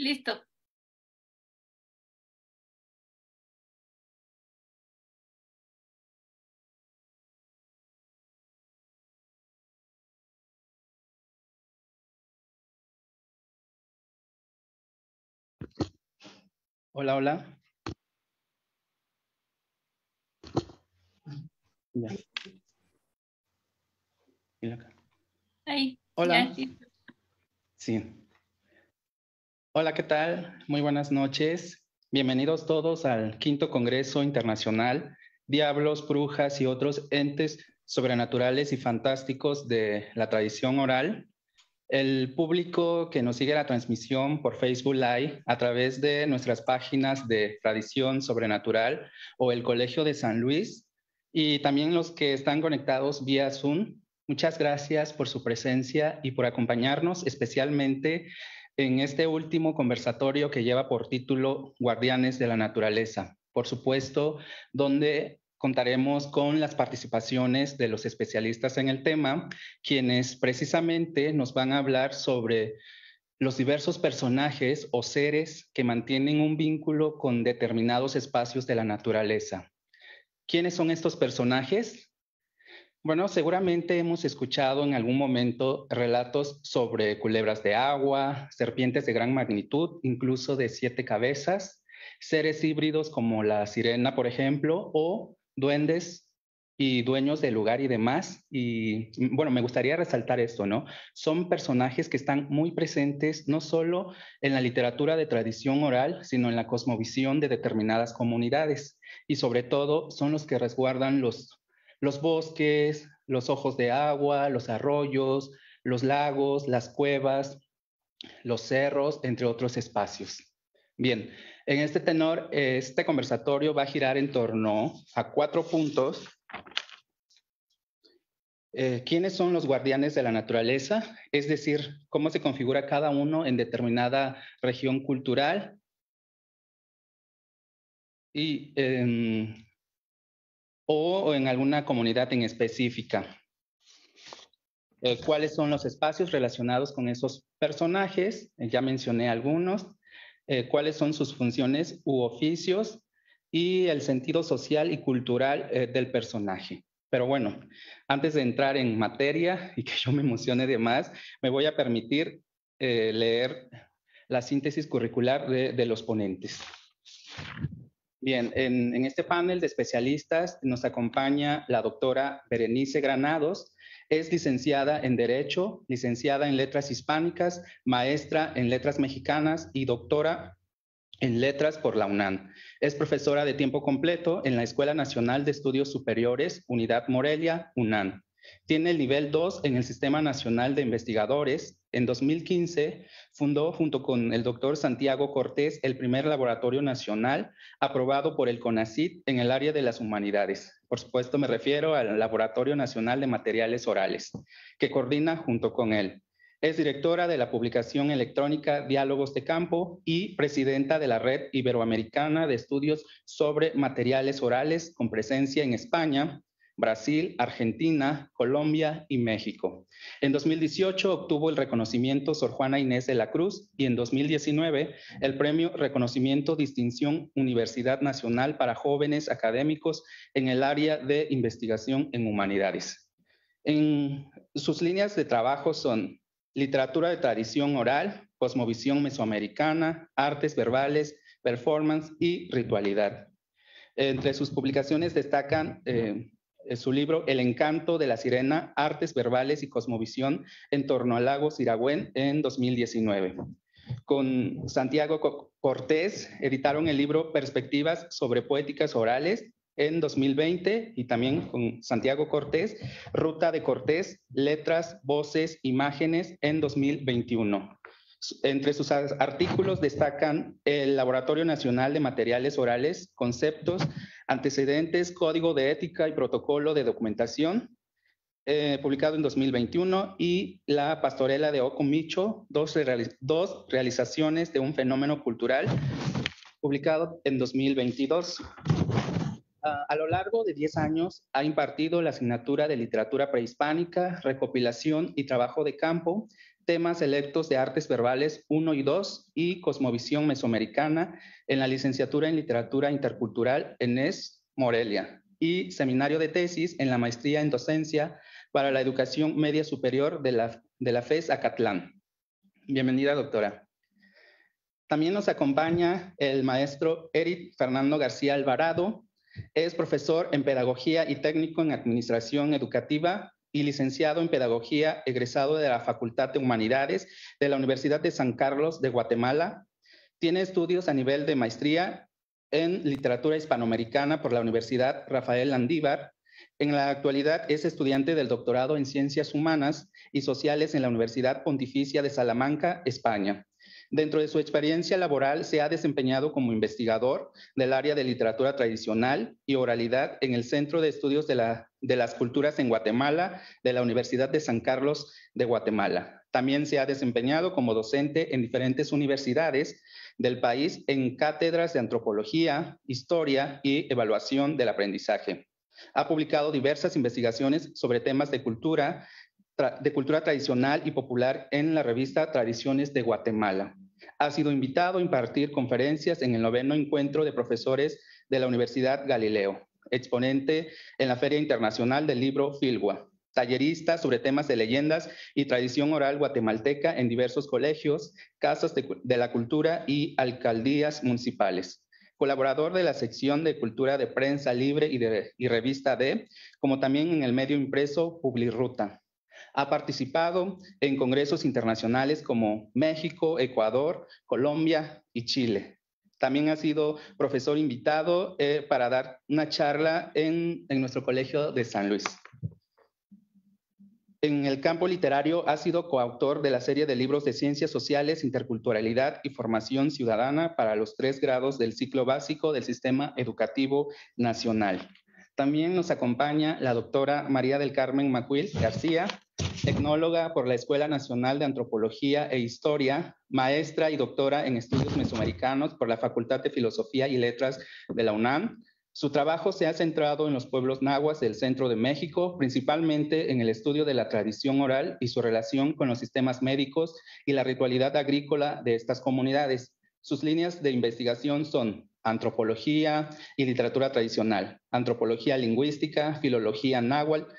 Listo. Hola, hola. Hola. sí. Hola, ¿qué tal? Muy buenas noches. Bienvenidos todos al quinto Congreso Internacional Diablos, Brujas y otros entes sobrenaturales y fantásticos de la tradición oral. El público que nos sigue la transmisión por Facebook Live a través de nuestras páginas de Tradición Sobrenatural o el Colegio de San Luis y también los que están conectados vía Zoom. Muchas gracias por su presencia y por acompañarnos, especialmente en este último conversatorio que lleva por título Guardianes de la Naturaleza, por supuesto, donde contaremos con las participaciones de los especialistas en el tema, quienes precisamente nos van a hablar sobre los diversos personajes o seres que mantienen un vínculo con determinados espacios de la naturaleza. ¿Quiénes son estos personajes? Bueno, seguramente hemos escuchado en algún momento relatos sobre culebras de agua, serpientes de gran magnitud, incluso de siete cabezas, seres híbridos como la sirena, por ejemplo, o duendes y dueños del lugar y demás. Y mm, bueno, me gustaría resaltar esto, ¿no? Son personajes que están muy presentes no solo en la literatura de tradición oral, sino en la cosmovisión de determinadas comunidades. Y sobre todo son los que resguardan los los bosques, los ojos de agua, los arroyos, los lagos, las cuevas, los cerros, entre otros espacios. Bien, en este tenor, este conversatorio va a girar en torno a cuatro puntos. Eh, ¿Quiénes son los guardianes de la naturaleza? Es decir, cómo se configura cada uno en determinada región cultural. Y em, o en alguna comunidad en específica. Eh, ¿Cuáles son los espacios relacionados con esos personajes? Eh, ya mencioné algunos. Eh, ¿Cuáles son sus funciones u oficios? Y el sentido social y cultural del personaje. Pero bueno, antes de entrar en materia y que yo me emocione de más, me voy a permitir leer la síntesis curricular de, de los ponentes. Bien, en, este panel de especialistas nos acompaña la doctora Berenice Granados. Es licenciada en Derecho, licenciada en Letras Hispánicas, maestra en Letras Mexicanas y doctora en Letras por la UNAM. Es profesora de tiempo completo en la Escuela Nacional de Estudios Superiores, Unidad Morelia, UNAM. Tiene el nivel 2 en el Sistema Nacional de Investigadores. En 2015 fundó junto con el doctor Santiago Cortés el primer laboratorio nacional aprobado por el CONACIT en el área de las humanidades. Por supuesto me refiero al Laboratorio Nacional de Materiales Orales, que coordina junto con él. Es directora de la publicación electrónica Diálogos de Campo y presidenta de la Red Iberoamericana de Estudios sobre Materiales Orales con presencia en España, Brasil, Argentina, Colombia y México. En 2018 obtuvo el reconocimiento Sor Juana Inés de la Cruz y en 2019 el premio Reconocimiento Distinción Universidad Nacional para Jóvenes Académicos en el área de investigación en humanidades. En sus líneas de trabajo son literatura de tradición oral, cosmovisión mesoamericana, artes verbales, performance y ritualidad. Entre sus publicaciones destacan eh, su libro El encanto de la sirena, artes verbales y cosmovisión en torno al lago Siragüen en 2019. Con Santiago Cortés editaron el libro Perspectivas sobre poéticas orales en 2020 y también con Santiago Cortés, Ruta de Cortés, Letras, Voces, Imágenes en 2021. Entre sus artículos destacan el Laboratorio Nacional de Materiales Orales, Conceptos, Antecedentes, Código de Ética y Protocolo de Documentación, eh, publicado en 2021, y La Pastorela de Ocomicho, dos, dos realizaciones de un fenómeno cultural, publicado en 2022. Ah, a lo largo de 10 años ha impartido la asignatura de literatura prehispánica, recopilación y trabajo de campo temas electos de artes verbales 1 y 2 y cosmovisión mesoamericana en la licenciatura en literatura intercultural en ES Morelia y seminario de tesis en la maestría en docencia para la educación media superior de la, de la FES Acatlán. Bienvenida, doctora. También nos acompaña el maestro Eric Fernando García Alvarado. Es profesor en Pedagogía y técnico en Administración Educativa y licenciado en Pedagogía, egresado de la Facultad de Humanidades de la Universidad de San Carlos de Guatemala. Tiene estudios a nivel de maestría en literatura hispanoamericana por la Universidad Rafael Landívar. En la actualidad es estudiante del doctorado en Ciencias Humanas y Sociales en la Universidad Pontificia de Salamanca, España. Dentro de su experiencia laboral se ha desempeñado como investigador del área de literatura tradicional y oralidad en el Centro de Estudios de, las Culturas en Guatemala de la Universidad de San Carlos de Guatemala. También se ha desempeñado como docente en diferentes universidades del país en cátedras de antropología, historia y evaluación del aprendizaje. Ha publicado diversas investigaciones sobre temas de cultura, de cultura tradicional y popular en la revista Tradiciones de Guatemala. Ha sido invitado a impartir conferencias en el noveno encuentro de profesores de la Universidad Galileo, exponente en la Feria Internacional del Libro Filgua, tallerista sobre temas de leyendas y tradición oral guatemalteca en diversos colegios, casas de, la cultura y alcaldías municipales. Colaborador de la sección de cultura de prensa libre y, y revista D, como también en el medio impreso Publiruta. Ha participado en congresos internacionales como México, Ecuador, Colombia y Chile. También ha sido profesor invitado eh, para dar una charla en nuestro colegio de San Luis. En el campo literario ha sido coautor de la serie de libros de ciencias sociales, interculturalidad y formación ciudadana para los tres grados del ciclo básico del sistema educativo nacional. También nos acompaña la doctora María del Carmen Macuil García, tecnóloga por la Escuela Nacional de Antropología e Historia, maestra y doctora en estudios mesoamericanos por la Facultad de Filosofía y Letras de la UNAM. Su trabajo se ha centrado en los pueblos nahuas del centro de México, principalmente en el estudio de la tradición oral y su relación con los sistemas médicos y la ritualidad agrícola de estas comunidades. Sus líneas de investigación son antropología y literatura tradicional, antropología lingüística, filología náhuatl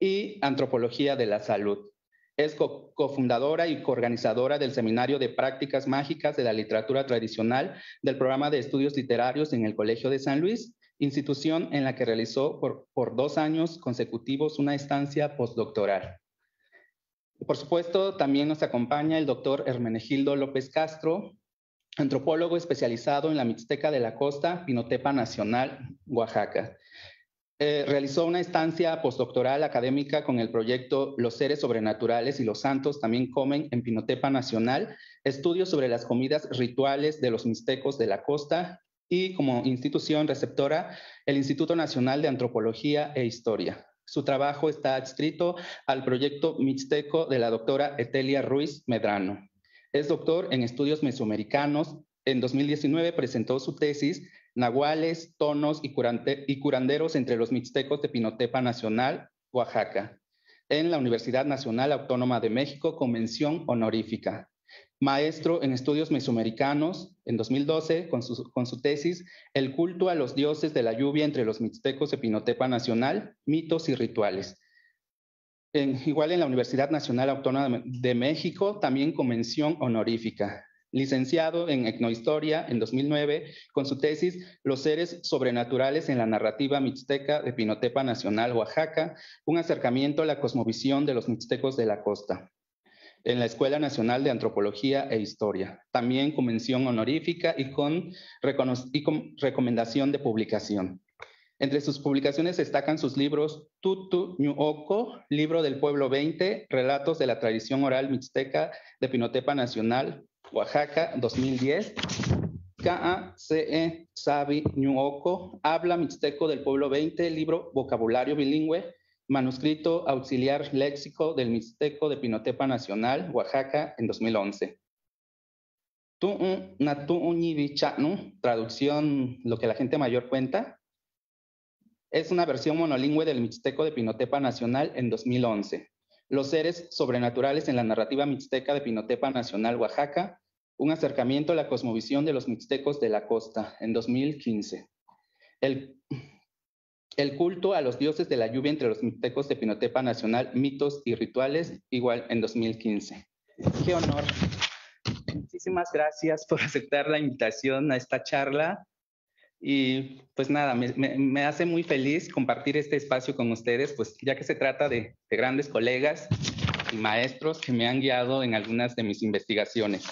y antropología de la salud. Es cofundadora y coorganizadora del Seminario de Prácticas Mágicas de la Literatura Tradicional del Programa de Estudios Literarios en el Colegio de San Luis, institución en la que realizó por, por dos años consecutivos una estancia postdoctoral. Por supuesto, también nos acompaña el doctor Hermenegildo López Castro, antropólogo especializado en la Mixteca de la Costa, Pinotepa Nacional, Oaxaca. Eh, realizó una estancia postdoctoral académica con el proyecto Los seres sobrenaturales y los santos también comen en Pinotepa Nacional, estudios sobre las comidas rituales de los mixtecos de la costa y como institución receptora el Instituto Nacional de Antropología e Historia. Su trabajo está adscrito al proyecto mixteco de la doctora Etelia Ruiz Medrano. Es doctor en estudios mesoamericanos. En 2019 presentó su tesis Nahuales, Tonos y, Curanderos entre los Mixtecos de Pinotepa Nacional, Oaxaca, en la Universidad Nacional Autónoma de México Convención honorífica. Maestro en estudios mesoamericanos en 2012 con su tesis El culto a los dioses de la lluvia entre los mixtecos de Pinotepa Nacional, mitos y rituales en, igual en la Universidad Nacional Autónoma de México, también con mención honorífica. Licenciado en Etnohistoria en 2009 con su tesis Los seres sobrenaturales en la narrativa mixteca de Pinotepa Nacional, Oaxaca, un acercamiento a la cosmovisión de los mixtecos de la costa en la Escuela Nacional de Antropología e Historia, también con mención honorífica y con recomendación de publicación. Entre sus publicaciones destacan sus libros Tutu Ñuoco, Libro del Pueblo 20, Relatos de la Tradición Oral Mixteca de Pinotepa Nacional, Oaxaca, 2010, KACE Sabi Ñuoco, Habla Mixteco del Pueblo 20, Libro Vocabulario Bilingüe, Manuscrito Auxiliar Léxico del Mixteco de Pinotepa Nacional, Oaxaca, en 2011. un Natu'u traducción Lo que la gente mayor cuenta, es una versión monolingüe del mixteco de Pinotepa Nacional en 2011. Los seres sobrenaturales en la narrativa mixteca de Pinotepa Nacional Oaxaca, un acercamiento a la cosmovisión de los mixtecos de la costa en 2015. El, culto a los dioses de la lluvia entre los mixtecos de Pinotepa Nacional, mitos y rituales, igual en 2015. Qué honor. Muchísimas gracias por aceptar la invitación a esta charla y pues nada, me, hace muy feliz compartir este espacio con ustedes, pues ya que se trata de, grandes colegas y maestros que me han guiado en algunas de mis investigaciones.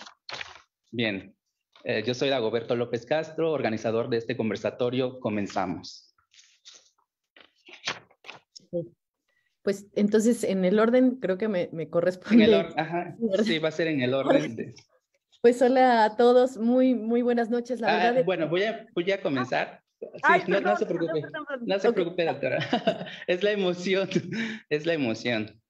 Bien, eh, yo soy Dagoberto López Castro, organizador de este conversatorio. Comenzamos. Pues entonces, en el orden, creo que me, corresponde. En el sí, va a ser en el orden. De, pues hola a todos, muy, muy buenas noches. La ah, verdad Bueno, voy a, voy a comenzar. no, se preocupe, no, se preocupe, doctora. es la emoción, es la emoción.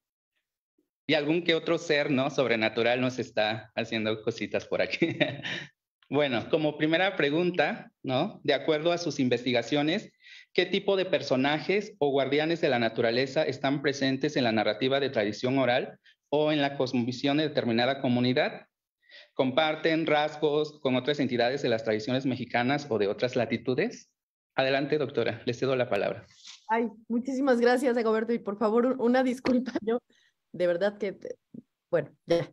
Y algún que otro ser, ¿no? Sobrenatural nos está haciendo cositas por aquí. bueno, como primera pregunta, ¿no? De acuerdo a sus investigaciones, ¿qué tipo de personajes o guardianes de la naturaleza están presentes en la narrativa de tradición oral o en la cosmovisión de determinada comunidad? comparten rasgos con otras entidades de las tradiciones mexicanas o de otras latitudes? Adelante, doctora, le cedo la palabra. Ay, muchísimas gracias, Agoberto, y por favor, una disculpa, yo de verdad que bueno, ya.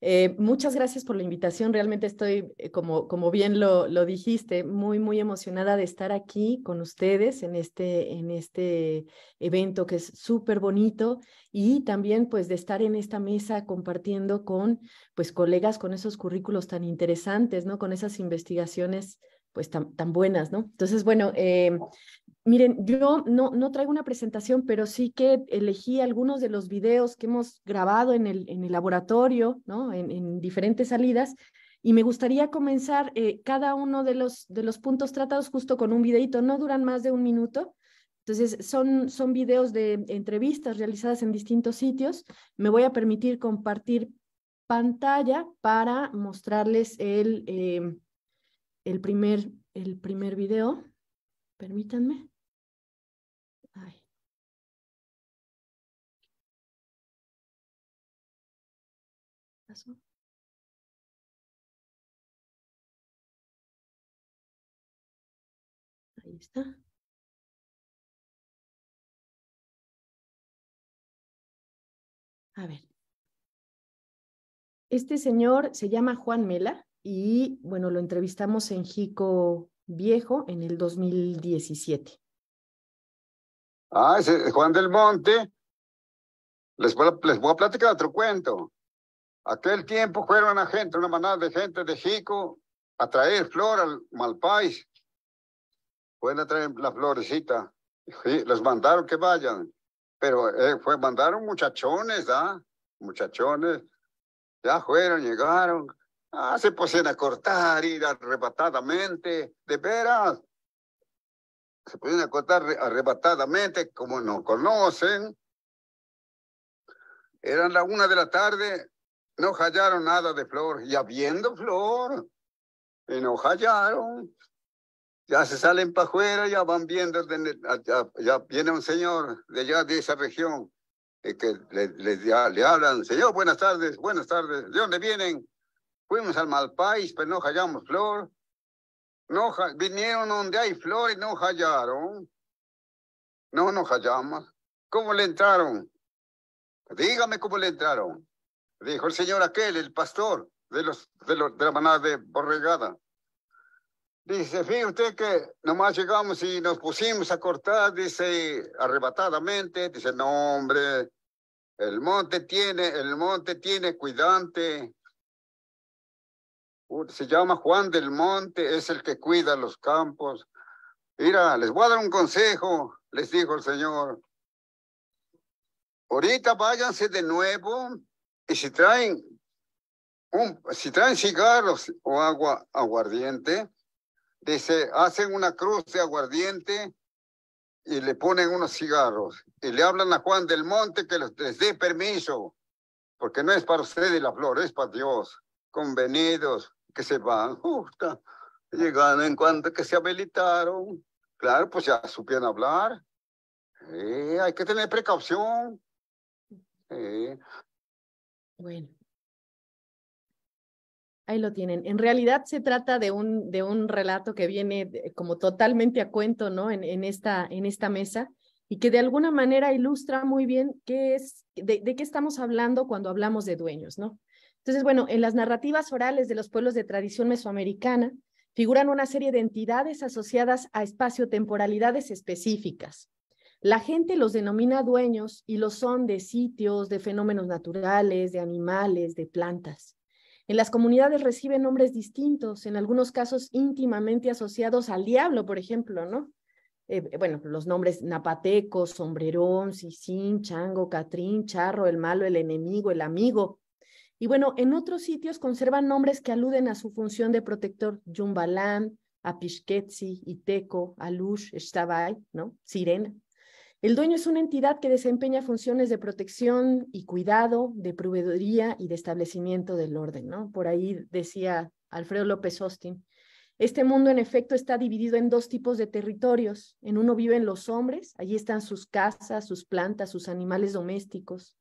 Eh, muchas gracias por la invitación. Realmente estoy, eh, como, como bien lo, lo, dijiste, muy, muy emocionada de estar aquí con ustedes en este, en este evento que es súper bonito y también pues de estar en esta mesa compartiendo con pues colegas con esos currículos tan interesantes, ¿no? Con esas investigaciones pues tan, buenas, ¿no? Entonces, bueno, em, Miren, yo no, no traigo una presentación, pero sí que elegí algunos de los videos que hemos grabado en el, en el laboratorio, ¿no? en, diferentes salidas, y me gustaría comenzar eh, cada uno de los, de los puntos tratados justo con un videito, no duran más de un minuto, entonces, son, son videos de entrevistas realizadas en distintos sitios. Me voy a permitir compartir pantalla para mostrarles el, eh, el, primer, el primer video. Permítanme. A ver. Este señor se llama Juan Mela y, bueno, lo entrevistamos en Jico Viejo en el 2017. Ah, ese Juan del Monte. Les voy, a, platicar otro cuento. Aquel tiempo fueron una gente, una manada de gente de Jico a traer flor al Malpais. Pueden traer la florecita. Sí, les mandaron que vayan. Pero eh, fue, mandaron muchachones, ¿ah? Muchachones. Ya fueron, llegaron. Ah, se pusieron a cortar, ir arrebatadamente. De veras. Se pusieron a cortar arrebatadamente, como no conocen. Eran la una de la tarde, no hallaron nada de flor. Y habiendo flor, y no hallaron ya se salen para afuera, ya van viendo, ya, viene un señor de allá de esa región eh, que le, le, hablan, señor, buenas tardes, buenas tardes, ¿de dónde vienen? Fuimos al mal país, pero pues no hallamos flor. No, vinieron donde hay flor y no hallaron. No, no hallamos. ¿Cómo le entraron? Dígame cómo le entraron. Dijo el señor aquel, el pastor de, de, los, de la manada de Borregada. Dice, fíjate usted que nomás llegamos y nos pusimos a cortar, dice, arrebatadamente, dice, no, hombre, el monte tiene, el monte tiene cuidante. Uh, se llama Juan del Monte, es el que cuida los campos. Mira, les voy a dar un consejo, les dijo el Señor. Ahorita váyanse de nuevo y si traen, un, si traen cigarros o agua aguardiente, Dice, hacen una cruz de aguardiente y le ponen unos cigarros y le hablan a Juan del Monte que les dé permiso, porque no es para ustedes la flor, es para Dios. Convenidos que se van, justa, llegando en cuanto que se habilitaron. Claro, pues ya supieron hablar. Eh, hay que tener precaución. Eh. Bueno. Ahí lo tienen. En realidad se trata de un, de un relato que viene como totalmente a cuento, ¿no? En, esta, en esta mesa y que de alguna manera ilustra muy bien qué es, de, qué estamos hablando cuando hablamos de dueños, ¿no? Entonces, bueno, en las narrativas orales de los pueblos de tradición mesoamericana figuran una serie de entidades asociadas a espacio-temporalidades específicas. La gente los denomina dueños y lo son de sitios, de fenómenos naturales, de animales, de plantas. En las comunidades reciben nombres distintos, en algunos casos íntimamente asociados al diablo, por ejemplo, ¿no? Eh, eh, bueno, los nombres napateco, sombrerón, sisín, chango, catrín, charro, el malo, el enemigo, el amigo. Y bueno, en otros sitios conservan nombres que aluden a su función de protector, Yumbalán, Apishketsi, Iteco, Alush, Estabay, ¿no? Sirena. El dueño es una entidad que desempeña funciones de protección y cuidado, de proveeduría y de establecimiento del orden, ¿no? Por ahí decía Alfredo López Austin. Este mundo, en efecto, está dividido en dos tipos de territorios. En uno viven los hombres, allí están sus casas, sus plantas, sus animales domésticos.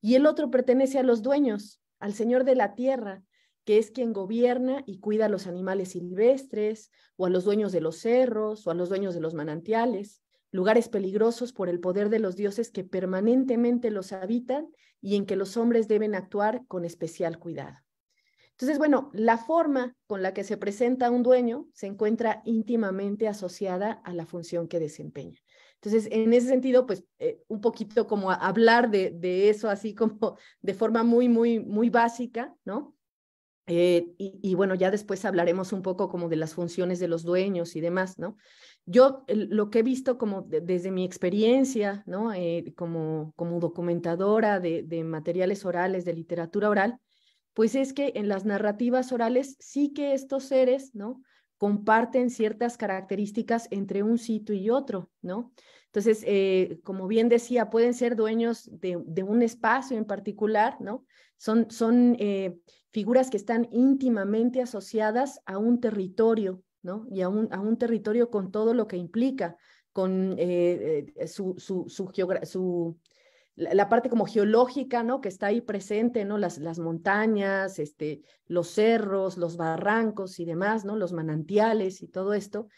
Y el otro pertenece a los dueños, al Señor de la Tierra, que es quien gobierna y cuida a los animales silvestres, o a los dueños de los cerros, o a los dueños de los manantiales lugares peligrosos por el poder de los dioses que permanentemente los habitan y en que los hombres deben actuar con especial cuidado. Entonces, bueno, la forma con la que se presenta un dueño se encuentra íntimamente asociada a la función que desempeña. Entonces, en ese sentido, pues eh, un poquito como hablar de, eso así como de forma muy, muy, muy básica, ¿no? Eh, y bueno, ya después hablaremos un poco como de las funciones de los dueños y demás, ¿no? Yo lo que he visto como desde mi experiencia, ¿no? Eh, como, como documentadora de, materiales orales, de literatura oral, pues es que en las narrativas orales sí que estos seres, ¿no? Comparten ciertas características entre un sitio y otro, ¿no? Entonces, eh, como bien decía, pueden ser dueños de, un espacio en particular, ¿no? Son, son eh, figuras que están íntimamente asociadas a un territorio, y a un, territorio con todo lo que implica, con eh, eh, su, su, su, la parte como geológica, ¿no? Que está ahí presente, ¿no? Las, montañas, este, los cerros, los barrancos y demás, ¿no? Los manantiales y todo esto,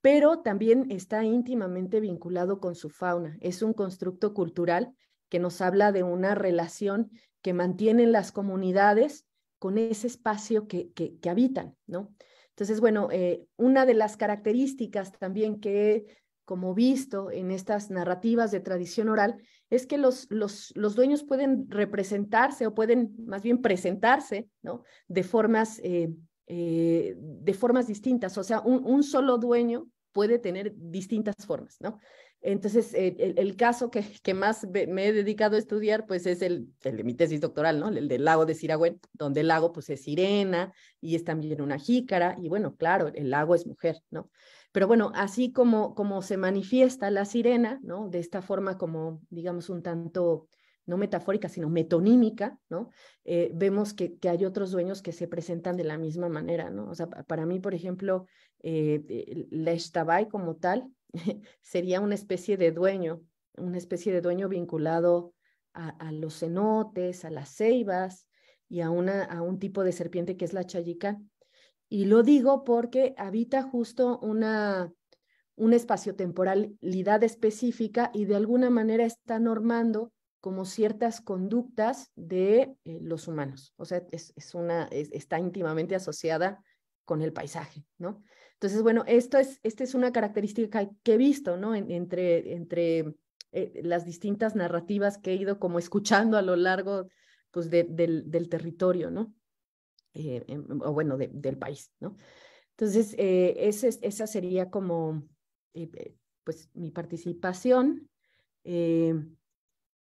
pero también está íntimamente vinculado con su fauna. Es un constructo cultural que nos habla de una relación que mantienen las comunidades con ese espacio que, que, que habitan, ¿no? Entonces, bueno, eh, una de las características también que como visto en estas narrativas de tradición oral, es que los, los, los dueños pueden representarse o pueden más bien presentarse ¿no? de, formas, eh, eh, de formas distintas. O sea, un, un, solo dueño puede tener distintas formas. ¿no? Entonces, eh, el, caso que, más me he dedicado a estudiar, pues es el, de mi tesis doctoral, ¿no? El del lago de Siragüen, donde el lago, pues, es sirena y es también una jícara, y bueno, claro, el lago es mujer, ¿no? Pero bueno, así como, como se manifiesta la sirena, ¿no? De esta forma como, digamos, un tanto no metafórica, sino metonímica, ¿no? Eh, vemos que, que, hay otros dueños que se presentan de la misma manera, ¿no? O sea, para mí, por ejemplo, eh, la estabai como tal, sería una especie de dueño, una especie de dueño vinculado a, los cenotes, a las ceibas y a, una, a un tipo de serpiente que es la chayica. Y lo digo porque habita justo una, una espaciotemporalidad específica y de alguna manera está normando como ciertas conductas de eh, los humanos. O sea, es, una, está íntimamente asociada con el paisaje, ¿no? Entonces, bueno, esto es, esta es una característica que he visto, ¿no? entre entre eh, las distintas narrativas que he ido como escuchando a lo largo, pues, del, territorio, ¿no? Eh, em, em, o bueno, del país, ¿no? Entonces, eh, esa sería como, pues, mi participación.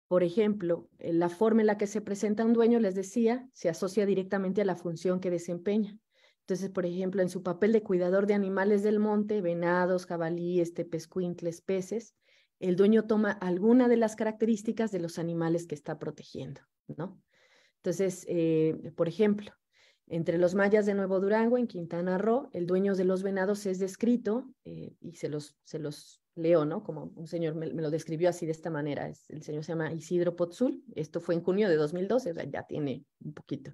por ejemplo, la forma en la que se presenta un dueño, les decía, se asocia directamente a la función que desempeña. Entonces, por ejemplo, en su papel de cuidador de animales del monte, venados, jabalíes, tepescuintles, peces, el dueño toma alguna de las características de los animales que está protegiendo, ¿no? Entonces, eh, por ejemplo, entre los mayas de Nuevo Durango, en Quintana Roo, el dueño de los venados es descrito, eh, y se los, se los leo, ¿no? Como un señor me, lo describió así de esta manera, el señor se llama Isidro Potzul, esto fue en junio de 2012, o sea, ya tiene un poquito.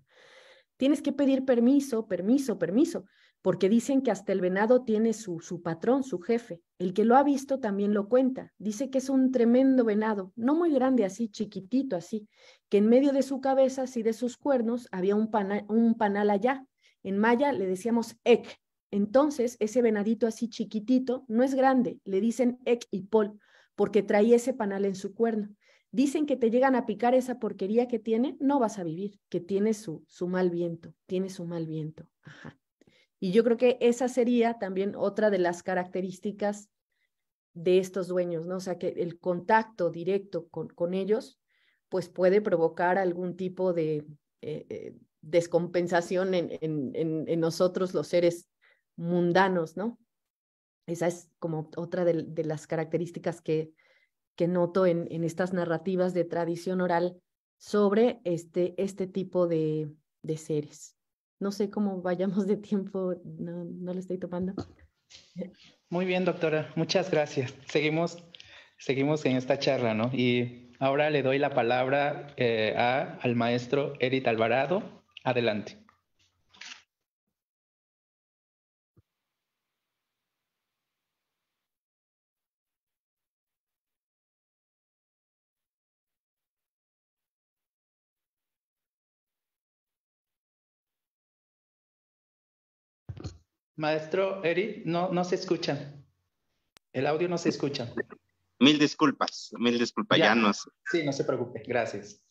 Tienes que pedir permiso, permiso, permiso, porque dicen que hasta el venado tiene su, su patrón, su jefe. El que lo ha visto también lo cuenta. Dice que es un tremendo venado, no muy grande así, chiquitito así, que en medio de su cabeza y de sus cuernos había un, un panal allá. En maya le decíamos ek. Entonces, ese venadito así chiquitito no es grande, le dicen ek y pol, porque traía ese panal en su cuerno dicen que te llegan a picar esa porquería que tiene, no vas a vivir, que tiene su, su mal viento, tiene su mal viento. Y yo creo que esa sería también otra de las características de estos dueños, ¿no? O sea, que el contacto directo con, con ellos, pues puede provocar algún tipo de eh, eh, descompensación en, en, en, nosotros los seres mundanos, ¿no? Esa es como otra de las características que, que noto en, estas narrativas de tradición oral sobre este, este tipo de, seres. No sé cómo vayamos de tiempo, no, le lo estoy tomando. Muy bien, doctora, muchas gracias. Seguimos, seguimos en esta charla, ¿no? Y ahora le doy la palabra eh, al maestro Eric Alvarado. Adelante. Maestro Eric, no, no se escucha. El audio no se escucha. Mil disculpas, mil disculpas, ya, no Sí, no se preocupe, gracias.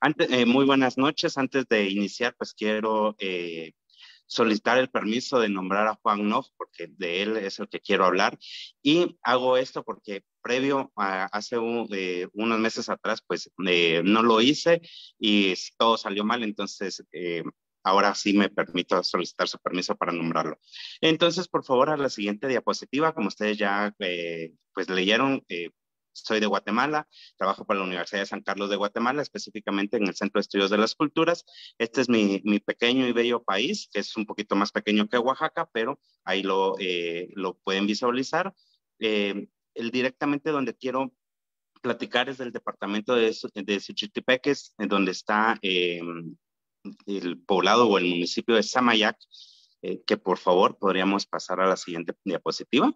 antes, eh, muy buenas noches. Antes de iniciar, pues quiero eh, solicitar el permiso de nombrar a Juan Noff, porque de él es el que quiero hablar. Y hago esto porque previo a hace eh, unos meses atrás, pues no lo hice y todo salió mal. Entonces, ahora sí me permito solicitar su permiso para nombrarlo. Entonces, por favor, a la siguiente diapositiva, como ustedes ya eh, pues leyeron, eh, soy de Guatemala, trabajo para la Universidad de San Carlos de Guatemala, específicamente en el Centro de Estudios de las Culturas. Este es mi, pequeño y bello país, que es un poquito más pequeño que Oaxaca, pero ahí lo, eh, lo pueden visualizar. el directamente donde quiero platicar es del departamento de, de en donde está em, el poblado o el municipio de Samayac, eh, que por favor podríamos pasar a la siguiente diapositiva.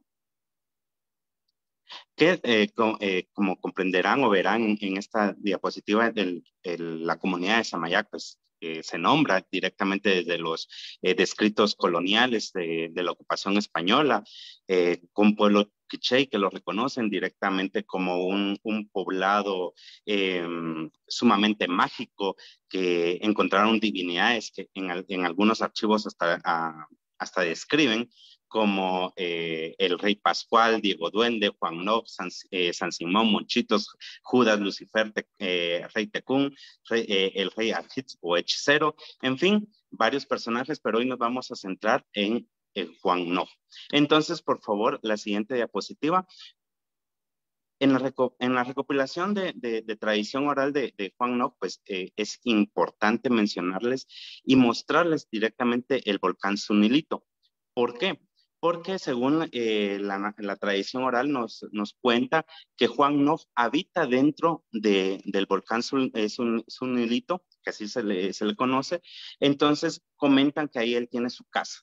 Que eh, eh, como comprenderán o verán en esta diapositiva, el, la comunidad de Samayac pues, eh, se nombra directamente desde los eh, descritos coloniales de, la ocupación española, eh, con pueblo quiché que lo reconocen directamente como un, poblado em, sumamente mágico, que encontraron divinidades que en, algunos archivos hasta ah, describen como eh, el Rey Pascual, Diego Duende, Juan Nob, San, eh, Simón, Monchitos, Judas, Lucifer, eh, Rey Tecún, el Rey Arjitz o Hechicero, en fin, varios personajes, pero hoy nos vamos a centrar en, Juan Nob. Entonces, por favor, la siguiente diapositiva. En la, recopilación de, tradición oral de, Juan No, pues es importante mencionarles y mostrarles directamente el volcán Sunilito. ¿Por qué? porque según eh, la, tradición oral nos, nos cuenta que Juan no habita dentro de, del volcán un Sunilito, eh, que así se le, se le, conoce, entonces comentan que ahí él tiene su casa.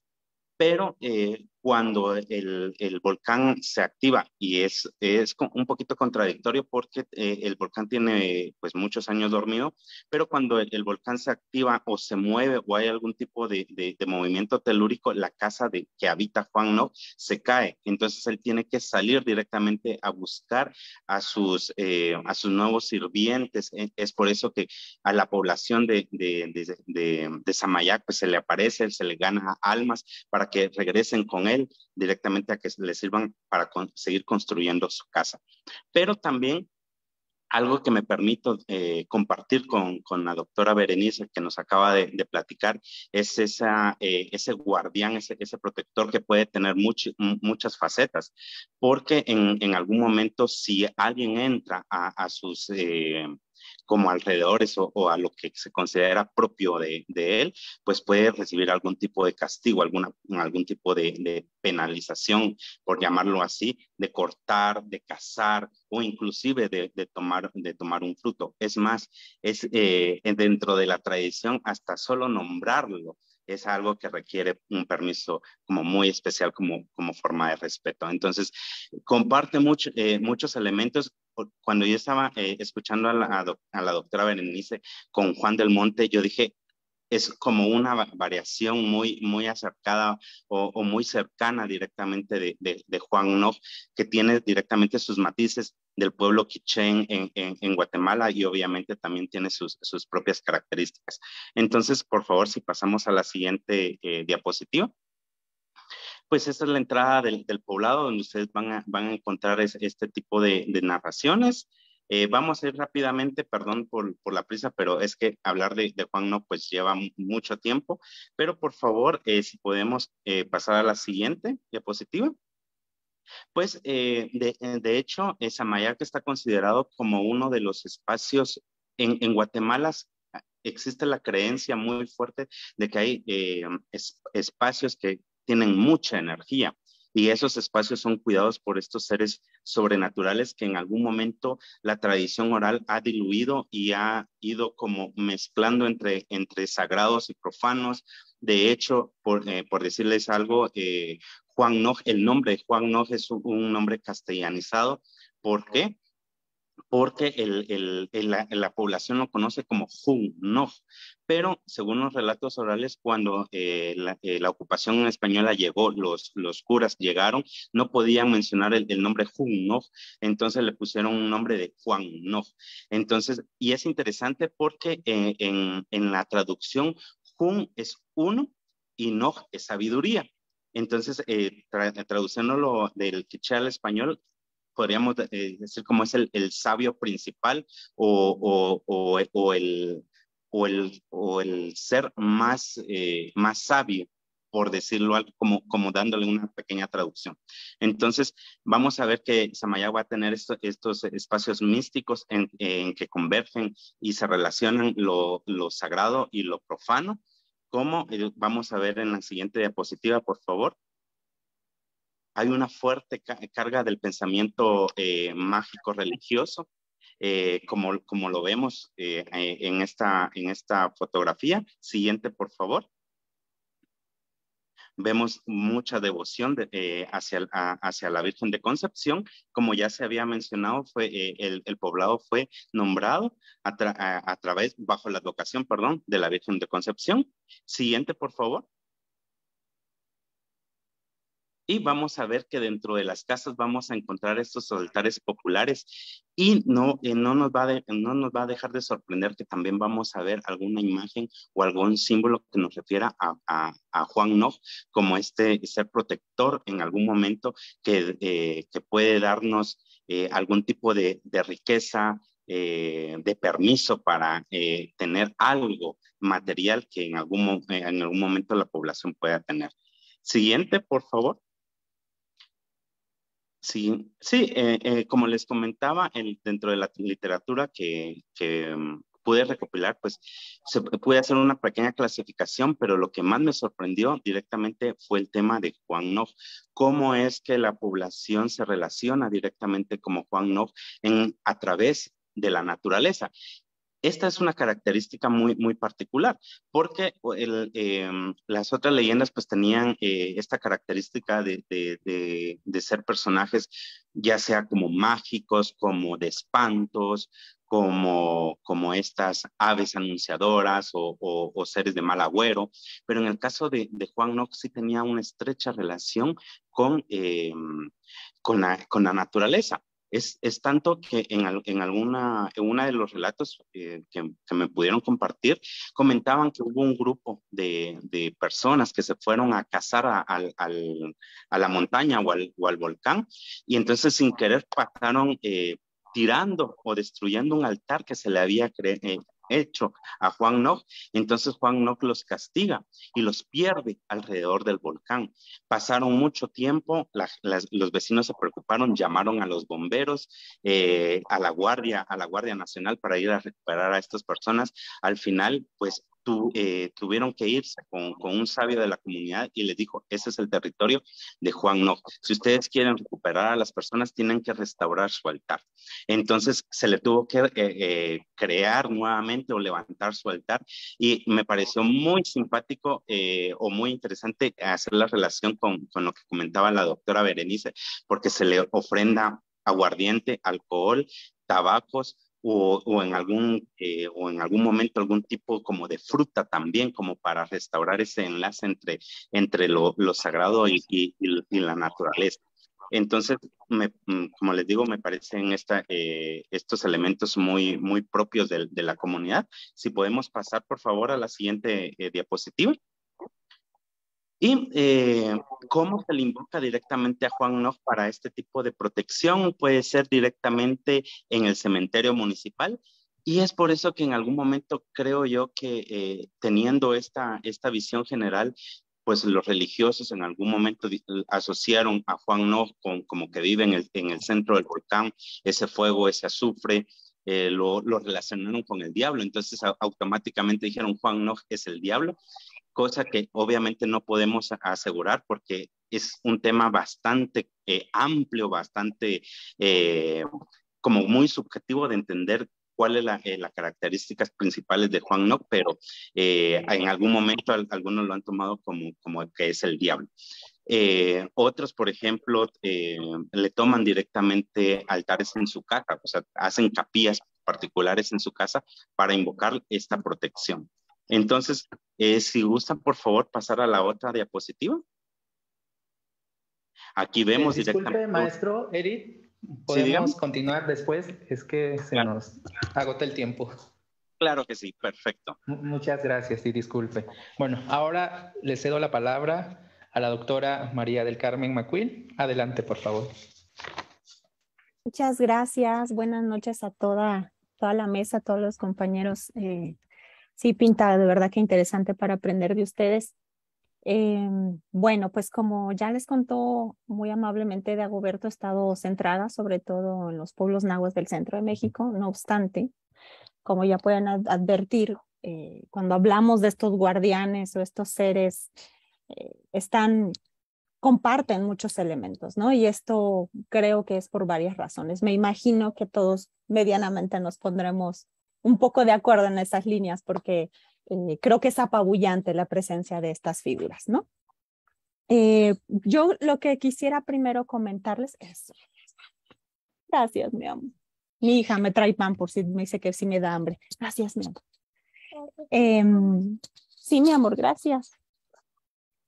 Pero eh, cuando el, el, volcán se activa y es, es un poquito contradictorio porque eh, el volcán tiene pues muchos años dormido, pero cuando el, volcán se activa o se mueve o hay algún tipo de, de, movimiento telúrico, la casa de, que habita Juan No se cae. Entonces él tiene que salir directamente a buscar a sus, eh, a sus nuevos sirvientes. E, es por eso que a la población de, de, de, de Samayac pues se le aparece, se le gana almas para que regresen con él directamente a que le sirvan para seguir construyendo su casa. Pero también algo que me permito eh, compartir con, la doctora Berenice que nos acaba de, platicar es esa, eh, ese guardián, ese, protector que puede tener muchas facetas, porque en, algún momento si alguien entra a, sus... Eh, como alrededores o, a lo que se considera propio de, él, pues puede recibir algún tipo de castigo, alguna, algún tipo de, penalización, por llamarlo así, de cortar, de cazar o inclusive de, tomar, de tomar un fruto. Es más, es eh, dentro de la tradición hasta solo nombrarlo es algo que requiere un permiso como muy especial como, como forma de respeto. Entonces, comparte eh, muchos elementos cuando yo estaba eh, escuchando a la, doctora Berenice con Juan del Monte, yo dije, es como una variación muy, muy acercada o, muy cercana directamente de, Juan Uno, que tiene directamente sus matices del pueblo quichén en, Guatemala y obviamente también tiene sus, sus propias características. Entonces, por favor, si pasamos a la siguiente eh, diapositiva pues esta es la entrada del, poblado donde ustedes van a, van a encontrar este tipo de, narraciones. Eh, vamos a ir rápidamente, perdón por, la prisa, pero es que hablar de, Juan no pues lleva mucho tiempo, pero por favor, eh, si podemos eh, pasar a la siguiente diapositiva. Pues de, de, hecho, que está considerado como uno de los espacios en, en Guatemala existe la creencia muy fuerte de que hay espacios que, tienen mucha energía y esos espacios son cuidados por estos seres sobrenaturales que en algún momento la tradición oral ha diluido y ha ido como mezclando entre, entre sagrados y profanos. De hecho, por, eh, por decirles algo, eh, Juan Noj, el nombre de Juan Noj es un nombre castellanizado. ¿Por qué? porque la, población lo conoce como no Pero según los relatos orales, cuando eh, eh, la, ocupación española llegó, los, curas llegaron, no podían mencionar el, nombre no entonces le pusieron un nombre de Juan No. Entonces, y es interesante porque eh, en, la traducción, Jun es uno y No es sabiduría. Entonces, eh, traduciéndolo del quiché al español, podríamos eh, decir como es el, el sabio principal o, o, o, el, o, el, o el ser más, eh, más sabio, por decirlo como, como dándole una pequeña traducción. Entonces, vamos a ver que Samaya va a tener estos espacios místicos en, en, que convergen y se relacionan lo, lo sagrado y lo profano, como eh, vamos a ver en la siguiente diapositiva, por favor hay una fuerte carga del pensamiento eh, mágico religioso, eh, como, como lo vemos eh, en, esta, en esta fotografía. Siguiente, por favor. Vemos mucha devoción hacia, hacia la Virgen de Concepción. Como ya se había mencionado, fue, el, poblado fue nombrado a, a través, bajo la advocación, perdón, de la Virgen de Concepción. Siguiente, por favor y vamos a ver que dentro de las casas vamos a encontrar estos altares populares y no, eh, no, nos va no nos va a dejar de sorprender que también vamos a ver alguna imagen o algún símbolo que nos refiera a, Juan no como este ser protector en algún momento que, eh, que puede darnos eh, algún tipo de, riqueza, de permiso para tener algo material que en algún, en algún momento la población pueda tener. Siguiente, por favor. Sí, sí eh, eh, como les comentaba, dentro de la literatura que, mm, pude recopilar, pues se, puede hacer una pequeña clasificación, pero lo que más me sorprendió directamente fue el tema de Juan Noff. Cómo es que la población se relaciona directamente como Juan Noff en, a través de la naturaleza esta es una característica muy, muy particular, porque em, las otras leyendas pues tenían eh, esta característica de, ser personajes ya sea como mágicos, como de espantos, como, como estas aves anunciadoras o, seres de mal agüero, pero en el caso de, Juan Nox sí tenía una estrecha relación con, em, con la naturaleza. Es, tanto que en, alguna, en de los relatos eh, que, me pudieron compartir, comentaban que hubo un grupo de, personas que se fueron a cazar a, la montaña o al, al, volcán y entonces sin querer pasaron eh, tirando o destruyendo un altar que se le había creado. Eh, hecho a Juan Noc, entonces Juan Noc los castiga y los pierde alrededor del volcán. Pasaron mucho tiempo, los vecinos se preocuparon, llamaron a los bomberos, eh, a la guardia, a la Guardia Nacional para ir a recuperar a estas personas. Al final, pues eh, tuvieron que irse con, un sabio de la comunidad y le dijo, ese es el territorio de Juan No. Si ustedes quieren recuperar a las personas, tienen que restaurar su altar. Entonces se le tuvo que eh, eh, crear nuevamente o levantar su altar y me pareció muy simpático o muy interesante hacer la relación con, con lo que comentaba la doctora Berenice, porque se le ofrenda aguardiente, alcohol, tabacos, o, en algún, eh, o en algún momento algún tipo como de fruta también, como para restaurar ese enlace entre, entre lo, sagrado y, la naturaleza. Entonces, me, mm, como les digo, me parecen esta, eh, estos elementos muy, muy propios de, la comunidad. Si podemos pasar, por favor, a la siguiente eh, diapositiva. ¿Y eh, cómo se le invoca directamente a Juan Noff para este tipo de protección? Puede ser directamente en el cementerio municipal. Y es por eso que en algún momento creo yo que eh, teniendo esta, esta visión general, pues los religiosos en algún momento asociaron a Juan no con como que vive en el, en el centro del volcán, ese fuego, ese azufre, eh, lo, relacionaron con el diablo. Entonces automáticamente dijeron Juan Noff es el diablo cosa que obviamente no podemos asegurar porque es un tema bastante eh, amplio, bastante eh, como muy subjetivo de entender cuáles son eh, las características principales de Juan Nock, pero en algún momento algunos lo han tomado como, como que es el diablo. otros, por ejemplo, le toman directamente altares en su casa, o sea, hacen capillas particulares en su casa para invocar esta protección. Entonces, eh, si gustan, por favor, pasar a la otra diapositiva. Aquí vemos directamente. disculpe, maestro, Eric, podemos continuar después. Es que se nos agota el tiempo. Claro que sí, perfecto. muchas gracias y disculpe. Bueno, ahora le cedo la palabra a la doctora María del Carmen McQueen. Adelante, por favor. Muchas gracias. Buenas noches a toda, toda la mesa, a todos los compañeros eh, Sí, pinta, de verdad que interesante para aprender de ustedes. Em, bueno, pues como ya les contó muy amablemente Dagoberto, he estado centrada sobre todo en los pueblos nahuas del centro de México. No obstante, como ya pueden advertir, eh, cuando hablamos de estos guardianes o estos seres, eh, están comparten muchos elementos, ¿no? Y esto creo que es por varias razones. Me imagino que todos medianamente nos pondremos un poco de acuerdo en esas líneas porque eh, creo que es apabullante la presencia de estas figuras, ¿no? Eh, yo lo que quisiera primero comentarles es, gracias, mi amor. Mi hija me trae pan por si me dice que sí me da hambre. Gracias, mi amor. Em, sí, mi amor, gracias.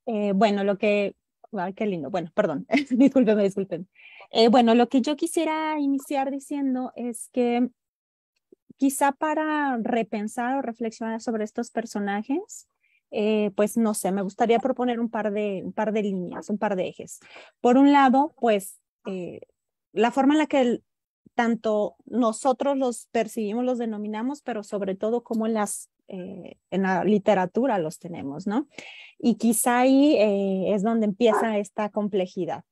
Eh, bueno, lo que Ay, qué lindo. Bueno, perdón, Disculpen, disculpen. bueno, lo que yo quisiera iniciar diciendo es que quizá para repensar o reflexionar sobre estos personajes, eh, pues no sé, me gustaría proponer un par de, un par de líneas, un par de ejes. Por un lado, pues eh, la forma en la que tanto nosotros los percibimos, los denominamos, pero sobre todo cómo las... Eh, en la literatura los tenemos, ¿no? Y quizá ahí es donde empieza esta complejidad.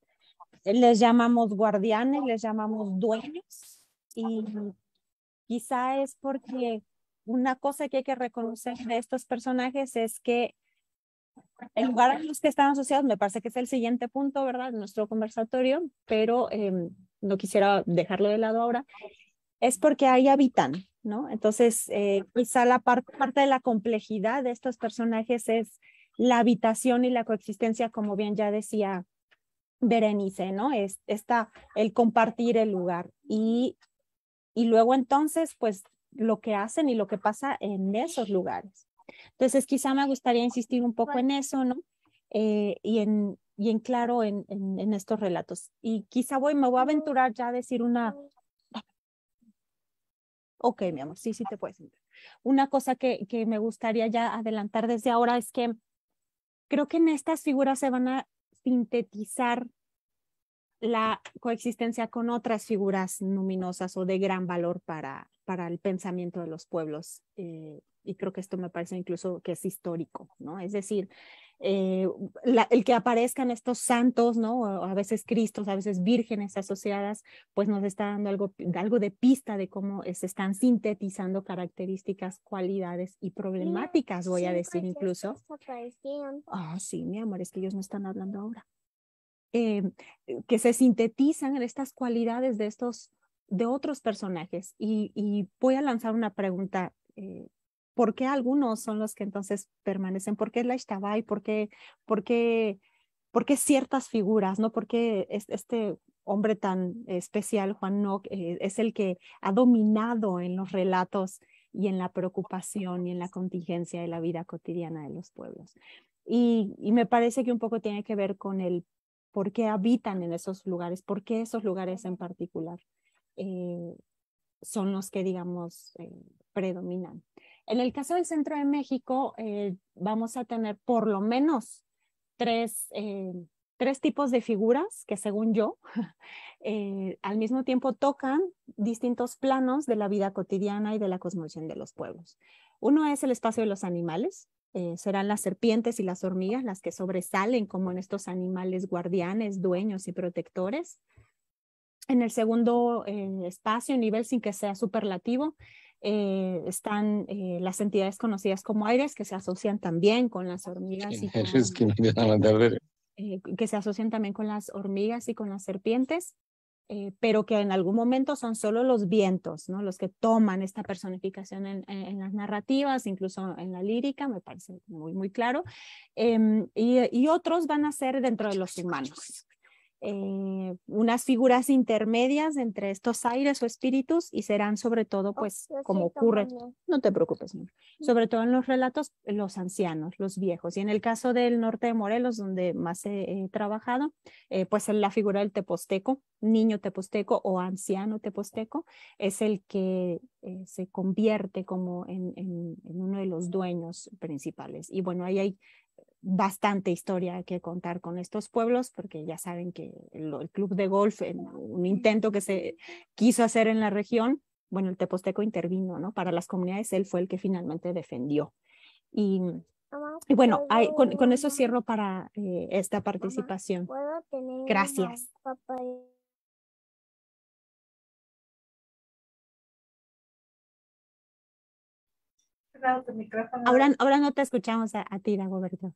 Les llamamos guardianes, les llamamos dueños, y Quizá es porque una cosa que hay que reconocer de estos personajes es que el lugar a los que están asociados me parece que es el siguiente punto, ¿verdad? Nuestro conversatorio, pero em, no quisiera dejarlo de lado ahora, es porque ahí habitan, ¿no? Entonces, eh, quizá la parte de la complejidad de estos personajes es la habitación y la coexistencia, como bien ya decía Berenice, ¿no? Es, está el compartir el lugar. Y y luego entonces, pues lo que hacen y lo que pasa en esos lugares. Entonces, quizá me gustaría insistir un poco en eso, ¿no? Eh, y, en, y en claro en, en, estos relatos. Y quizá voy, me voy a aventurar ya a decir una... Ok, mi amor, sí, sí te puedes. Una cosa que, que me gustaría ya adelantar desde ahora es que creo que en estas figuras se van a sintetizar la coexistencia con otras figuras luminosas o de gran valor para, para el pensamiento de los pueblos. Eh, y creo que esto me parece incluso que es histórico, ¿no? Es decir, eh, el que aparezcan estos santos, ¿no? a veces cristos, a veces vírgenes asociadas, pues nos está dando algo, algo de pista de cómo se están sintetizando características, cualidades y problemáticas, voy a decir incluso. Ah, sí, mi amor, es que ellos no están hablando ahora. Eh, eh, que se sintetizan en estas cualidades de estos, de otros personajes. Y, voy a lanzar una pregunta. Eh, ¿Por qué algunos son los que entonces permanecen? ¿Por qué la Ishtabai? ¿Por qué, por qué, ciertas figuras? ¿no? ¿Por qué este hombre tan especial, Juan Nock, es el que ha dominado en los relatos y en la preocupación y en la contingencia de la vida cotidiana de los pueblos? y, me parece que un poco tiene que ver con el por qué habitan en esos lugares, por qué esos lugares en particular eh, son los que, digamos, eh, predominan. En el caso del centro de México, eh, vamos a tener por lo menos tres, tres tipos de figuras que, según yo, al mismo tiempo tocan distintos planos de la vida cotidiana y de la cosmovisión de los pueblos. Uno es el espacio de los animales, eh, serán las serpientes y las hormigas las que sobresalen como en estos animales guardianes, dueños y protectores. En el segundo eh, espacio, nivel sin que sea superlativo, eh, están las entidades conocidas como aires que se asocian también con las hormigas. que se asocian también con las hormigas y con las serpientes. Eh, pero que en algún momento son solo los vientos, ¿no? Los que toman esta personificación en, las narrativas, incluso en la lírica, me parece muy, muy claro. Em, y, y, otros van a ser dentro de los humanos. Eh, unas figuras intermedias entre estos aires o espíritus y serán sobre todo, pues, como ocurre, no te preocupes, sobre todo en los relatos, los ancianos, los viejos. Y en el caso del norte de Morelos, donde más he, trabajado, eh, pues la figura del teposteco, niño teposteco o anciano teposteco, es el que eh, se convierte como en, en, uno de los dueños principales. Y bueno, ahí hay bastante historia que contar con estos pueblos, porque ya saben que el, club de golf, un intento que se quiso hacer en la región, bueno, el teposteco intervino, ¿no? Para las comunidades, él fue el que finalmente defendió. Y, ah, bueno, con, eso cierro para eh, esta participación. Gracias. Ahora, ahora no te escuchamos a, a ti, Dagoberto.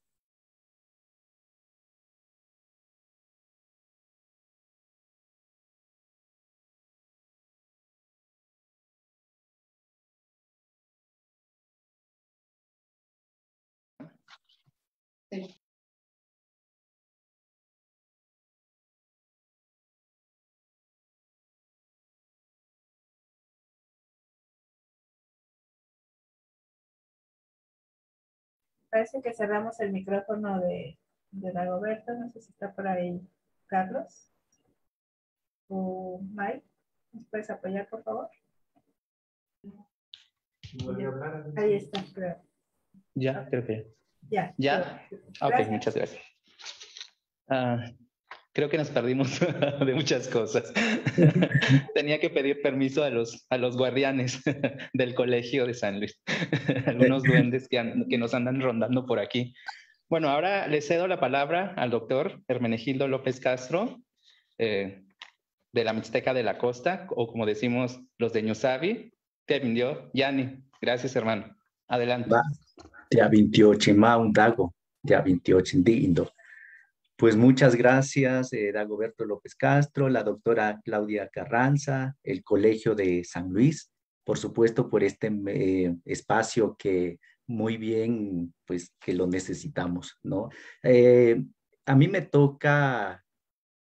Parece que cerramos el micrófono de, de Dagoberto. No sé si está por ahí Carlos o Mike. ¿Nos puedes apoyar, por favor? Ahí está, creo. Ya, creo que ya. ¿Ya? Ok, muchas gracias. Ah, creo que nos perdimos de muchas cosas. Tenía que pedir permiso a los, a los guardianes del colegio de San Luis, algunos duendes que, que nos andan rondando por aquí. Bueno, ahora le cedo la palabra al doctor Hermenegildo López Castro, eh, de la Mixteca de la Costa, o como decimos los de Ñosavi, que rindió Yanni. Gracias, hermano. Adelante. Ya 28 un Dago, ya 28 Dindo. Pues muchas gracias, eh, Dagoberto López Castro, la doctora Claudia Carranza, el Colegio de San Luis, por supuesto, por este eh, espacio que muy bien, pues que lo necesitamos, ¿no? Eh, a mí me toca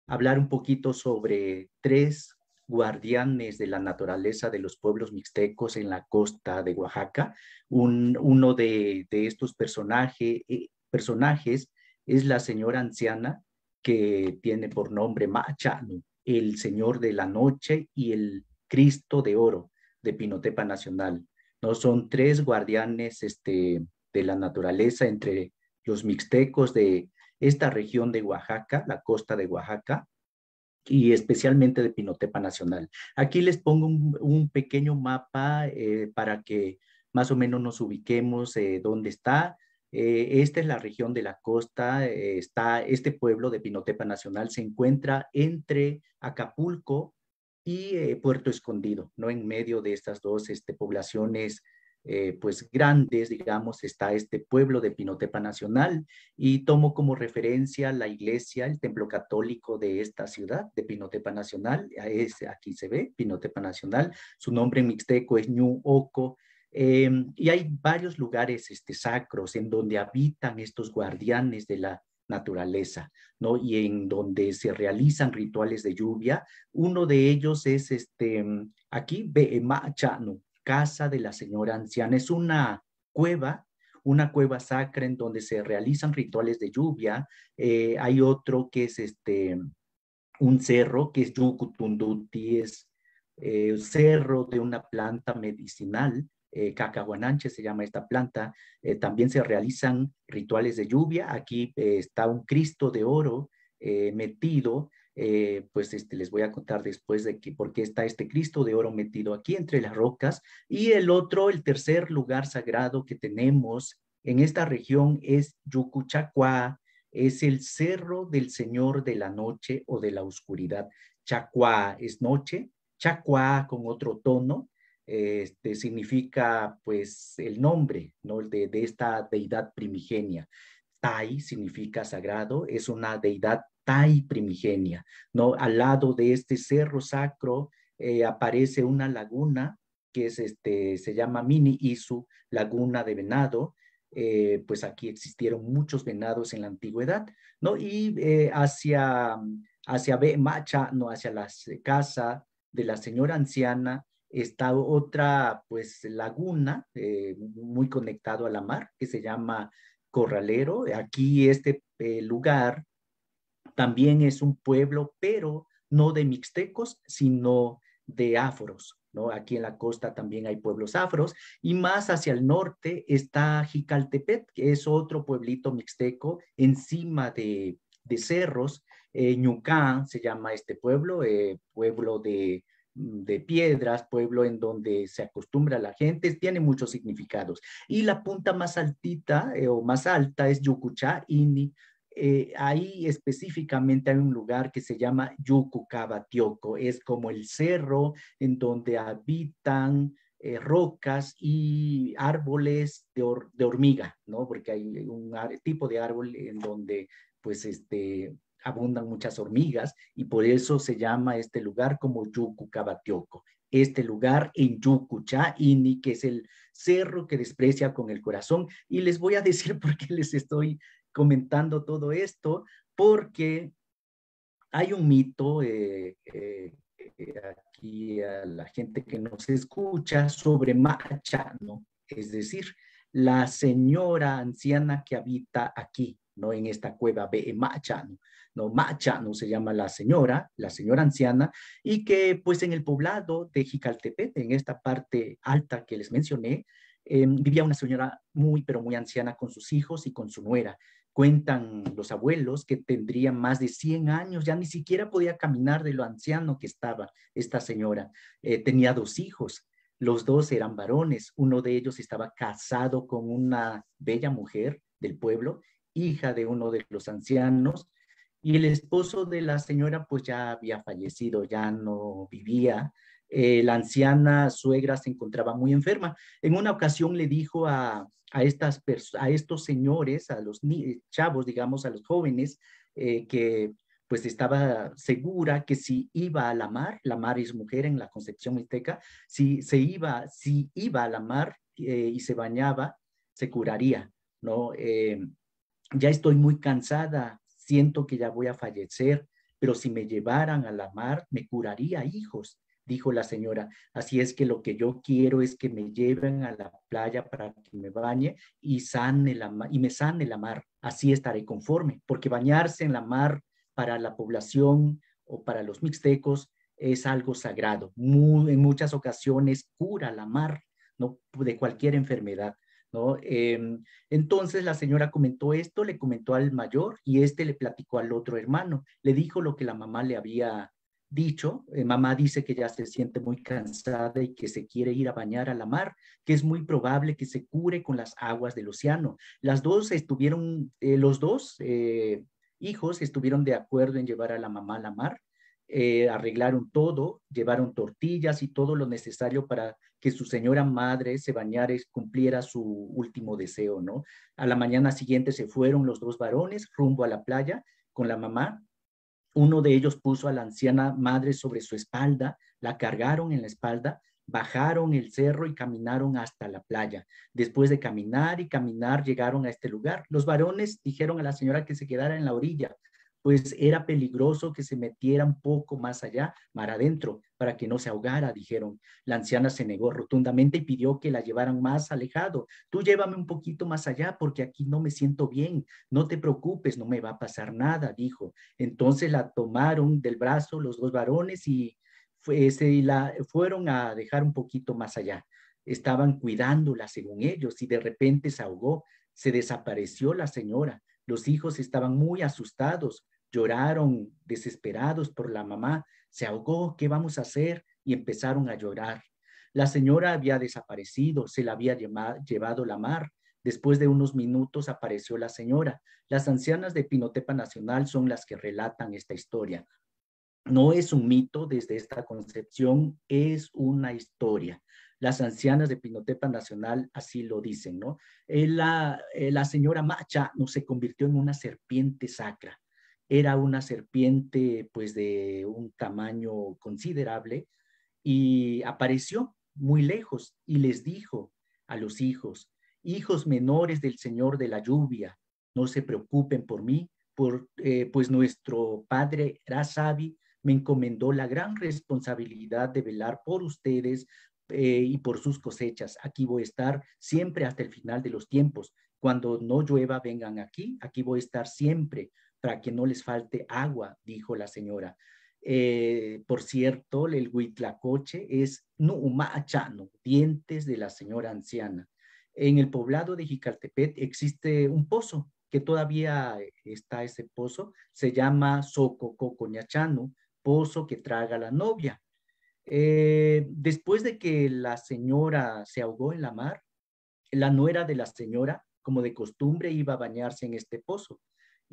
hablar un poquito sobre tres guardianes de la naturaleza de los pueblos mixtecos en la costa de Oaxaca. Un, uno de, estos personaje, eh, personajes es la señora anciana que tiene por nombre Machano, el Señor de la Noche y el Cristo de Oro de Pinotepa Nacional. ¿no? Son tres guardianes este, de la naturaleza entre los mixtecos de esta región de Oaxaca, la costa de Oaxaca, y especialmente de Pinotepa Nacional. Aquí les pongo un, pequeño mapa eh, para que más o menos nos ubiquemos eh, dónde está. Eh, esta es la región de la costa, está este pueblo de Pinotepa Nacional, se encuentra entre Acapulco y Puerto Escondido, ¿no? En medio de estas dos este, poblaciones eh, pues grandes, digamos, está este pueblo de Pinotepa Nacional y tomo como referencia la iglesia, el templo católico de esta ciudad, de Pinotepa Nacional, aquí se ve, Pinotepa Nacional, su nombre mixteco es Ñu Oco, em, y hay varios lugares este, sacros en donde habitan estos guardianes de la naturaleza, ¿no? Y en donde se realizan rituales de lluvia. Uno de ellos es este, aquí, Beemachanu, casa de la señora anciana. Es una cueva, una cueva sacra en donde se realizan rituales de lluvia. Eh, hay otro que es este, un cerro, que es Yucutunduti, es eh, un cerro de una planta medicinal. Eh, cacahuananche se llama esta planta. Eh, también se realizan rituales de lluvia. Aquí está un Cristo de oro metido eh, pues este, les voy a contar después de que por qué está este Cristo de oro metido aquí entre las rocas. Y el otro, el tercer lugar sagrado que tenemos en esta región es Yucuchacuá, es el cerro del Señor de la noche o de la oscuridad. Chacuá es noche, Chacuá con otro tono, este, significa pues el nombre ¿no? de, de esta deidad primigenia. Tai significa sagrado, es una deidad tai primigenia, ¿no? Al lado de este cerro sacro eh, aparece una laguna que es este, se llama Mini Isu, laguna de venado, eh, pues aquí existieron muchos venados en la antigüedad, ¿no? Y eh, hacia, hacia Macha, no, hacia la casa de la señora anciana, está otra, pues, laguna muy conectado a la mar, que se llama Corralero. Aquí este lugar también es un pueblo, pero no de mixtecos, sino de afros. ¿no? Aquí en la costa también hay pueblos afros y más hacia el norte está Jicaltepet, que es otro pueblito mixteco encima de, cerros. Eh, Ñucán se llama este pueblo, eh, pueblo mm, de, piedras, pueblo en donde se acostumbra la gente, tiene muchos significados. Y la punta más altita eh, o más alta es Yucuchá, Ini, eh, ahí específicamente hay un lugar que se llama Yucucabatioco, es como el cerro en donde habitan eh, rocas y árboles de, hormiga, ¿no? Porque hay un tipo de árbol en donde pues este, abundan muchas hormigas y por eso se llama este lugar como Yucucabatioco. Este lugar en Yukucha Ini, que es el cerro que desprecia con el corazón. Y les voy a decir por qué les estoy comentando todo esto porque hay un mito eh, eh, eh, aquí a la gente que nos escucha sobre Macha, ¿no? Es decir, la señora anciana que habita aquí, ¿no? En esta cueva, Be Machano, ¿no? Machano ¿no? Se llama la señora, la señora anciana, y que pues en el poblado de Jicaltepec, en esta parte alta que les mencioné, em, vivía una señora muy, pero muy anciana con sus hijos y con su nuera. Cuentan los abuelos que tendría más de 100 años, ya ni siquiera podía caminar de lo anciano que estaba esta señora. Eh, tenía dos hijos, los dos eran varones, uno de ellos estaba casado con una bella mujer del pueblo, hija de uno de los ancianos, y el esposo de la señora pues ya había fallecido, ya no vivía eh, la anciana suegra se encontraba muy enferma. En una ocasión le dijo a, a, estas a estos señores, a los chavos, digamos, a los jóvenes, eh, que pues estaba segura que si iba a la mar, la mar es mujer en la concepción mixteca, si se iba, si iba a la mar eh, y se bañaba, se curaría, ¿no? ya estoy muy cansada, siento que ya voy a fallecer, pero si me llevaran a la mar, me curaría hijos dijo la señora. Así es que lo que yo quiero es que me lleven a la playa para que me bañe y, sane la, y me sane la mar. Así estaré conforme, porque bañarse en la mar para la población o para los mixtecos es algo sagrado. en muchas ocasiones cura la mar ¿no? de cualquier enfermedad. ¿no? Em, entonces la señora comentó esto, le comentó al mayor y este le platicó al otro hermano, le dijo lo que la mamá le había dicho, eh, mamá dice que ya se siente muy cansada y que se quiere ir a bañar a la mar, que es muy probable que se cure con las aguas del océano. Las dos estuvieron, eh, los dos eh, hijos estuvieron de acuerdo en llevar a la mamá a la mar, arreglaron todo, llevaron tortillas y todo lo necesario para que su señora madre se bañara y cumpliera su último deseo, ¿no? A la mañana siguiente se fueron los dos varones rumbo a la playa con la mamá uno de ellos puso a la anciana madre sobre su espalda, la cargaron en la espalda, bajaron el cerro y caminaron hasta la playa. Después de caminar y caminar, llegaron a este lugar. Los varones dijeron a la señora que se quedara en la orilla pues era peligroso que se metiera un poco más allá, mar adentro, para que no se ahogara, dijeron. La anciana se negó rotundamente y pidió que la llevaran más alejado. Tú llévame un poquito más allá porque aquí no me siento bien. No te preocupes, no me va a pasar nada, dijo. Entonces la tomaron del brazo los dos varones y se la fueron a dejar un poquito más allá. Estaban cuidándola según ellos y de repente se ahogó, se desapareció la señora. Los hijos estaban muy asustados, lloraron desesperados por la mamá, se ahogó, ¿qué vamos a hacer? Y empezaron a llorar. La señora había desaparecido, se la había llevado la mar. Después de unos minutos apareció la señora. Las ancianas de Pinotepa Nacional son las que relatan esta historia. No es un mito desde esta concepción, es una historia. Las ancianas de Pinotepa Nacional así lo dicen, ¿no? Eh, la, eh, la señora Macha no se convirtió en una serpiente sacra era una serpiente pues de un tamaño considerable y apareció muy lejos y les dijo a los hijos, hijos menores del Señor de la lluvia, no se preocupen por mí, eh, pues nuestro padre Razavi me encomendó la gran responsabilidad de velar por ustedes eh, y por sus cosechas. Aquí voy a estar siempre hasta el final de los tiempos. Cuando no llueva, vengan aquí. Aquí voy a estar siempre para que no les falte agua, dijo la señora. Eh, por cierto, el huitlacoche es nuumachano, dientes de la señora anciana. En el poblado de Jicaltepet existe un pozo, que todavía está ese pozo, se llama Socococoñachano, pozo que traga la novia. Eh, después de que la señora se ahogó en la mar, la nuera de la señora, como de costumbre, iba a bañarse en este pozo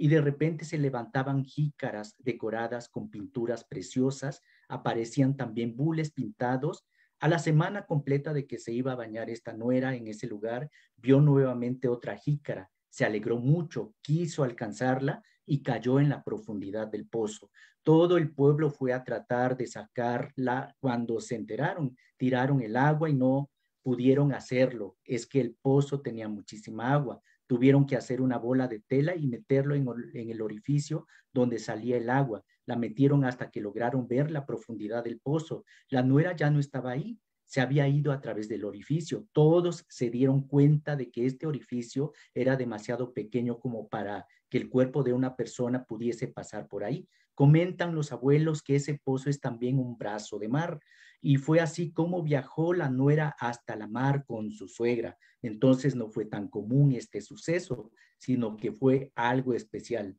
y de repente se levantaban jícaras decoradas con pinturas preciosas, aparecían también bules pintados. A la semana completa de que se iba a bañar esta nuera en ese lugar, vio nuevamente otra jícara, se alegró mucho, quiso alcanzarla y cayó en la profundidad del pozo. Todo el pueblo fue a tratar de sacarla cuando se enteraron, tiraron el agua y no pudieron hacerlo. Es que el pozo tenía muchísima agua. Tuvieron que hacer una bola de tela y meterlo en, el orificio donde salía el agua. La metieron hasta que lograron ver la profundidad del pozo. La nuera ya no estaba ahí, se había ido a través del orificio. Todos se dieron cuenta de que este orificio era demasiado pequeño como para que el cuerpo de una persona pudiese pasar por ahí. Comentan los abuelos que ese pozo es también un brazo de mar. Y fue así como viajó la nuera hasta la mar con su suegra. Entonces no fue tan común este suceso, sino que fue algo especial.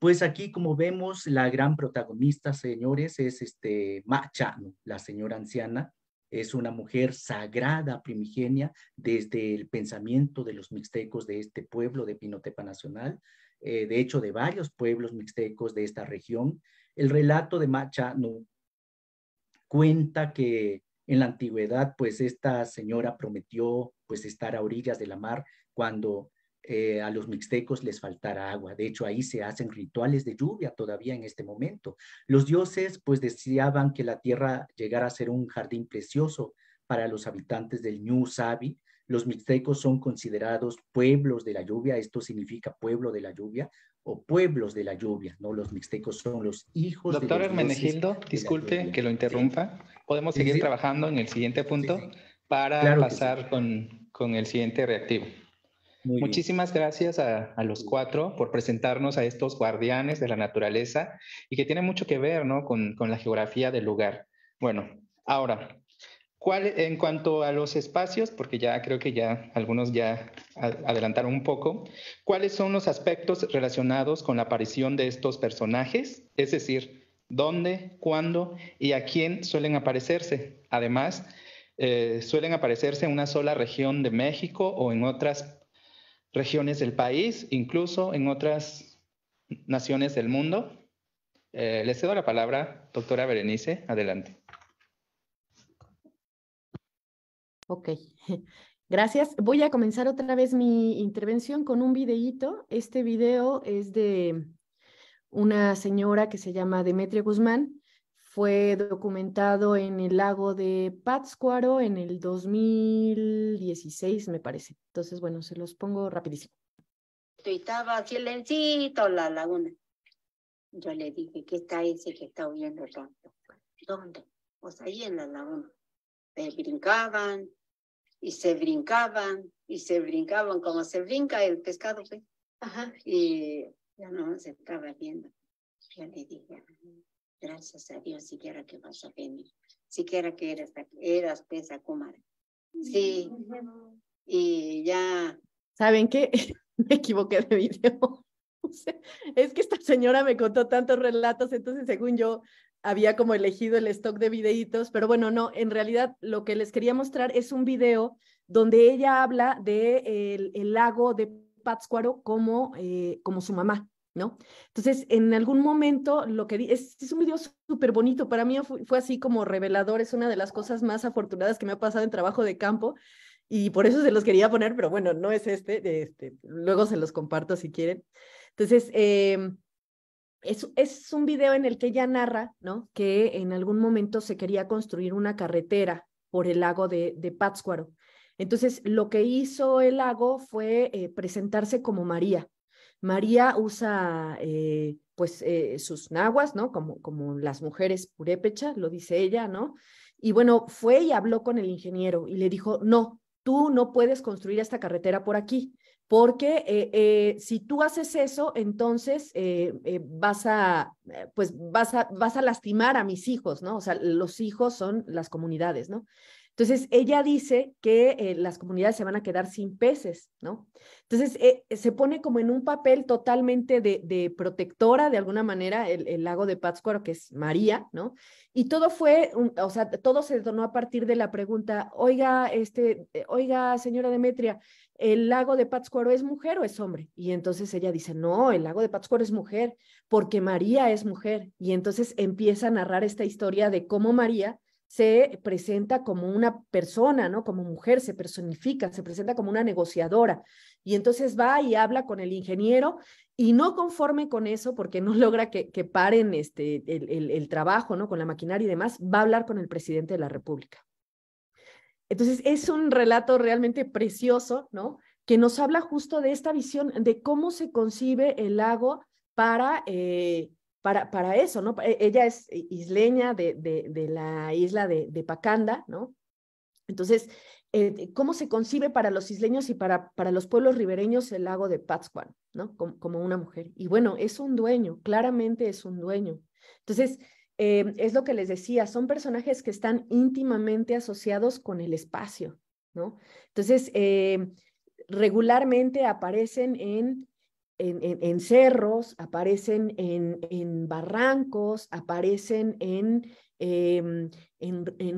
Pues aquí, como vemos, la gran protagonista, señores, es este Machano, la señora anciana. Es una mujer sagrada, primigenia, desde el pensamiento de los mixtecos de este pueblo de Pinotepa Nacional, eh, de hecho de varios pueblos mixtecos de esta región. El relato de Machano cuenta que en la antigüedad, pues esta señora prometió pues estar a orillas de la mar cuando eh, a los mixtecos les faltara agua. De hecho, ahí se hacen rituales de lluvia todavía en este momento. Los dioses pues deseaban que la tierra llegara a ser un jardín precioso para los habitantes del New Sabi. Los mixtecos son considerados pueblos de la lluvia, esto significa pueblo de la lluvia, o pueblos de la lluvia, ¿no? Los mixtecos son los hijos Doctor de Hermenegildo, disculpe que lo interrumpa. Podemos seguir trabajando en el siguiente punto para pasar con, el siguiente reactivo. Muchísimas gracias a, los cuatro por presentarnos a estos guardianes de la naturaleza y que tienen mucho que ver ¿no? con, con la geografía del lugar. Bueno, ahora en cuanto a los espacios, porque ya creo que ya algunos ya adelantaron un poco, ¿cuáles son los aspectos relacionados con la aparición de estos personajes? Es decir, ¿dónde, cuándo y a quién suelen aparecerse? Además, eh, suelen aparecerse en una sola región de México o en otras regiones del país, incluso en otras naciones del mundo. Eh, les cedo la palabra, doctora Berenice, adelante. Ok, gracias. Voy a comenzar otra vez mi intervención con un videíto. Este video es de una señora que se llama Demetria Guzmán. Fue documentado en el lago de Pátzcuaro en el 2016, me parece. Entonces, bueno, se los pongo rapidísimo. Estaba en la laguna. Yo le dije, ¿qué está ese que está huyendo tanto? ¿Dónde? Pues ahí en la laguna. brincaban, y se brincaban y se brincaban como se brinca el pescado. Pues. Ajá. Y ya no se estaba viendo. yo le dije, gracias a Dios, siquiera que vas a venir, siquiera que eras, eras pesa Kumara. Sí. Y ya. ¿Saben qué? Me equivoqué de video. es que esta señora me contó tantos relatos, entonces según yo había como elegido el stock de videitos, pero bueno, no, en realidad lo que les quería mostrar es un video donde ella habla de el, lago de Pátzcuaro como, eh, como su mamá, ¿no? Entonces, en algún momento, lo que es, un video súper bonito, para mí fue, así como revelador, es una de las cosas más afortunadas que me ha pasado en trabajo de campo y por eso se los quería poner, pero bueno, no es este, este luego se los comparto si quieren. Entonces, eh, es, un video en el que ella narra, ¿no? Que en algún momento se quería construir una carretera por el lago de, Pátzcuaro. Entonces, lo que hizo el lago fue eh, presentarse como María. María usa, eh, pues, eh, sus naguas ¿no? Como, como las mujeres purépecha, lo dice ella, ¿no? Y bueno, fue y habló con el ingeniero y le dijo, no, tú no puedes construir esta carretera por aquí porque eh, eh, si tú haces eso, entonces eh, vas, a, pues vas, a, vas a lastimar a mis hijos, ¿no? O sea, los hijos son las comunidades, ¿no? Entonces, ella dice que eh, las comunidades se van a quedar sin peces, ¿no? Entonces, eh, eh, se pone como en un papel totalmente de, protectora, de alguna manera, el, lago de Pátzcuaro, que es María, ¿no? Y todo fue, o sea, todo se detonó a partir de la pregunta, oiga, este, oiga, señora Demetria, ¿el lago de Pátzcuaro es mujer o es hombre? Y entonces ella dice, no, el lago de Pátzcuaro es mujer, porque María es mujer. Y entonces empieza a narrar esta historia de cómo María se presenta como una persona, ¿no? Como mujer, se personifica, se presenta como una negociadora. Y entonces va y habla con el ingeniero y no conforme con eso, porque no logra que, que paren este, el, trabajo, ¿no? Con la maquinaria y demás, va a hablar con el presidente de la República. Entonces, es un relato realmente precioso, ¿no? Que nos habla justo de esta visión de cómo se concibe el lago para eh, para, eso, ¿no? E, ella es isleña de, de, la isla de, de, Pacanda, ¿no? Entonces, eh, ¿cómo se concibe para los isleños y para, para los pueblos ribereños el lago de Pátzcuaro, ¿no? Como, una mujer. Y bueno, es un dueño, claramente es un dueño. Entonces, eh, es lo que les decía, son personajes que están íntimamente asociados con el espacio, ¿no? Entonces, eh, regularmente aparecen en en, cerros, aparecen en, barrancos, aparecen em, en,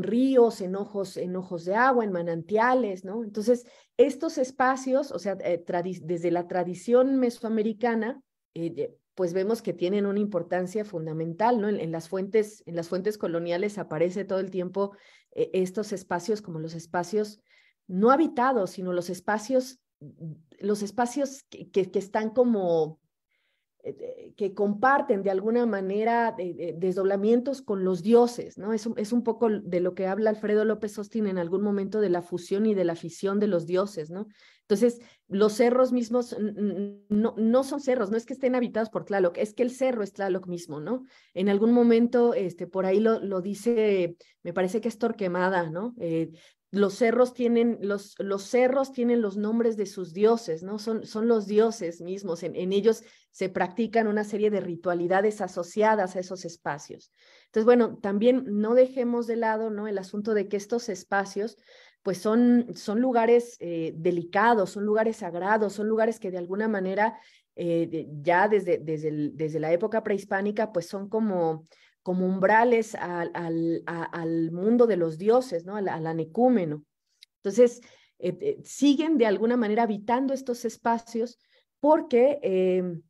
ríos, en ojos, en ojos de agua, en manantiales, ¿no? Entonces, estos espacios, o sea, eh, desde la tradición mesoamericana, eh, pues vemos que tienen una importancia fundamental, ¿no? En, las, fuentes, en las fuentes coloniales aparece todo el tiempo eh, estos espacios como los espacios no habitados, sino los espacios los espacios que, están como eh, eh, que comparten de alguna manera desdoblamientos con los dioses, ¿no? Es, es, un poco de lo que habla Alfredo López Austin en algún momento de la fusión y de la fisión de los dioses, ¿no? Entonces, los cerros mismos no, no son cerros, no es que estén habitados por Tlaloc, es que el cerro es Tlaloc mismo, ¿no? En algún momento, este, por ahí lo, dice, me parece que es Torquemada, ¿no? Eh, los cerros tienen los, los cerros tienen los nombres de sus dioses, ¿no? Son, son los dioses mismos. En, ellos se practican una serie de ritualidades asociadas a esos espacios. Entonces, bueno, también no dejemos de lado, ¿no? El asunto de que estos espacios, pues son, son lugares eh, delicados, son lugares sagrados, son lugares que de alguna manera eh, ya desde, desde, desde la época prehispánica, pues son como como umbrales al, al, al, mundo de los dioses, ¿no? al, la Entonces, eh, eh, siguen de alguna manera habitando estos espacios porque em,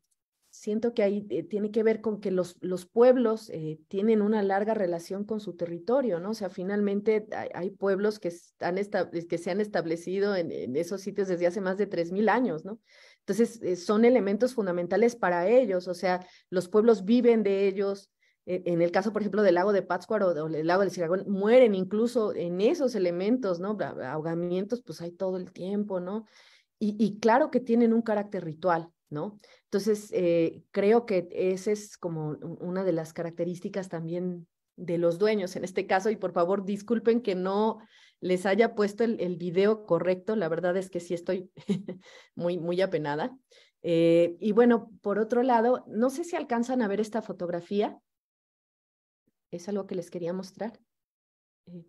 siento que ahí eh, tiene que ver con que los, los pueblos tienen una larga relación con su territorio, ¿no? O sea, finalmente hay, pueblos que, están que se han establecido en, en, esos sitios desde hace más de 3.000 años, ¿no? Entonces, son elementos fundamentales para ellos, o sea, los pueblos viven de ellos, e, en el caso, por ejemplo, del lago de Pátzcuaro o del lago de Siragón, mueren incluso en esos elementos, ¿no? Ahogamientos, pues hay todo el tiempo, ¿no? Y, claro que tienen un carácter ritual, ¿no? Entonces, eh, creo que esa es como una de las características también de los dueños en este caso, y por favor disculpen que no les haya puesto el, video correcto, la verdad es que sí estoy muy, muy apenada. Eh, y bueno, por otro lado, no sé si alcanzan a ver esta fotografía, es algo que les quería mostrar. Eh,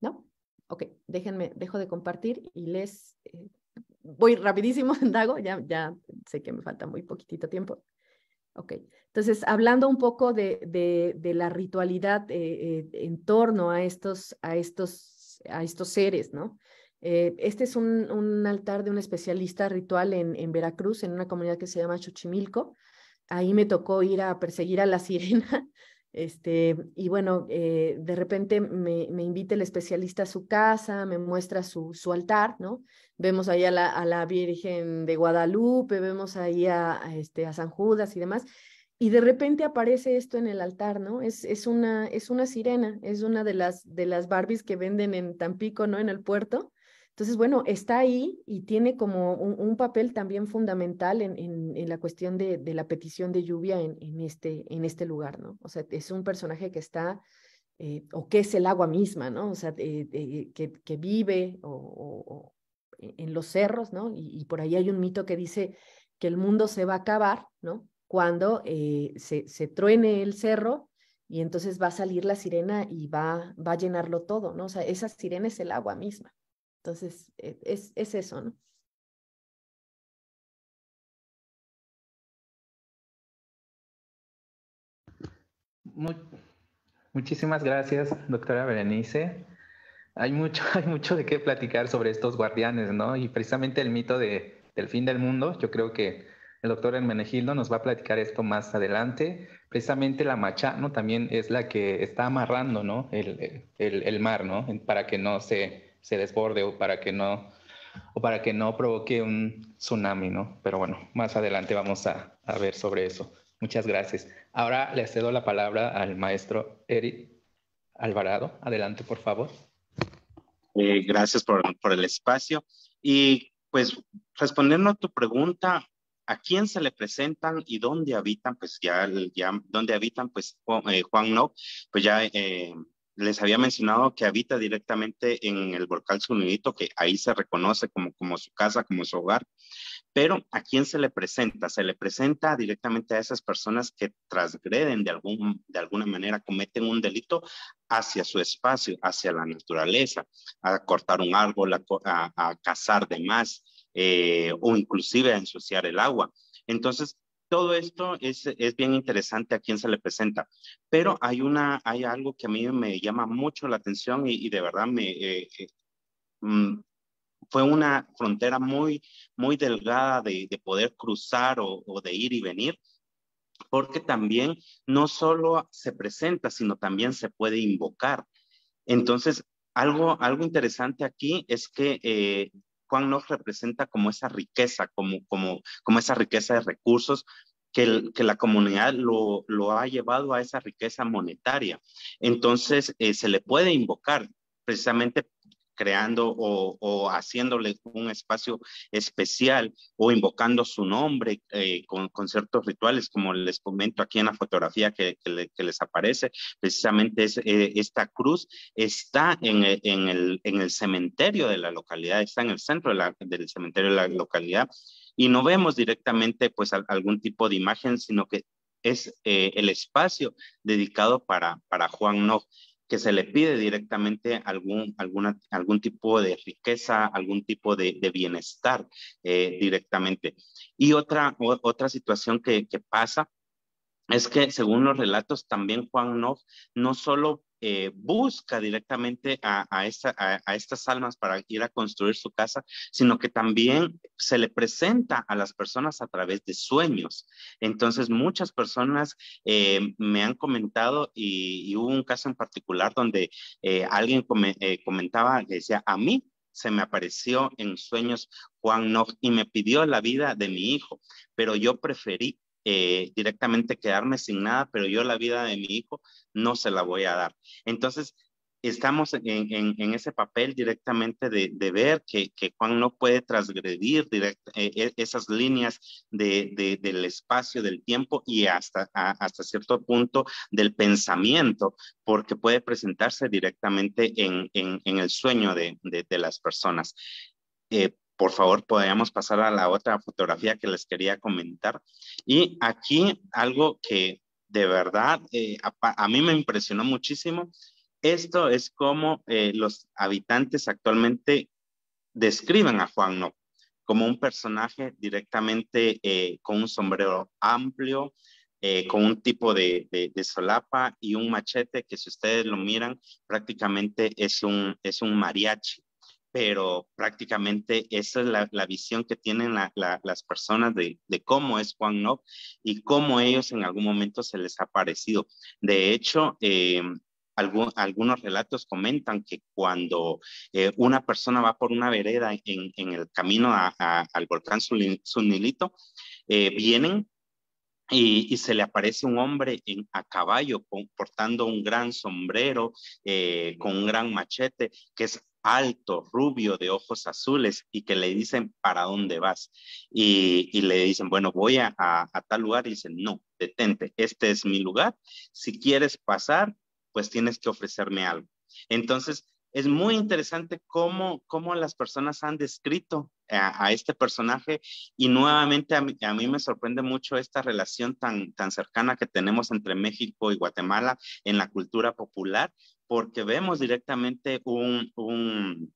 ¿No? Ok, déjenme, dejo de compartir y les eh, voy rapidísimo, Dago, ya, ya sé que me falta muy poquitito tiempo. Ok, entonces hablando un poco de, la ritualidad eh, en torno a estos, a estos, a estos seres, ¿no? este es un, altar de un especialista ritual en, en Veracruz, en una comunidad que se llama Chuchimilco. ahí me tocó ir a perseguir a la sirena este, y bueno, eh, de repente me, invita el especialista a su casa, me muestra su, altar, ¿no? Vemos ahí a la, Virgen de Guadalupe, vemos ahí a, este, a San Judas y demás. Y de repente aparece esto en el altar, ¿no? Es, es, una, es una sirena, es una de las, de las Barbies que venden en Tampico, ¿no? En el puerto. Entonces, bueno, está ahí y tiene como un, papel también fundamental en, la cuestión de, la petición de lluvia este, en, este, lugar, ¿no? O sea, es un personaje que está, eh, o que es el agua misma, ¿no? O sea, eh, eh, que, vive e, en los cerros, ¿no? Y, por ahí hay un mito que dice que el mundo se va a acabar, ¿no? Cuando se, truene el cerro y entonces va a salir la sirena y va, va a llenarlo todo, ¿no? O sea, esa sirena es el agua misma. Entonces, e, es, es eso, ¿no? muchísimas gracias, doctora Berenice. Hay mucho, hay mucho de qué platicar sobre estos guardianes, ¿no? Y precisamente el mito de, del fin del mundo, yo creo que el doctor Hermenegildo nos va a platicar esto más adelante. Precisamente la no también es la que está amarrando, ¿no? El, el, el mar, ¿no? Para que no se se desborde o para que no o para que no provoque un tsunami, ¿no? Pero bueno, más adelante vamos a, a ver sobre eso. Muchas gracias. Ahora le cedo la palabra al maestro Eric Alvarado. Adelante, por favor. Eh, gracias por, por, el espacio. Y pues respondiendo a tu pregunta, ¿a quién se le presentan y dónde habitan? Pues ya, ya dónde habitan, pues Juan, eh, no, pues ya eh, les había mencionado que habita directamente en el volcán Sunidito, que ahí se reconoce como, como su casa, como su hogar. Pero ¿a quién se le presenta? Se le presenta directamente a esas personas que transgreden de, algún, de alguna manera, cometen un delito hacia su espacio, hacia la naturaleza, a cortar un árbol, a, cazar de más, eh, o inclusive a ensuciar el agua. Entonces, todo esto es, bien interesante a quien se le presenta, pero hay, una, hay algo que a mí me llama mucho la atención y, de verdad me, eh, eh, mm, fue una frontera muy, muy delgada de, poder cruzar o, de ir y venir, porque también no solo se presenta, sino también se puede invocar. Entonces, algo, algo interesante aquí es que eh, Juan nos representa como esa riqueza, como, como, como esa riqueza de recursos que, que, la comunidad lo, ha llevado a esa riqueza monetaria. Entonces, eh, se le puede invocar precisamente creando o, haciéndole un espacio especial o invocando su nombre eh, con, ciertos rituales, como les comento aquí en la fotografía que, les aparece, precisamente eh, esta cruz está eh, en, el, cementerio de la localidad, está en el centro del cementerio de la localidad. Y no vemos directamente pues algún tipo de imagen, sino que es el espacio dedicado para, para Juan Nog que se le pide directamente algún, alguna, algún tipo de riqueza, algún tipo de, bienestar eh, directamente. Y otra, otra situación que, que pasa es que según los relatos también Juan Noff no solo eh, busca directamente a, estas almas para ir a construir su casa, sino que también se le presenta a las personas a través de sueños. Entonces, muchas personas eh, me han comentado y, hubo un caso en particular donde eh, alguien comentaba que decía, a mí se me apareció en sueños Juan Nog y me pidió la vida de mi hijo, pero yo preferí eh, directamente quedarme sin nada, pero yo la vida de mi hijo no se la voy a dar. Entonces, estamos en, ese papel directamente de, ver que, Juan no puede transgredir direct, eh, e, esas líneas de, del espacio, del tiempo y hasta, hasta cierto punto del pensamiento, porque puede presentarse directamente en, el sueño de, las personas. Eh, por favor, podríamos pasar a la otra fotografía que les quería comentar. Y aquí algo que de verdad eh, a, mí me impresionó muchísimo. Esto es como eh, los habitantes actualmente describen a Juan No como un personaje directamente eh, con un sombrero amplio, con un tipo de, de, solapa y un machete que si ustedes lo miran prácticamente es un, es un mariachi pero prácticamente esa es la, visión que tienen las personas de, cómo es Juan Nob y cómo ellos en algún momento se les ha parecido. De hecho, eh, algunos relatos comentan que cuando eh, una persona va por una vereda en, el camino al volcán Sunilito, eh, vienen y, se le aparece un hombre en, a caballo portando un gran sombrero, con un gran machete, que es alto, rubio, de ojos azules y que le dicen, ¿para dónde vas? Y, le dicen, bueno, voy a, tal lugar y dicen, no, detente, este es mi lugar, si quieres pasar, pues tienes que ofrecerme algo. Entonces, es muy interesante cómo, cómo las personas han descrito a, este personaje y nuevamente a mí, me sorprende mucho esta relación tan, tan cercana que tenemos entre México y Guatemala en la cultura popular, porque vemos directamente un,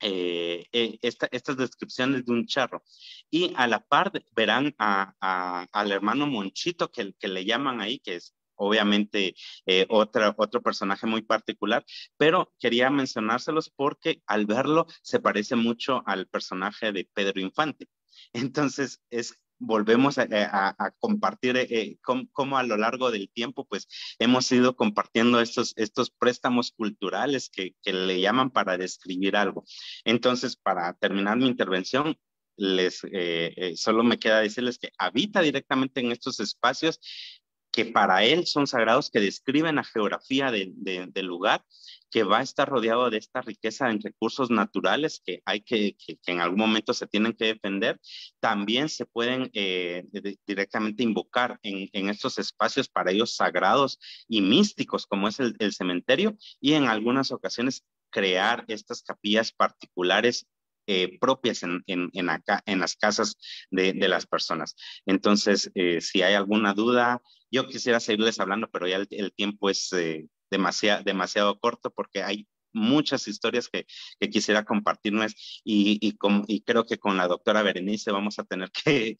eh, eh, estas descripciones de un charro. Y a la par verán a, al hermano Monchito que, que le llaman ahí, que es obviamente eh, otro personaje muy particular, pero quería mencionárselos porque al verlo se parece mucho al personaje de Pedro Infante. Entonces, es volvemos a, compartir eh, cómo, a lo largo del tiempo pues hemos ido compartiendo estos, estos préstamos culturales que, le llaman para describir algo. Entonces, para terminar mi intervención, les, eh, eh, solo me queda decirles que habita directamente en estos espacios que para él son sagrados, que describen la geografía del lugar que va a estar rodeado de esta riqueza en recursos naturales que hay que, en algún momento se tienen que defender, también se pueden eh, directamente invocar en, en, estos espacios para ellos sagrados y místicos, como es el, cementerio, y en algunas ocasiones crear estas capillas particulares eh, propias en, acá, en las casas de, las personas. Entonces, eh, si hay alguna duda, yo quisiera seguirles hablando, pero ya el, tiempo es, demasiado, corto porque hay muchas historias que, quisiera compartirnos y, creo que con la doctora Berenice vamos a tener que,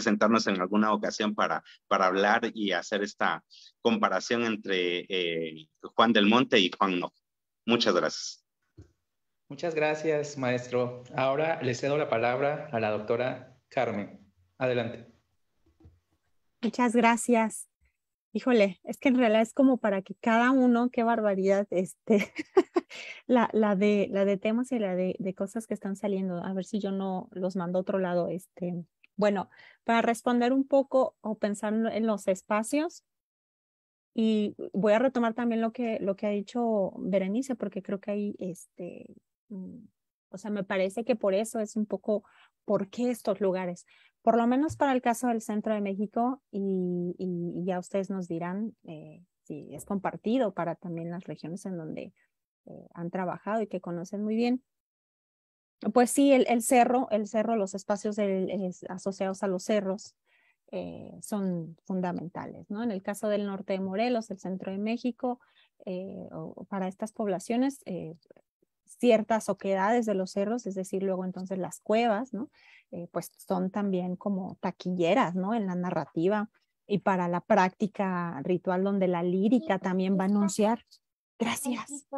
sentarnos en alguna ocasión para, hablar y hacer esta comparación entre eh, Juan del Monte y Juan No. Muchas gracias. Muchas gracias, maestro. Ahora le cedo la palabra a la doctora Carmen. Adelante. Muchas gracias híjole, es que en realidad es como para que cada uno, qué barbaridad, este, la, la, de, la de temas y la de, de, cosas que están saliendo, a ver si yo no los mando a otro lado. Este. Bueno, para responder un poco o pensar en los espacios, y voy a retomar también lo que, lo que ha dicho Berenice, porque creo que ahí, este, mm, o sea, me parece que por eso es un poco, ¿por qué estos lugares? por lo menos para el caso del centro de México, y, ya ustedes nos dirán eh, si es compartido para también las regiones en donde eh, han trabajado y que conocen muy bien. Pues sí, el, cerro, el cerro, los espacios asociados a los cerros eh, son fundamentales, ¿no? En el caso del norte de Morelos, el centro de México, para estas poblaciones, ciertas oquedades de los cerros, es decir, luego entonces las cuevas, ¿no? Eh, pues son también como taquilleras, ¿no? En la narrativa y para la práctica ritual donde la lírica también va a anunciar. Gracias. Este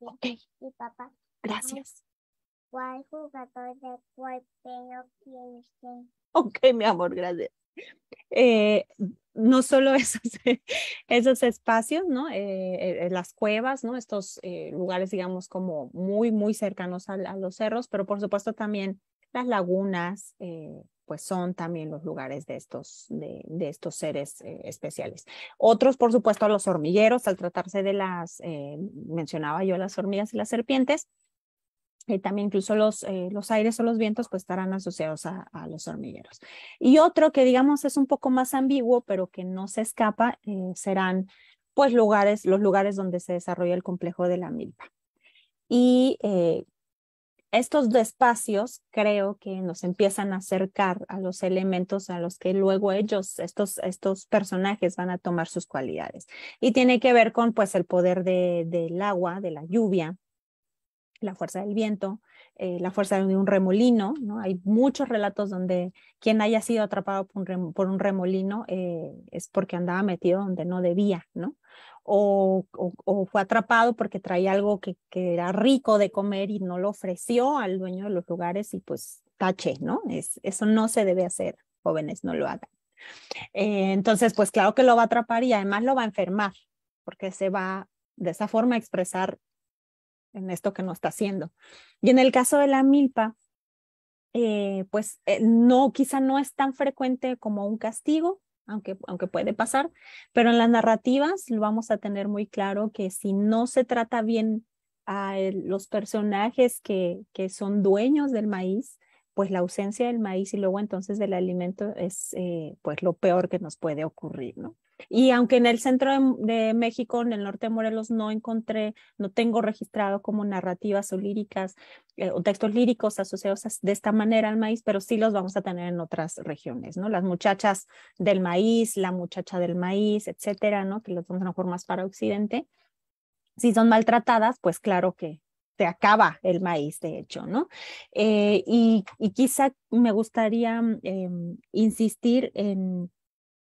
okay. y papá. Gracias. ¿Cuál jugador de cuál pelo Ok, mi amor, gracias. Eh, no solo esos, esos espacios, ¿no? Eh, eh, las cuevas, ¿no? Estos lugares, digamos, como muy, muy cercanos a, los cerros, pero por supuesto también las lagunas, pues son también los lugares de estos, de, estos seres especiales. Otros, por supuesto, los hormigueros, al tratarse de las, mencionaba yo las hormigas y las serpientes, y eh, también incluso los, eh, los aires o los vientos pues estarán asociados a, los hormigueros. Y otro que digamos es un poco más ambiguo, pero que no se escapa, eh, serán pues lugares, los lugares donde se desarrolla el complejo de la milpa. Y estos espacios creo que nos empiezan a acercar a los elementos a los que luego ellos, estos, estos personajes van a tomar sus cualidades. Y tiene que ver con pues el poder del agua, de la lluvia, la fuerza del viento, eh, la fuerza de un remolino. ¿no? Hay muchos relatos donde quien haya sido atrapado por un, remolino eh, es porque andaba metido donde no debía, ¿no? O, fue atrapado porque traía algo que, era rico de comer y no lo ofreció al dueño de los lugares y pues tache, ¿no? Es, eso no se debe hacer, jóvenes, no lo hagan. Eh, entonces, pues claro que lo va a atrapar y además lo va a enfermar porque se va de esa forma a expresar en esto que no está haciendo. Y en el caso de la milpa, eh, pues eh, no, quizá no es tan frecuente como un castigo, aunque, aunque puede pasar, pero en las narrativas lo vamos a tener muy claro que si no se trata bien a los personajes que, que son dueños del maíz, pues la ausencia del maíz y luego entonces del alimento es eh, pues lo peor que nos puede ocurrir, ¿no? Y aunque en el centro de, México, en el norte de Morelos, no encontré, no tengo registrado como narrativas o líricas eh, o textos líricos asociados de esta manera al maíz, pero sí los vamos a tener en otras regiones, ¿no? Las muchachas del maíz, la muchacha del maíz, etcétera, ¿no? Que los vamos a lo más para Occidente. Si son maltratadas, pues claro que, se acaba el maíz, de hecho, ¿no? Eh, y, y, quizá me gustaría mm, em, insistir en,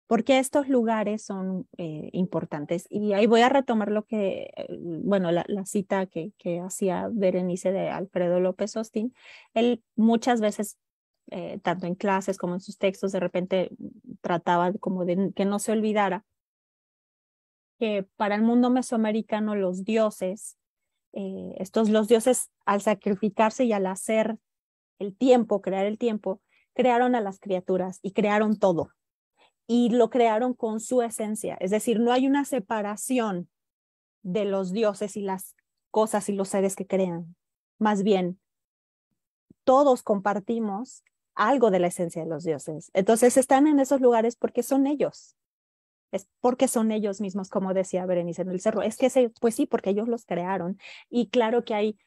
porque estos lugares son eh, importantes? Y ahí voy a retomar lo que, eh, bueno, la, cita que, hacía Berenice de Alfredo López Austin. Él muchas veces, eh, tanto en clases como en sus textos, de repente trataba como de que no se olvidara que para el mundo mesoamericano los dioses, estos los dioses al sacrificarse y al hacer el tiempo, crear el tiempo, crearon a las criaturas y crearon todo y lo crearon con su esencia. Es decir, no hay una separación de los dioses y las cosas y los seres que crean. Más bien, todos compartimos algo de la esencia de los dioses. Entonces están en esos lugares porque son ellos. Es porque son ellos mismos, como decía Berenice en el cerro. Es que, pues sí, porque ellos los crearon. Y claro que hay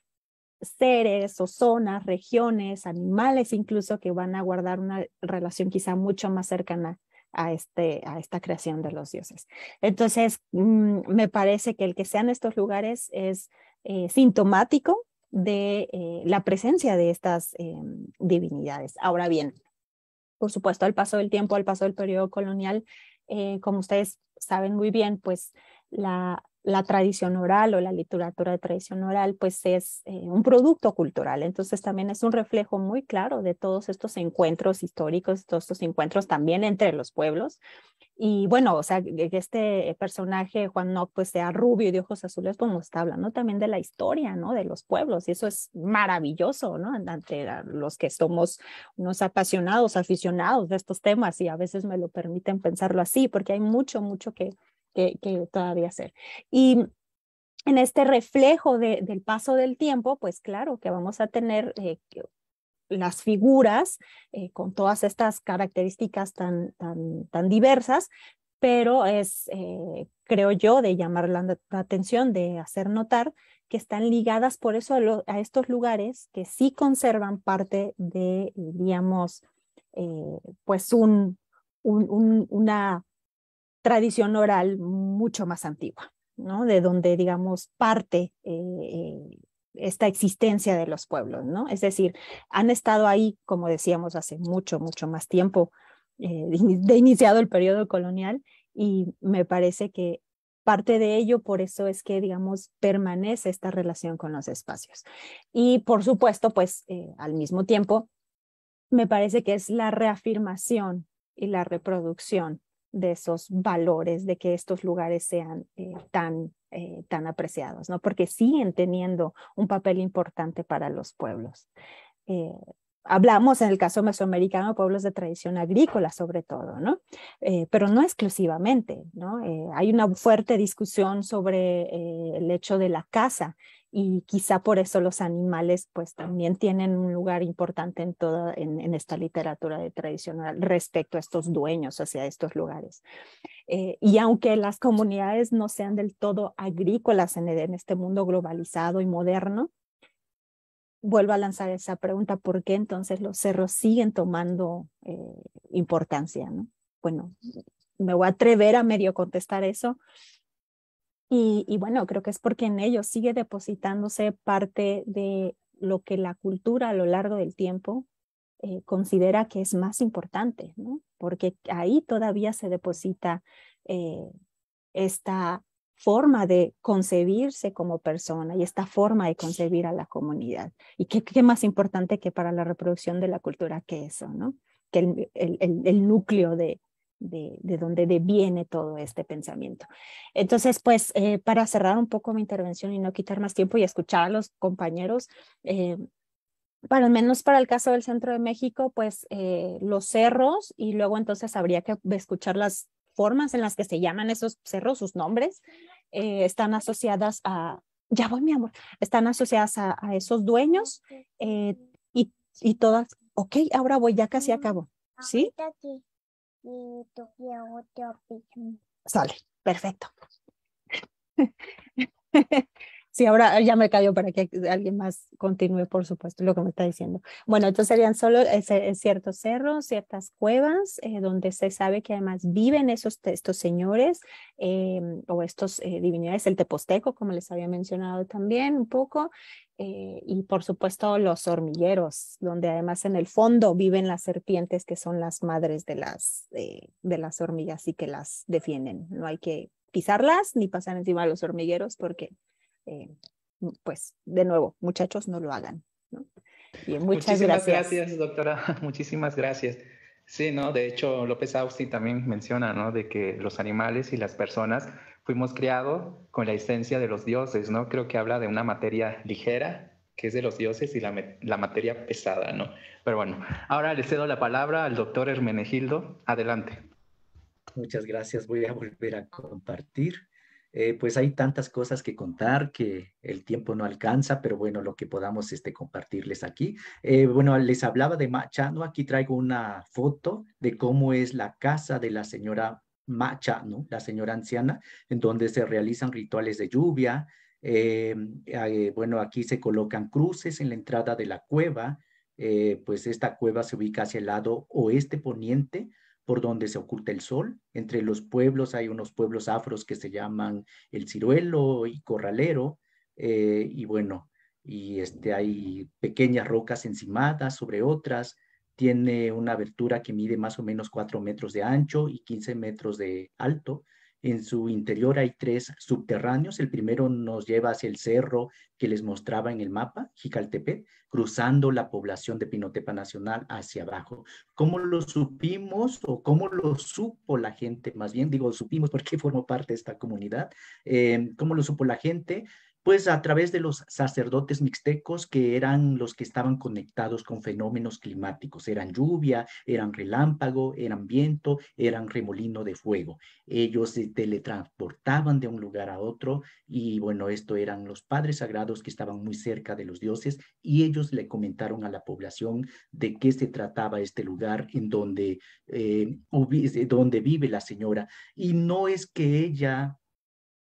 seres o zonas, regiones, animales incluso que van a guardar una relación quizá mucho más cercana a, este, a esta creación de los dioses. Entonces, mm, me parece que el que sean estos lugares es eh, sintomático de eh, la presencia de estas em, divinidades. Ahora bien, por supuesto, al paso del tiempo, al paso del periodo colonial, eh, como ustedes saben muy bien, pues la, la tradición oral o la literatura de tradición oral, pues es eh, un producto cultural. Entonces también es un reflejo muy claro de todos estos encuentros históricos, todos estos encuentros también entre los pueblos. Y bueno, o sea, este personaje, Juan No, pues sea rubio y de ojos azules, pues nos está hablando también de la historia, ¿no? De los pueblos. Y eso es maravilloso, ¿no? Ante los que somos unos apasionados, aficionados de estos temas y a veces me lo permiten pensarlo así, porque hay mucho, mucho que que, todavía hacer. Y en este reflejo del paso del tiempo, pues claro que vamos a tener eh, las figuras eh, con todas estas características tan, tan, tan diversas, pero es, eh, creo yo, de llamar la, atención, de hacer notar que están ligadas por eso a, estos lugares que sí conservan parte de, digamos, pues un, un, una tradición oral mucho más antigua, ¿no? De donde, digamos, parte eh, eh, esta existencia de los pueblos, ¿no? Es decir, han estado ahí, como decíamos, hace mucho, mucho más tiempo eh, de iniciado el periodo colonial y me parece que parte de ello, por eso es que, digamos, permanece esta relación con los espacios. Y por supuesto, pues al mismo tiempo, me parece que es la reafirmación y la reproducción de esos valores, de que estos lugares sean eh, tan, eh, tan apreciados, ¿no? Porque siguen teniendo un papel importante para los pueblos. Eh, hablamos en el caso mesoamericano pueblos de tradición agrícola sobre todo, ¿no? Eh, pero no exclusivamente, ¿no? Eh, hay una fuerte discusión sobre eh, el hecho de la caza y quizá por eso los animales pues también tienen un lugar importante en toda en, esta literatura tradicional respecto a estos dueños hacia estos lugares. y aunque las comunidades no sean del todo agrícolas en, este mundo globalizado y moderno, vuelvo a lanzar esa pregunta, ¿por qué entonces los cerros siguen tomando eh, importancia? Bueno, me voy a atrever a medio contestar eso. Y, bueno, creo que es porque en ellos sigue depositándose parte de lo que la cultura a lo largo del tiempo eh, considera que es más importante, porque ahí todavía se deposita eh, esta forma de concebirse como persona y esta forma de concebir a la comunidad. Y qué, más importante que para la reproducción de la cultura que eso, ¿no? Que el, núcleo de, de, donde deviene todo este pensamiento. Entonces, pues, eh, para cerrar un poco mi intervención y no quitar más tiempo y escuchar a los compañeros, eh, para al menos para el caso del centro de México, pues eh, los cerros y luego entonces habría que escuchar las formas en las que se llaman esos cerros, sus nombres, eh, están asociadas a, ya voy mi amor, están asociadas a, esos dueños eh, y, y, todas, ok, ahora voy, ya casi acabo, ¿sí? Sale, perfecto. Sí, ahora ya me cayó para que alguien más continúe, por supuesto, lo que me está diciendo. Bueno, entonces serían solo eh, ciertos cerros, ciertas cuevas, eh, donde se sabe que además viven esos, estos señores eh, o estos divinidades, el teposteco, como les había mencionado también un poco, y por supuesto los hormigueros, donde además en el fondo viven las serpientes que son las madres de las, de las hormigas y que las defienden. No hay que pisarlas ni pasar encima a los hormigueros porque eh, mm, pues de nuevo, muchachos, no lo hagan. Bien, muchas gracias. doctora. Muchísimas gracias. Sí, ¿no? De hecho, López Austin también menciona, De que los animales y las personas fuimos criados con la esencia de los dioses, ¿no? Creo que habla de una materia ligera, que es de los dioses, y la, materia pesada, ¿no? Pero bueno, ahora le cedo la palabra al doctor Hermenegildo. Adelante. Muchas gracias. Voy a volver a compartir. Eh, pues hay tantas cosas que contar que el tiempo no alcanza, pero bueno, lo que podamos este, compartirles aquí. Eh, bueno, les hablaba de Machano, aquí traigo una foto de cómo es la casa de la señora Machano, la señora anciana, en donde se realizan rituales de lluvia. Eh, bueno, aquí se colocan cruces en la entrada de la cueva, pues esta cueva se ubica hacia el lado oeste poniente, por donde se oculta el sol. Entre los pueblos hay unos pueblos afros que se llaman El Ciruelo y Corralero, eh, y bueno, y este, hay pequeñas rocas encimadas sobre otras. Tiene una abertura que mide más o menos 4 metros de ancho y 15 metros de alto en su interior hay tres subterráneos. El primero nos lleva hacia el cerro que les mostraba en el mapa, Jicaltepec, cruzando la población de Pinotepa Nacional hacia abajo. ¿Cómo lo supimos o cómo lo supo la gente? Más bien digo, supimos porque formo parte de esta comunidad. Eh, ¿Cómo lo supo la gente? pues a través de los sacerdotes mixtecos que eran los que estaban conectados con fenómenos climáticos, eran lluvia, eran relámpago, eran viento, eran remolino de fuego. Ellos se teletransportaban de un lugar a otro y bueno, esto eran los padres sagrados que estaban muy cerca de los dioses y ellos le comentaron a la población de qué se trataba este lugar en donde, eh, donde vive la señora. Y no es que ella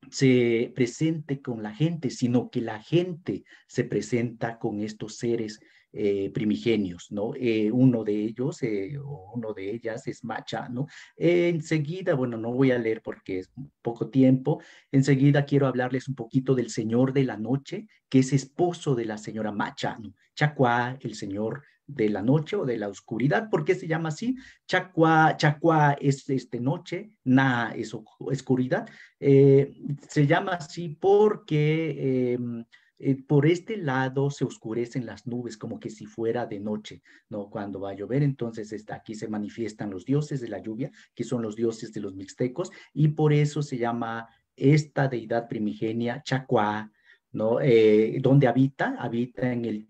se presente con la gente, sino que la gente se presenta con estos seres eh, primigenios, ¿no? Eh, uno de ellos eh, uno de ellas es Macha, ¿no? enseguida, bueno, no voy a leer porque es poco tiempo, enseguida quiero hablarles un poquito del Señor de la Noche, que es esposo de la señora Macha, ¿no? Chacuá, el Señor de la noche o de la oscuridad. ¿Por qué se llama así? Chacua, chacua es este, noche, na es oscuridad. Eh, se llama así porque em, eh, por este lado se oscurecen las nubes como que si fuera de noche, ¿no? Cuando va a llover, entonces está, aquí se manifiestan los dioses de la lluvia, que son los dioses de los mixtecos, y por eso se llama esta deidad primigenia, Chacua, ¿no? Eh, donde habita, habita en el,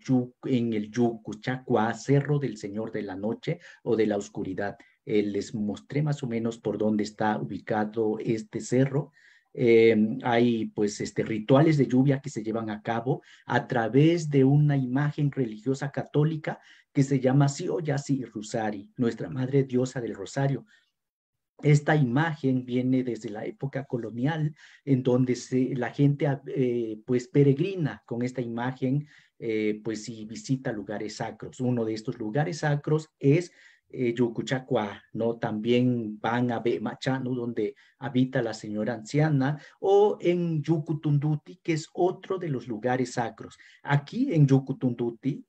Yucuchacua, cerro del Señor de la Noche o de la Oscuridad. Eh, les mostré más o menos por dónde está ubicado este cerro. Em, hay pues este, rituales de lluvia que se llevan a cabo a través de una imagen religiosa católica que se llama Sioyasi Rosari, nuestra Madre Diosa del Rosario. Esta imagen viene desde la época colonial, en donde la gente ah, eh, pues peregrina con esta imagen, eh, pues si visita lugares sacros. Uno de estos lugares sacros es eh, Yucuchacua, ¿no? También van a Bemachano, donde habita la señora anciana, o en Yucutunduti, que es otro de los lugares sacros. Aquí en Yucutunduti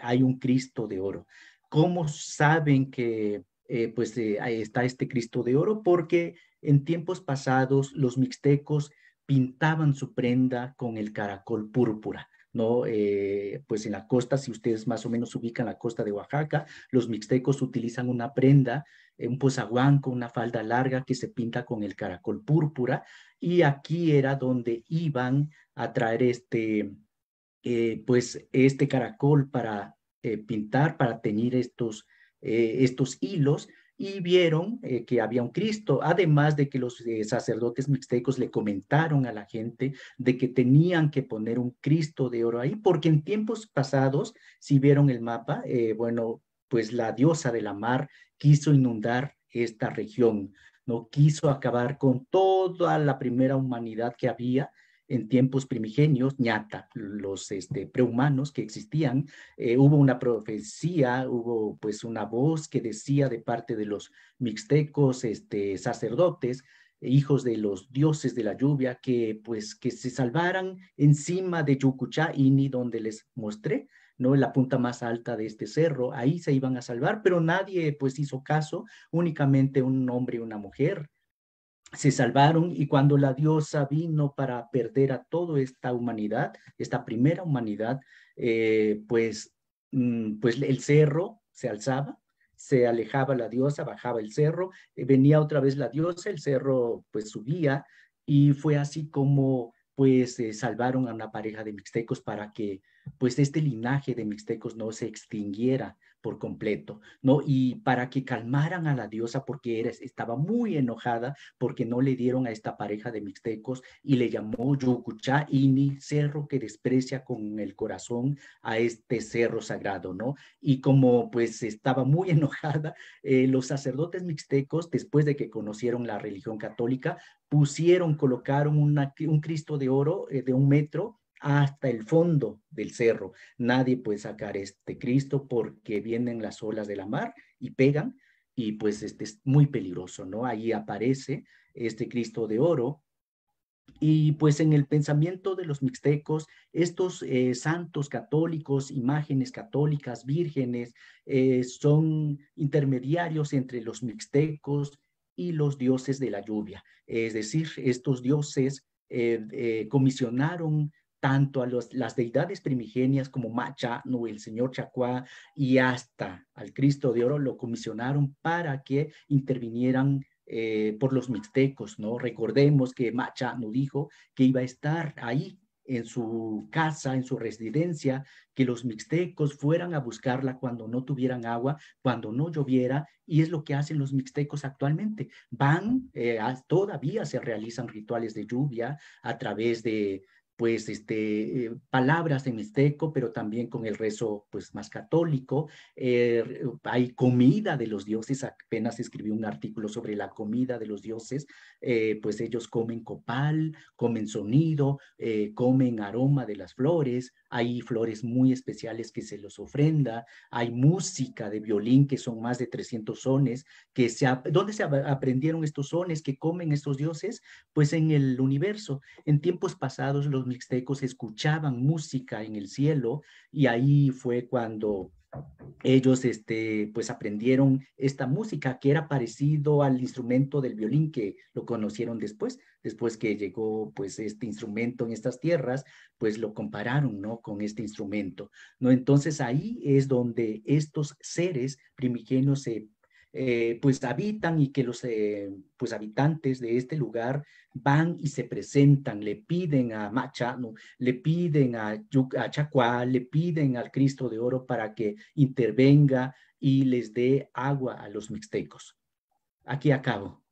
hay un Cristo de oro. ¿Cómo saben que eh, pues eh, ahí está este Cristo de oro, porque en tiempos pasados los mixtecos pintaban su prenda con el caracol púrpura. ¿no? Eh, pues en la costa, si ustedes más o menos ubican la costa de Oaxaca, los mixtecos utilizan una prenda, un posaguán con una falda larga que se pinta con el caracol púrpura, y aquí era donde iban a traer este, pues este caracol para pintar, para teñir estos eh, estos hilos y vieron eh, que había un Cristo, además de que los eh, sacerdotes mixtecos le comentaron a la gente de que tenían que poner un Cristo de oro ahí, porque en tiempos pasados, si vieron el mapa, bueno, pues la diosa de la mar quiso inundar esta región, no quiso acabar con toda la primera humanidad que había en tiempos primigenios, ñata, los este, prehumanos que existían, eh, hubo una profecía, hubo pues una voz que decía de parte de los mixtecos, este, sacerdotes, hijos de los dioses de la lluvia, que pues que se salvaran encima de Yucuchá, Ini, donde les mostré, ¿no? En la punta más alta de este cerro, ahí se iban a salvar, pero nadie pues hizo caso, únicamente un hombre y una mujer se salvaron y cuando la diosa vino para perder a toda esta humanidad, esta primera humanidad, eh, pues, mm, pues el cerro se alzaba, se alejaba la diosa, bajaba el cerro, eh, venía otra vez la diosa, el cerro pues subía y fue así como pues salvaron a una pareja de mixtecos para que pues este linaje de mixtecos no se extinguiera por completo, ¿no? Y para que calmaran a la diosa porque era, estaba muy enojada porque no le dieron a esta pareja de mixtecos y le llamó Yucuchá ni cerro que desprecia con el corazón a este cerro sagrado, ¿no? Y como pues estaba muy enojada, eh, los sacerdotes mixtecos, después de que conocieron la religión católica, pusieron, colocaron un Cristo de oro eh, de un metro hasta el fondo del cerro. Nadie puede sacar este Cristo porque vienen las olas de la mar y pegan y pues este es muy peligroso, ¿no? Ahí aparece este Cristo de oro y pues en el pensamiento de los mixtecos, estos eh, santos católicos, imágenes católicas, vírgenes, eh, son intermediarios entre los mixtecos y los dioses de la lluvia. Es decir, estos dioses eh, comisionaron tanto a las deidades primigenias como Macha, no el señor Chacuá y hasta al Cristo de Oro lo comisionaron para que intervinieran eh, por los mixtecos, ¿no? Recordemos que Macha nos dijo que iba a estar ahí en su casa, en su residencia, que los mixtecos fueran a buscarla cuando no tuvieran agua, cuando no lloviera, y es lo que hacen los mixtecos actualmente. Van, eh, todavía se realizan rituales de lluvia a través de, pues, este, eh, palabras en esteco, pero también con el rezo, pues, más católico. Eh, uh, hay comida de los dioses, apenas escribí un artículo sobre la comida de los dioses, eh, pues ellos comen copal, comen sonido, comen aroma de las flores, hay flores muy especiales que se los ofrenda, hay música de violín que son más de 300 sones, que se, ¿dónde se aprendieron estos sones que comen estos dioses? Pues en el universo. En tiempos pasados los mixtecos escuchaban música en el cielo y ahí fue cuando ellos este, pues aprendieron esta música que era parecido al instrumento del violín que lo conocieron después, después que llegó pues este instrumento en estas tierras, pues lo compararon, ¿no? Con este instrumento, ¿no? Entonces ahí es donde estos seres primigenios se eh, pues habitan y que los eh, pues habitantes de este lugar van y se presentan, le piden a no le piden a, a Chacuá, le piden al Cristo de Oro para que intervenga y les dé agua a los mixtecos. Aquí acabo.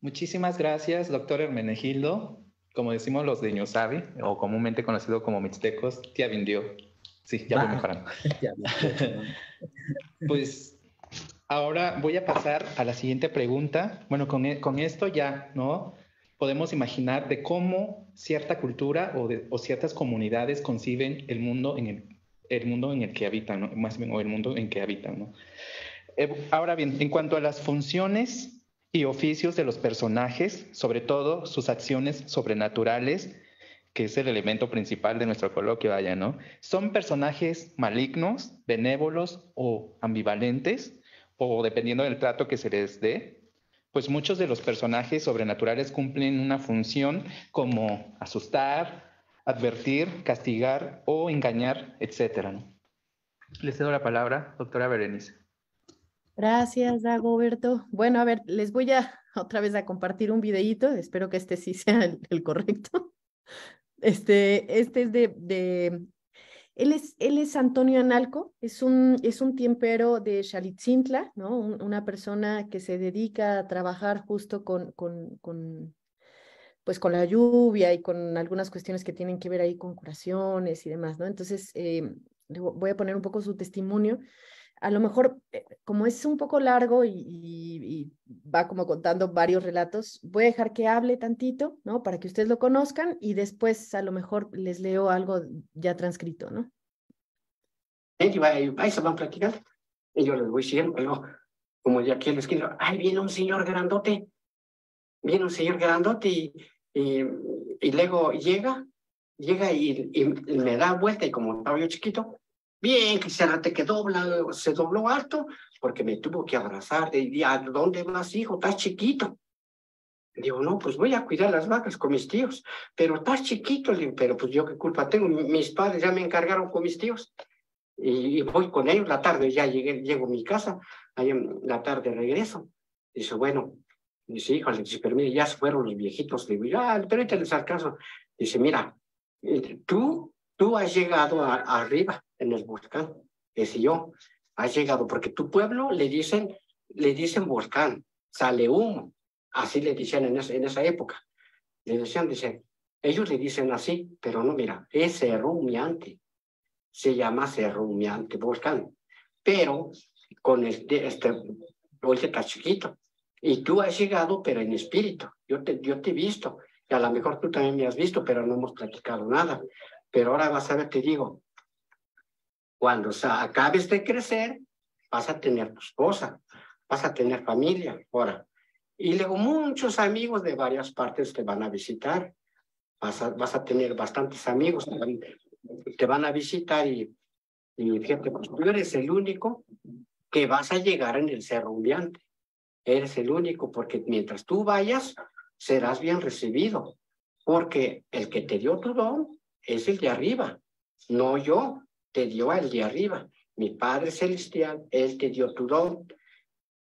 Muchísimas gracias, doctor Hermenegildo. Como decimos los de Ñusabi, o comúnmente conocido como mixtecos, te Sí, ya lo pues ahora voy a pasar a la siguiente pregunta. Bueno, con, e, esto ya, ¿no? Podemos imaginar de cómo cierta cultura o, ciertas comunidades conciben el mundo en el, mundo en el que habitan, ¿no? más o el mundo en que habitan. Eh, ahora bien, en cuanto a las funciones y oficios de los personajes, sobre todo sus acciones sobrenaturales, que es el elemento principal de nuestro coloquio vaya ¿no? ¿Son personajes malignos, benévolos o ambivalentes? O dependiendo del trato que se les dé, pues muchos de los personajes sobrenaturales cumplen una función como asustar, advertir, castigar o engañar, etcétera. ¿no? Le cedo la palabra, doctora Berenice. Gracias, Dagoberto. Bueno, a ver, les voy a otra vez a compartir un videíto. Espero que este sí sea el correcto. Este, este es de, él es, él es, Antonio Analco, es un, es un tiempero de Xalitzintla, ¿no? una persona que se dedica a trabajar justo con, con, pues con la lluvia y con algunas cuestiones que tienen que ver ahí con curaciones y demás, ¿no? Entonces, eh, voy a poner un poco su testimonio a lo mejor, eh, como es un poco largo y, va como contando varios relatos, voy a dejar que hable tantito, ¿no? Para que ustedes lo conozcan y después a lo mejor les leo algo ya transcrito, ¿no? Ahí se van platicar. Y yo les voy diciendo, como ya aquí les quiero, ay, viene un señor grandote, viene un señor grandote y, y, luego llega, llega y, y me da vuelta y como estaba yo chiquito, bien, que se te que dobla, se dobló alto, porque me tuvo que abrazar. Y ¿a dónde vas, hijo? Estás chiquito. Digo, no, pues voy a cuidar las vacas con mis tíos, pero estás chiquito, pero pues yo qué culpa tengo, mis padres ya me encargaron con mis tíos y, voy con ellos la tarde, ya llegué, llego a mi casa, ahí en la tarde regreso. Dice, bueno, dice, híjole, dice, pero ya fueron los viejitos, digo, ah, pero ahorita les alcanzo. Dice, mira, tú, tú has llegado arriba, en el Volcán, ese yo, has llegado, porque tu pueblo le dicen, le dicen Volcán, sale humo, así le decían en, esa, en esa época. Le decían, dicen, ellos le dicen así, pero no, mira, ese rumiante, se llama rumiante Volcán, pero con este, este está chiquito, y tú has llegado, pero en espíritu, yo te, yo te he visto, y a lo mejor tú también me has visto, pero no hemos platicado nada. Pero ahora vas a ver, te digo, cuando sea, acabes de crecer, vas a tener tu esposa vas a tener familia. Ahora, y luego muchos amigos de varias partes te van a visitar. Vas a, tener bastantes amigos te van a visitar y, y fíjate, pues tú eres el único que vas a llegar en el cerro humillante. Eres el único porque mientras tú vayas, serás bien recibido. Porque el que te dio tu don es el de arriba, no yo te dio el de arriba. Mi Padre Celestial, Él te dio tu don.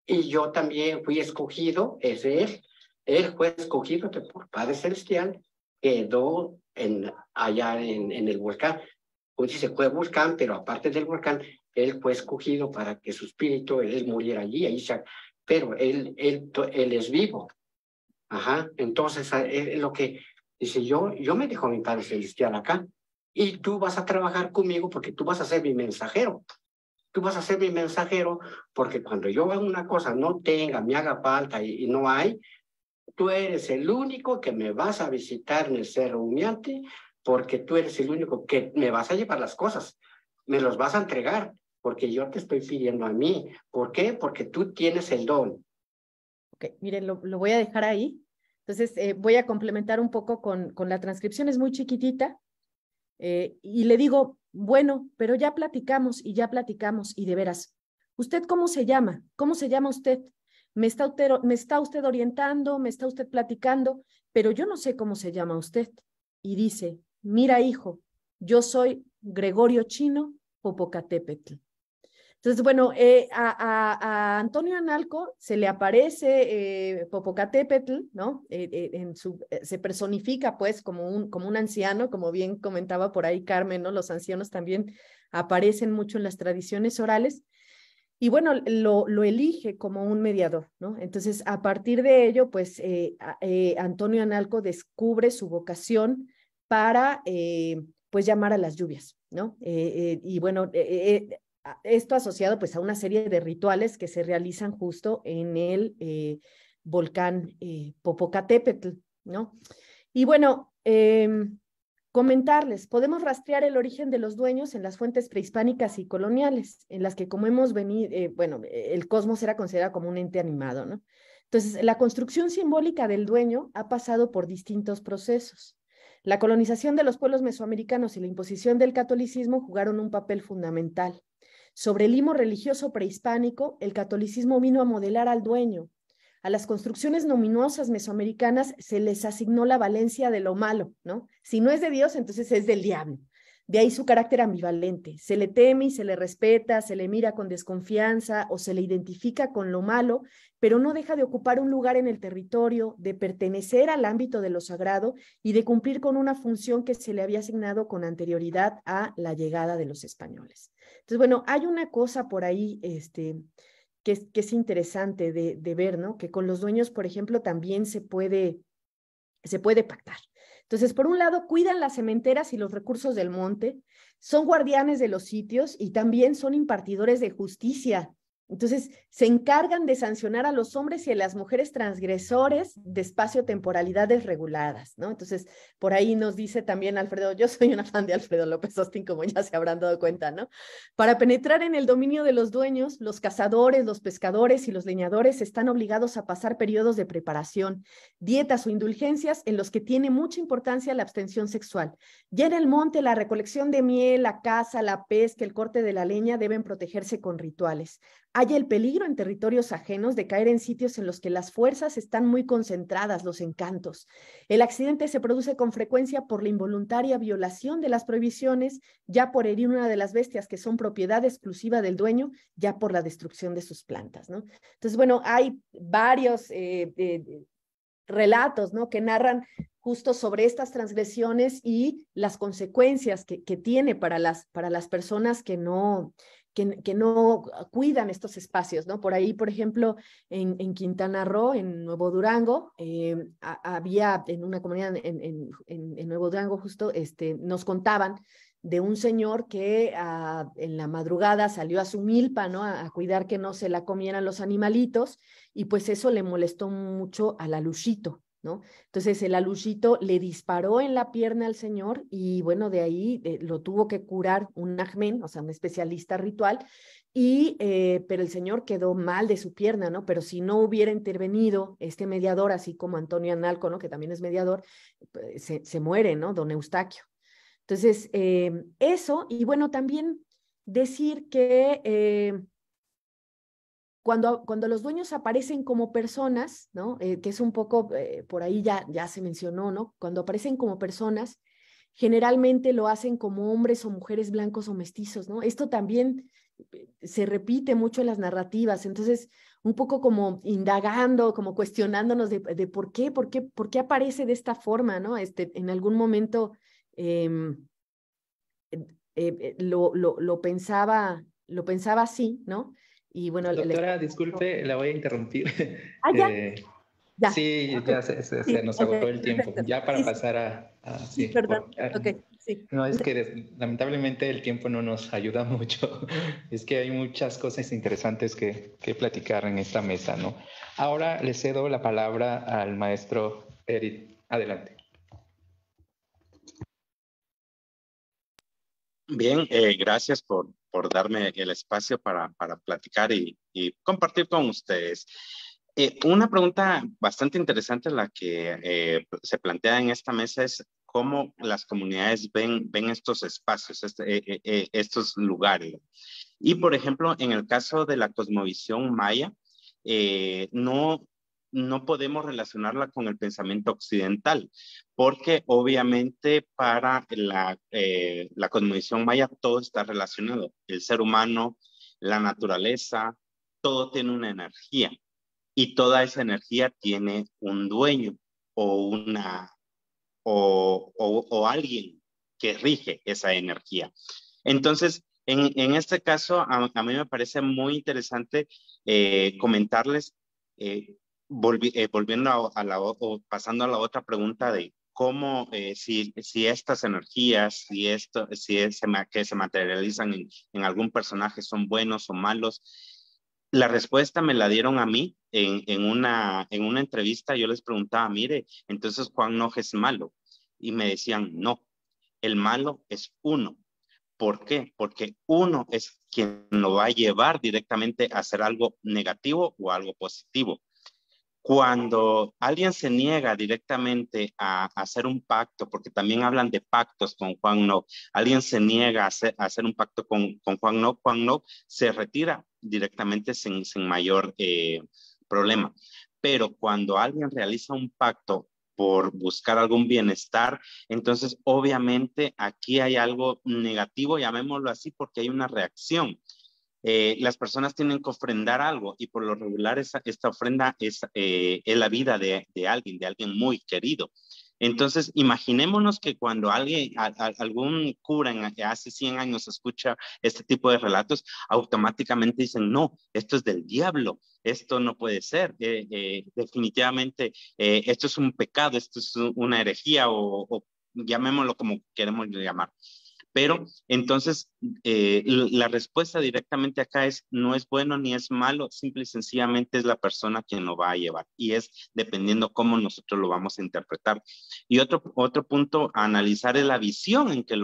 Y yo también fui escogido, es, Él él fue escogido por Padre Celestial, quedó en, allá en, en el volcán. Pues se fue volcán, pero aparte del volcán, Él fue escogido para que su espíritu, Él muriera allí, ahí se, pero él, él, él es vivo. Ajá, entonces eh, es lo que dice yo, yo me dejó mi Padre Celestial acá, y tú vas a trabajar conmigo porque tú vas a ser mi mensajero. Tú vas a ser mi mensajero porque cuando yo hago una cosa, no tenga, me haga falta y, no hay, tú eres el único que me vas a visitar en el Cerro Humeante porque tú eres el único que me vas a llevar las cosas, me los vas a entregar porque yo te estoy pidiendo a mí. ¿Por qué? Porque tú tienes el don. Ok, miren, lo, voy a dejar ahí. Entonces, eh, voy a complementar un poco con, con la transcripción, es muy chiquitita, eh, y le digo, bueno, pero ya platicamos y ya platicamos y de veras. ¿Usted cómo se llama? ¿Cómo se llama usted? Me está usted, me está usted orientando, me está usted platicando, pero yo no sé cómo se llama usted. Y dice, mira hijo, yo soy Gregorio Chino Popocatépetl. Entonces, bueno, eh, a, Antonio Analco se le aparece eh, Popocatépetl, ¿no? Eh, en su, se personifica pues como un, como un anciano, como bien comentaba por ahí Carmen, ¿no? Los ancianos también aparecen mucho en las tradiciones orales. Y bueno, lo, elige como un mediador, ¿no? Entonces, a partir de ello, pues Antonio Analco descubre su vocación para, pues, llamar a las lluvias, ¿no? y bueno, esto asociado pues a una serie de rituales que se realizan justo en el eh, volcán eh, Popocatépetl, ¿no? Y bueno, em, comentarles, podemos rastrear el origen de los dueños en las fuentes prehispánicas y coloniales, en las que como hemos venido, eh, bueno, el cosmos era considerado como un ente animado, ¿no? Entonces, la construcción simbólica del dueño ha pasado por distintos procesos. La colonización de los pueblos mesoamericanos y la imposición del catolicismo jugaron un papel fundamental. Sobre el limo religioso prehispánico, el catolicismo vino a modelar al dueño. A las construcciones nominosas mesoamericanas se les asignó la valencia de lo malo, ¿no? Si no es de Dios, entonces es del diablo. De ahí su carácter ambivalente. Se le teme y se le respeta, se le mira con desconfianza o se le identifica con lo malo, pero no deja de ocupar un lugar en el territorio, de pertenecer al ámbito de lo sagrado y de cumplir con una función que se le había asignado con anterioridad a la llegada de los españoles. Entonces, bueno, hay una cosa por ahí este, que, es, que es interesante de, de ver, ¿no? Que con los dueños, por ejemplo, también se puede, se puede pactar. Entonces, por un lado, cuidan las cementeras y los recursos del monte, son guardianes de los sitios y también son impartidores de justicia entonces, se encargan de sancionar a los hombres y a las mujeres transgresores de espacio-temporalidades reguladas, ¿no? Entonces, por ahí nos dice también Alfredo, yo soy una fan de Alfredo López Austin, como ya se habrán dado cuenta, ¿no? Para penetrar en el dominio de los dueños, los cazadores, los pescadores y los leñadores están obligados a pasar periodos de preparación, dietas o indulgencias en los que tiene mucha importancia la abstención sexual. Ya en el monte, la recolección de miel, la caza, la pesca, el corte de la leña deben protegerse con rituales hay el peligro en territorios ajenos de caer en sitios en los que las fuerzas están muy concentradas, los encantos. El accidente se produce con frecuencia por la involuntaria violación de las prohibiciones, ya por herir una de las bestias que son propiedad exclusiva del dueño, ya por la destrucción de sus plantas. Entonces, bueno, hay varios eh, eh, relatos que narran justo sobre estas transgresiones y las consecuencias que, que tiene para las, para las personas que no, que, no cuidan estos espacios, ¿no? Por ahí, por ejemplo, en, Quintana Roo, en Nuevo Durango, eh, había en una comunidad en, Nuevo Durango justo, este, nos contaban de un señor que ah, en la madrugada salió a su milpa, ¿no? A, a, cuidar que no se la comieran los animalitos y pues eso le molestó mucho a la Luchito, entonces el aluchito le disparó en la pierna al señor y bueno, de ahí eh, lo tuvo que curar un ajmen, o sea, un especialista ritual, y eh, pero el señor quedó mal de su pierna, ¿no? Pero si no hubiera intervenido este mediador, así como Antonio Analco, ¿no? Que también es mediador, eh, se, muere, ¿no? Don Eustaquio. Entonces, eso, y bueno, también decir que cuando, cuando los dueños aparecen como personas, ¿no? Eh, que es un poco, eh, por ahí ya, ya se mencionó, ¿no? Cuando aparecen como personas, generalmente lo hacen como hombres o mujeres blancos o mestizos, ¿no? Esto también eh, se repite mucho en las narrativas, entonces un poco como indagando, como cuestionándonos de, por qué, por qué, por qué aparece de esta forma, ¿no? Este, en algún momento em, lo, lo, lo, pensaba, lo pensaba así, ¿no? Y bueno, Doctora, disculpe, la voy a interrumpir. Ah, ya. Eh, ya. Sí, ya se, nos agotó el tiempo. Ya para pasar a. sí, perdón. Ah, ok sí. No, es que lamentablemente el tiempo no nos ayuda mucho. Es que hay muchas cosas interesantes que, que platicar en esta mesa, ¿no? Ahora le cedo la palabra al maestro Eric. Adelante. Bien, eh, gracias por, por darme el espacio para, para platicar y, compartir con ustedes. Eh, una pregunta bastante interesante la que eh, se plantea en esta mesa es cómo las comunidades ven, ven estos espacios, este, eh, estos lugares. Y por ejemplo, en el caso de la cosmovisión maya, no no podemos relacionarla con el pensamiento occidental, porque obviamente para la, eh, la cosmovisión maya todo está relacionado, el ser humano, la naturaleza, todo tiene una energía y toda esa energía tiene un dueño o una o, o, alguien que rige esa energía. Entonces, en, en este caso, a, a, mí me parece muy interesante eh, comentarles eh, eh, volviendo a, la, pasando a la otra pregunta de cómo, eh, si, si, estas energías, si esto, si es, que se materializan en, en, algún personaje son buenos o malos, la respuesta me la dieron a mí en, en, una, en una entrevista. Yo les preguntaba, mire, entonces Juan no es malo. Y me decían, no, el malo es uno. ¿Por qué? Porque uno es quien lo va a llevar directamente a hacer algo negativo o algo positivo. Cuando alguien se niega directamente a, hacer un pacto, porque también hablan de pactos con Juan No, alguien se niega a hacer, un pacto con, Juan No, Juan No se retira directamente sin, mayor eh, problema. Pero cuando alguien realiza un pacto por buscar algún bienestar. Entonces, obviamente, aquí hay algo negativo, llamémoslo así, porque hay una reacción. Eh, las personas tienen que ofrendar algo y por lo regular esta ofrenda es, eh, la vida de, alguien, de alguien muy querido. Entonces, imaginémonos que cuando alguien, algún cura hace 100 años escucha este tipo de relatos, automáticamente dicen, no, esto es del diablo, esto no puede ser, eh, definitivamente esto es un pecado, esto es una herejía o, o llamémoslo como queremos llamar. Pero entonces eh, la respuesta directamente acá es no es bueno ni es malo, simple y sencillamente es la persona quien lo va a llevar y es dependiendo cómo nosotros lo vamos a interpretar. Y otro, otro punto a analizar es la visión en, que en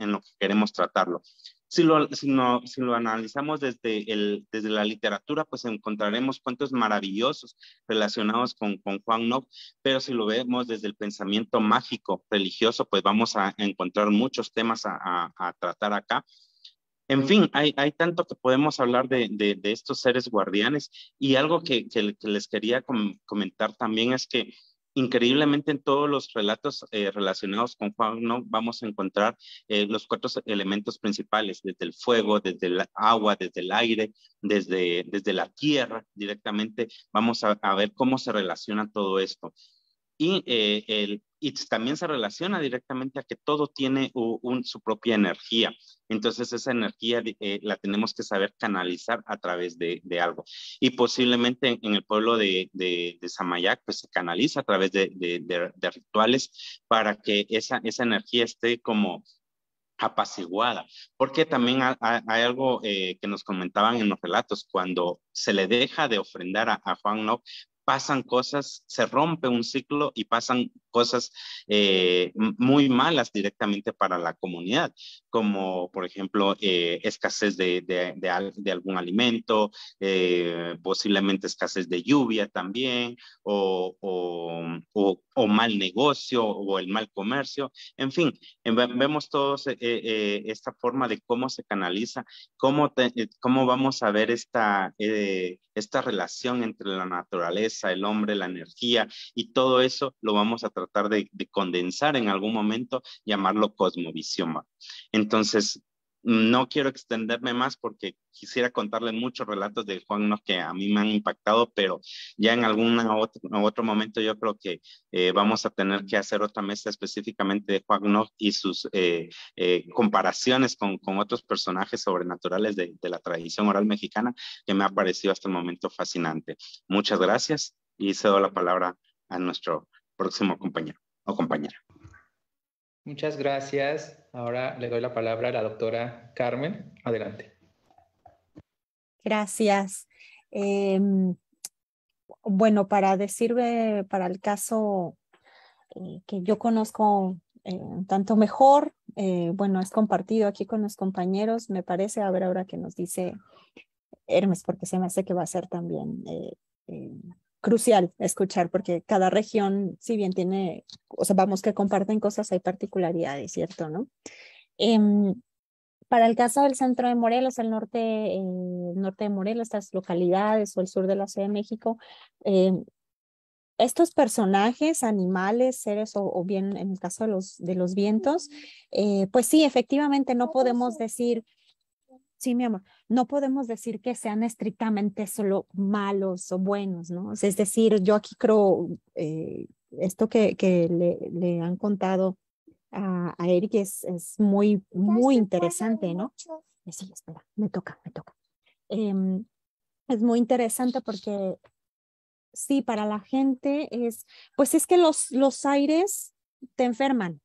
lo que queremos tratarlo. Si lo, si, no, si lo analizamos desde, el, desde la literatura, pues encontraremos cuentos maravillosos relacionados con, con Juan Nob, pero si lo vemos desde el pensamiento mágico religioso, pues vamos a encontrar muchos temas a, a, tratar acá. En fin, hay, hay, tanto que podemos hablar de, de, estos seres guardianes y algo que, que, les quería comentar también es que Increíblemente en todos los relatos eh, relacionados con Juan vamos a encontrar eh, los cuatro elementos principales, desde el fuego, desde el agua, desde el aire, desde, desde la tierra directamente. Vamos a, ver cómo se relaciona todo esto. Y eh, el, y también se relaciona directamente a que todo tiene su propia energía. Entonces esa energía eh, la tenemos que saber canalizar a través de, algo. Y posiblemente en, el pueblo de, de, de, Samayac, pues se canaliza a través de, rituales para que esa, esa energía esté como apaciguada, porque también hay, algo eh, que nos comentaban en los relatos, cuando se le deja de ofrendar a, Juan Nock, pasan cosas, se rompe un ciclo y pasan cosas eh, muy malas directamente para la comunidad, como por ejemplo eh, escasez de, algún alimento, eh, posiblemente escasez de lluvia también, o, mal negocio o el mal comercio. En fin, vemos todos esta forma de cómo se canaliza, cómo, cómo vamos a ver esta, esta relación entre la naturaleza el hombre, la energía, y todo eso lo vamos a tratar de, condensar en algún momento, llamarlo cosmovisión. Entonces, no quiero extenderme más porque quisiera contarles muchos relatos de Juan ¿no? que a mí me han impactado, pero ya en algún otro, momento yo creo que eh, vamos a tener que hacer otra mesa específicamente de Juan ¿no? y sus eh, eh, comparaciones con, otros personajes sobrenaturales de, de la tradición oral mexicana que me ha parecido hasta el momento fascinante. Muchas gracias y cedo la palabra a nuestro próximo compañero o compañera. Muchas gracias. Ahora le doy la palabra a la doctora Carmen. Adelante. Gracias. Em, bueno, para decirle para el caso eh, que yo conozco eh, tanto mejor, eh, bueno, es compartido aquí con los compañeros, me parece, a ver ahora que nos dice Hermes, porque se me hace que va a ser también crucial escuchar porque cada región, si bien tiene, o sea, vamos que comparten cosas, hay particularidades, ¿cierto? ¿No? Em, para el caso del centro de Morelos, el norte, eh, norte de Morelos, estas localidades o el sur de la Ciudad de México, eh, estos personajes, animales, seres o, bien en el caso de los, de los vientos, eh, pues sí, efectivamente no podemos decir Sí, mi amor, no podemos decir que sean estrictamente solo malos o buenos, ¿no? Es decir, yo aquí creo eh, esto que, le, han contado a, Eric es, muy, muy interesante, ¿no? Eh, sí, espera, me toca, me toca. Em, es muy interesante porque sí, para la gente es, pues es que los, los aires te enferman,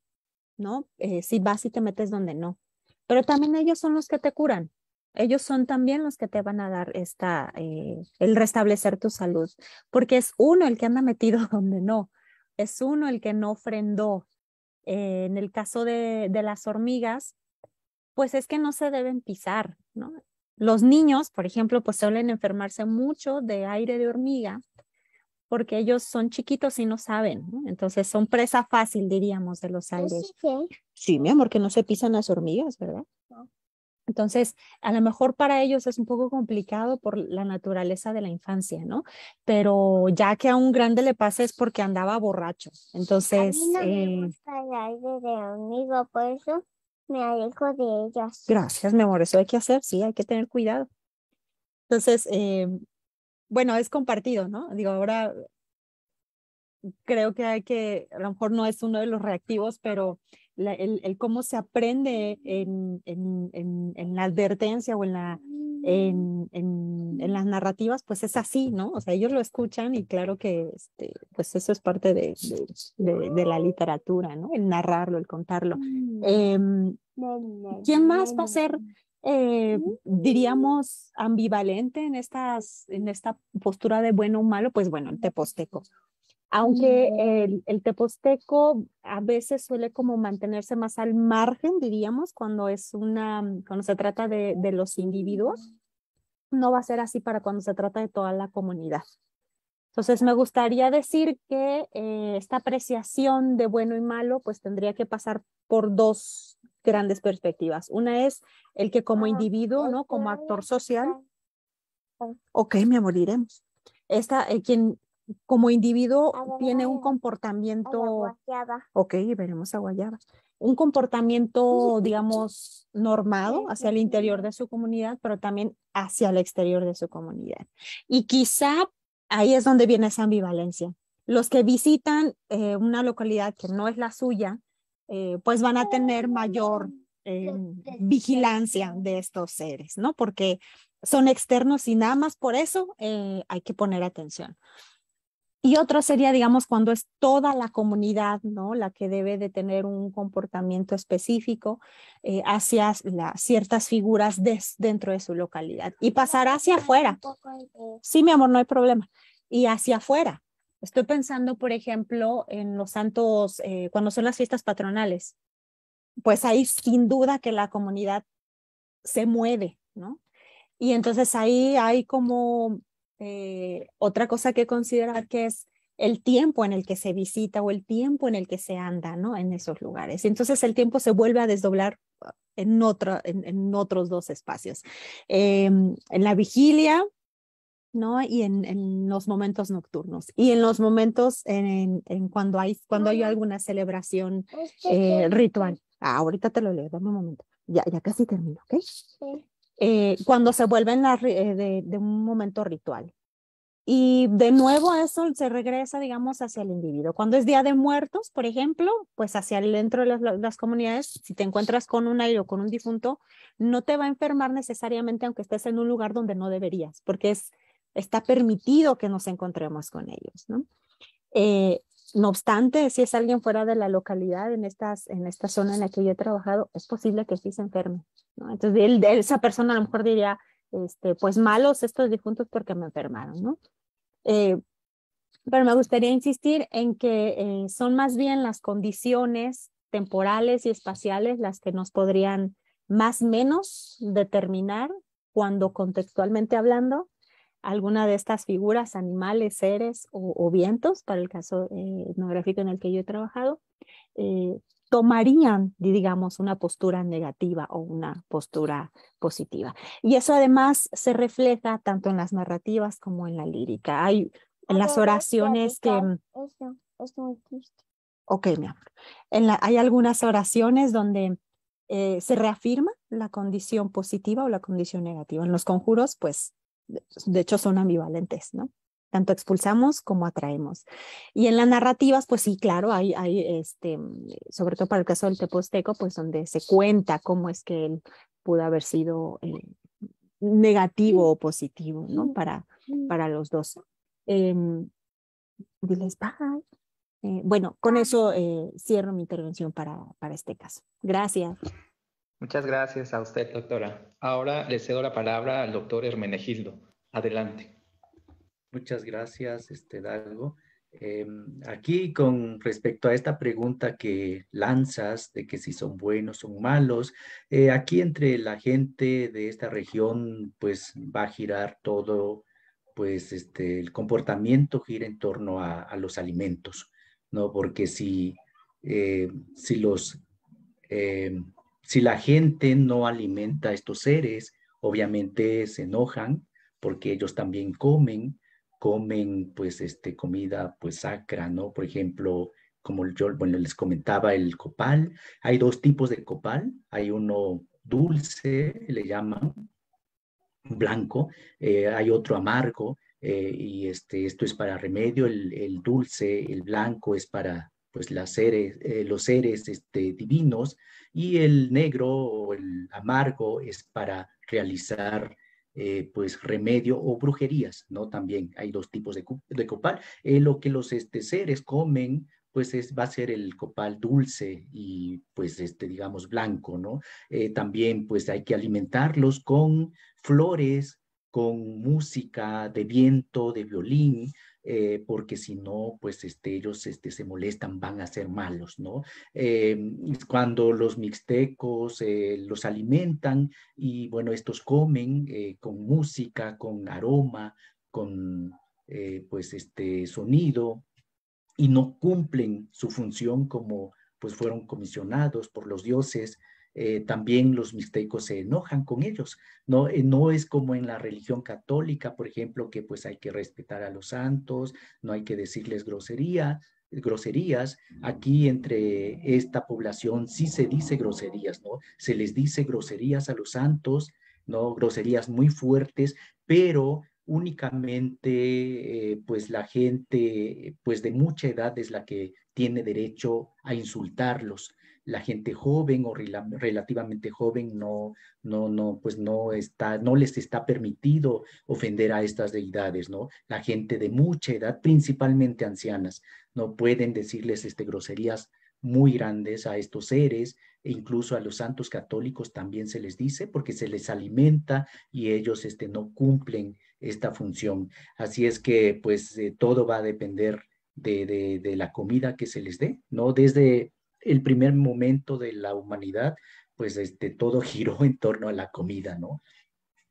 ¿no? Eh, si vas y te metes donde no. Pero también ellos son los que te curan ellos son también los que te van a dar esta, eh, el restablecer tu salud, porque es uno el que anda metido donde no, es uno el que no ofrendó. Eh, en el caso de, las hormigas, pues es que no se deben pisar, ¿no? Los niños, por ejemplo, pues suelen enfermarse mucho de aire de hormiga porque ellos son chiquitos y no saben, entonces son presa fácil, diríamos, de los pues aires. Sí, mi amor, que no se pisan las hormigas, ¿verdad? Entonces, a lo mejor para ellos es un poco complicado por la naturaleza de la infancia, ¿no? Pero ya que a un grande le pasa es porque andaba borracho. Entonces. A no me eh gusta de amigo, por eso me alejo de ellos. Gracias, mi amor. Eso hay que hacer, sí, hay que tener cuidado. Entonces, eh, bueno, es compartido, ¿no? Digo, ahora creo que hay que, a lo mejor no es uno de los reactivos, pero el, cómo se aprende en, la advertencia o en, la, mm. en, las narrativas, pues es así, ¿no? O sea, ellos lo escuchan y claro que este, pues eso es parte de, la literatura, ¿no? El narrarlo, el contarlo. Mm. Em, ¿Quién más va a ser, eh, diríamos, ambivalente en, estas, en esta postura de bueno o malo? Pues bueno, el teposteco aunque mm. el, teposteco a veces suele como mantenerse más al margen, diríamos, cuando es una, mm, cuando se trata de, los individuos, no va a ser así para cuando se trata de toda la comunidad. Entonces me gustaría decir que eh, esta apreciación de bueno y malo pues tendría que pasar por dos grandes perspectivas. Una es el que como ah, individuo, ¿no? Como actor social. Ok, me iremos. Esta, eh, quien como individuo tiene un comportamiento. Ok, veremos a Guayaba, Un comportamiento, digamos, normado hacia el interior de su comunidad, pero también hacia el exterior de su comunidad. Y quizá ahí es donde viene esa ambivalencia. Los que visitan eh, una localidad que no es la suya, eh, pues van a tener mayor eh, vigilancia de estos seres, ¿no? Porque son externos y nada más por eso hay que poner atención. Y otro sería, digamos, cuando es toda la comunidad, ¿no? La que debe de tener un comportamiento específico eh, hacia las ciertas figuras dentro de su localidad. Y pasar hacia afuera. Sí, mi amor, no hay problema. Y hacia afuera. Estoy pensando, por ejemplo, en los santos, eh, cuando son las fiestas patronales. Pues ahí sin duda que la comunidad se mueve, ¿no? Y entonces ahí hay como eh, otra cosa que considerar que es el tiempo en el que se visita o el tiempo en el que se anda ¿no? en esos lugares. Entonces el tiempo se vuelve a desdoblar ah, en, otro, en, otros dos espacios. Em, en la vigilia, ¿no? Y en, los momentos nocturnos. Y en los momentos en, cuando, hay, cuando hay alguna celebración pues, eh, ritual. Ah, ahorita te lo leo, dame un momento. Ya, ya casi termino, ¿ok? Sí. Eh, cuando se vuelven eh, de, un momento ritual. Y de nuevo eso se regresa, digamos, hacia el individuo. Cuando es Día de Muertos, por ejemplo, pues hacia el dentro de las, comunidades, si te encuentras con un aire o con un difunto, no te va a enfermar necesariamente aunque estés en un lugar donde no deberías, porque es, está permitido que nos encontremos con ellos, ¿no? Eh, obstante, si es alguien fuera de la localidad, en, estas, en esta zona en la que yo he trabajado, es posible que sí se enferme. Entonces, él, esa persona a lo mejor diría, este, pues malos estos difuntos porque me enfermaron, ¿no? Eh, pero me gustaría insistir en que eh, son más bien las condiciones temporales y espaciales las que nos podrían más menos determinar cuando contextualmente hablando alguna de estas figuras, animales, seres o, vientos, para el caso eh, etnográfico en el que yo he trabajado, eh, tomarían, digamos, una postura negativa o una postura positiva. Y eso además se refleja tanto en las narrativas como en la lírica. Hay en las oraciones que... Mm, mi amor. En la, hay algunas oraciones donde eh, se reafirma la condición positiva o la condición negativa. En los conjuros, pues, de hecho, son ambivalentes, ¿no? tanto expulsamos como atraemos. Y en las narrativas, pues sí, claro, hay, hay este, sobre todo para el caso del teposteco, pues donde se cuenta cómo es que él pudo haber sido eh, negativo o positivo, ¿no? Para, para los dos. Em, diles, bye. Eh, bueno, con eso eh, cierro mi intervención para, para este caso. Gracias. Muchas gracias a usted, doctora. Ahora le cedo la palabra al doctor Hermenegildo. Adelante. Muchas gracias, este, Dalgo. Em, aquí con respecto a esta pregunta que lanzas de que si son buenos, o malos, eh, aquí entre la gente de esta región pues va a girar todo, pues este, el comportamiento gira en torno a, los alimentos, ¿no? Porque si eh, los, eh, si la gente no alimenta a estos seres, obviamente se enojan porque ellos también comen, comen pues este, comida pues sacra, ¿no? Por ejemplo, como yo bueno, les comentaba, el copal. Hay dos tipos de copal. Hay uno dulce, le llaman blanco, eh, hay otro amargo, eh, y este, esto es para remedio, el, dulce, el blanco es para pues las seres, eh, los seres este, divinos y el negro o el amargo es para realizar eh, pues remedio o brujerías, ¿no? También hay dos tipos de, copal. Eh, lo que los este, seres comen pues es, va a ser el copal dulce y pues este, digamos, blanco, ¿no? Eh, también pues hay que alimentarlos con flores, con música de viento, de violín, eh, porque si no, pues este, ellos este, se molestan, van a ser malos, ¿no? Em, cuando los mixtecos eh, los alimentan y bueno, estos comen eh, con música, con aroma, con pues este sonido y no cumplen su función como pues fueron comisionados por los dioses, eh, también los mixtecos se enojan con ellos. No, eh, no es como en la religión católica, por ejemplo, que pues hay que respetar a los santos, no hay que decirles groserías. Aquí entre esta población sí se dice groserías, ¿no? Se les dice groserías a los santos, ¿no? Groserías muy fuertes, pero únicamente eh, pues la gente pues de mucha edad es la que tiene derecho a insultarlos la gente joven o relativamente joven no, no, no, pues no, está, no les está permitido ofender a estas deidades, ¿no? La gente de mucha edad, principalmente ancianas, no pueden decirles este, groserías muy grandes a estos seres e incluso a los santos católicos también se les dice porque se les alimenta y ellos este, no cumplen esta función. Así es que pues eh, todo va a depender de, de, de, la comida que se les dé, ¿no? Desde el primer momento de la humanidad, pues este, todo giró en torno a la comida, ¿no?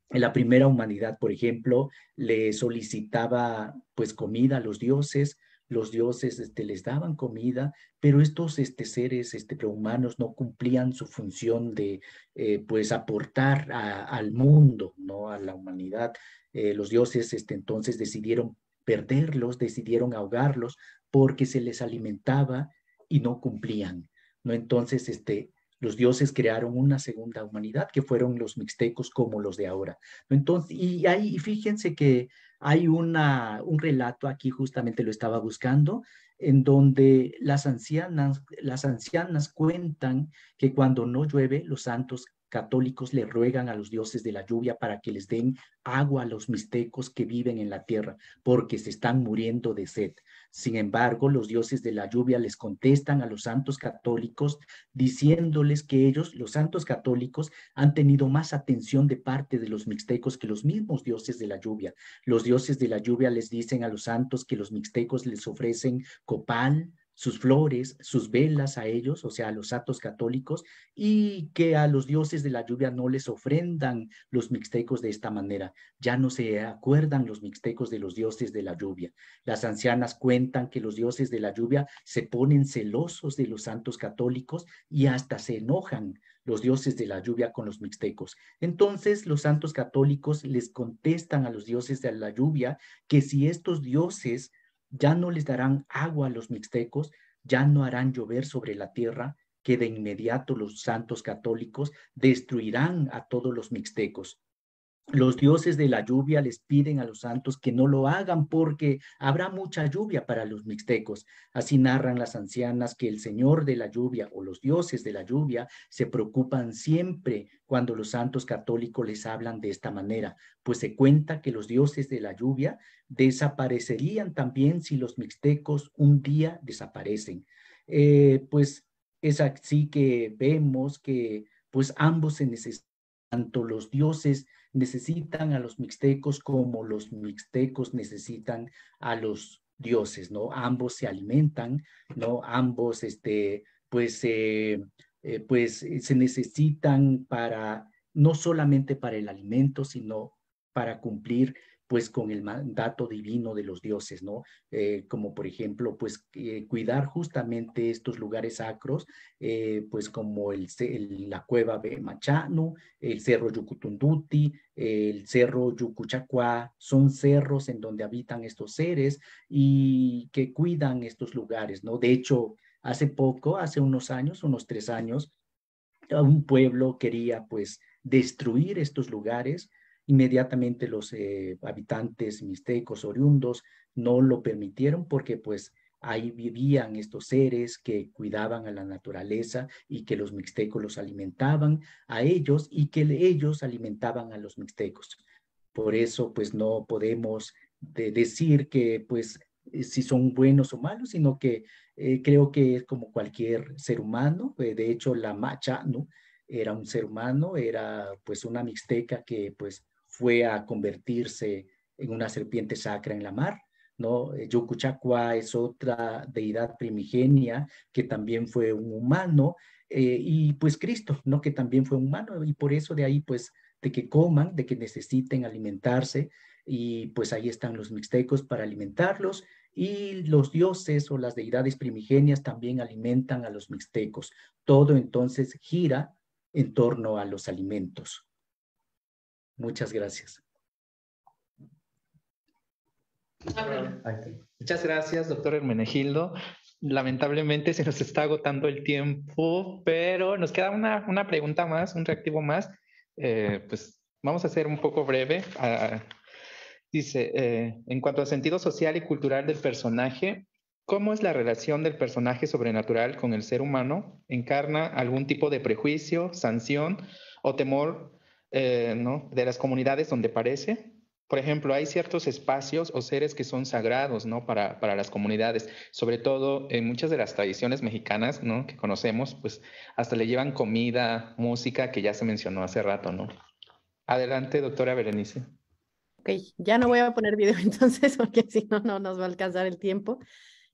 En la primera humanidad, por ejemplo, le solicitaba pues comida a los dioses, los dioses este, les daban comida, pero estos este, seres este, prehumanos no cumplían su función de eh, pues aportar al mundo, ¿no? a la humanidad. Eh, los dioses este, entonces decidieron perderlos, decidieron ahogarlos porque se les alimentaba y no cumplían. ¿no? Entonces, este, los dioses crearon una segunda humanidad que fueron los mixtecos como los de ahora. Entonces, y ahí fíjense que hay una, un relato aquí, justamente lo estaba buscando, en donde las ancianas, las ancianas cuentan que cuando no llueve, los santos católicos le ruegan a los dioses de la lluvia para que les den agua a los mixtecos que viven en la tierra, porque se están muriendo de sed. Sin embargo, los dioses de la lluvia les contestan a los santos católicos diciéndoles que ellos, los santos católicos, han tenido más atención de parte de los mixtecos que los mismos dioses de la lluvia. Los dioses de la lluvia les dicen a los santos que los mixtecos les ofrecen copal, sus flores, sus velas a ellos, o sea, a los santos católicos, y que a los dioses de la lluvia no les ofrendan los mixtecos de esta manera. Ya no se acuerdan los mixtecos de los dioses de la lluvia. Las ancianas cuentan que los dioses de la lluvia se ponen celosos de los santos católicos y hasta se enojan los dioses de la lluvia con los mixtecos. Entonces los santos católicos les contestan a los dioses de la lluvia que si estos dioses ya no les darán agua a los mixtecos, ya no harán llover sobre la tierra, que de inmediato los santos católicos destruirán a todos los mixtecos los dioses de la lluvia les piden a los santos que no lo hagan porque habrá mucha lluvia para los mixtecos. Así narran las ancianas que el Señor de la lluvia o los dioses de la lluvia se preocupan siempre cuando los santos católicos les hablan de esta manera, pues se cuenta que los dioses de la lluvia desaparecerían también si los mixtecos un día desaparecen. Eh, pues es así que vemos que pues ambos se necesitan tanto los dioses necesitan a los mixtecos como los mixtecos necesitan a los dioses, ¿no? Ambos se alimentan, ¿no? Ambos, este, pues, eh, eh, pues eh, se necesitan para, no solamente para el alimento, sino para cumplir pues con el mandato divino de los dioses, ¿no? Eh, como por ejemplo, pues eh, cuidar justamente estos lugares sacros, eh, pues como el, la cueva de Machano, el cerro Yucutunduti, el cerro Yucuchacuá, son cerros en donde habitan estos seres y que cuidan estos lugares, ¿no? De hecho, hace poco, hace unos años, unos tres años, un pueblo quería pues destruir estos lugares, Inmediatamente los eh, habitantes mixtecos oriundos no lo permitieron porque pues ahí vivían estos seres que cuidaban a la naturaleza y que los mixtecos los alimentaban a ellos y que ellos alimentaban a los mixtecos. Por eso pues no podemos decir que pues eh, si son buenos o malos, sino que eh, creo que es como cualquier ser humano. de hecho, la macha, ¿no? Era un ser humano, era pues una mixteca que pues fue a convertirse en una serpiente sacra en la mar, ¿no? Eh, Yucuchacua es otra deidad primigenia que también fue un humano, eh, y pues Cristo, ¿no? Que también fue un humano, y por eso de ahí, pues, de que coman, de que necesiten alimentarse, y pues ahí están los mixtecos para alimentarlos, y los dioses o las deidades primigenias también alimentan a los mixtecos. Todo entonces gira en torno a los alimentos. Muchas gracias. Muchas gracias, doctor Hermenegildo. Lamentablemente se nos está agotando el tiempo, pero nos queda una, pregunta más, un reactivo más. Eh, pues vamos a ser un poco breve. Ah, ah, dice, eh, en cuanto al sentido social y cultural del personaje, ¿cómo es la relación del personaje sobrenatural con el ser humano? ¿Encarna algún tipo de prejuicio, sanción o temor eh, ¿no? de las comunidades donde parece. Por ejemplo, hay ciertos espacios o seres que son sagrados ¿no? para, para las comunidades, sobre todo en muchas de las tradiciones mexicanas ¿no? que conocemos, pues hasta le llevan comida, música, que ya se mencionó hace rato. ¿no? Adelante, doctora Berenice. Ok, ya no voy a poner video entonces, porque si no, no nos va a alcanzar el tiempo.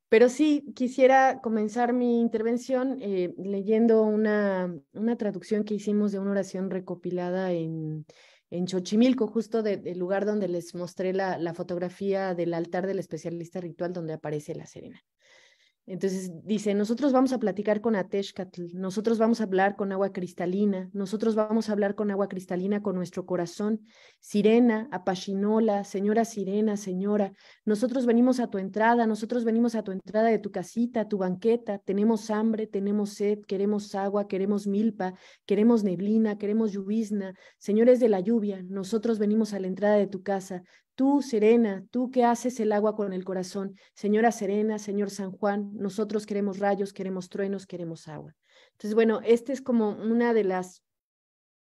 Pero sí, quisiera comenzar mi intervención eh, leyendo una, traducción que hicimos de una oración recopilada en, en Xochimilco, justo del lugar donde les mostré la, fotografía del altar del especialista ritual donde aparece la Serena. Entonces dice, nosotros vamos a platicar con Ateshkatl, nosotros vamos a hablar con agua cristalina, nosotros vamos a hablar con agua cristalina con nuestro corazón. Sirena, Apachinola, señora Sirena, señora, nosotros venimos a tu entrada, nosotros venimos a tu entrada de tu casita, tu banqueta, tenemos hambre, tenemos sed, queremos agua, queremos milpa, queremos neblina, queremos lluvisna, Señores de la lluvia, nosotros venimos a la entrada de tu casa, Tú, Serena, tú que haces el agua con el corazón, señora Serena, señor San Juan, nosotros queremos rayos, queremos truenos, queremos agua. Entonces, bueno, esta es como una de las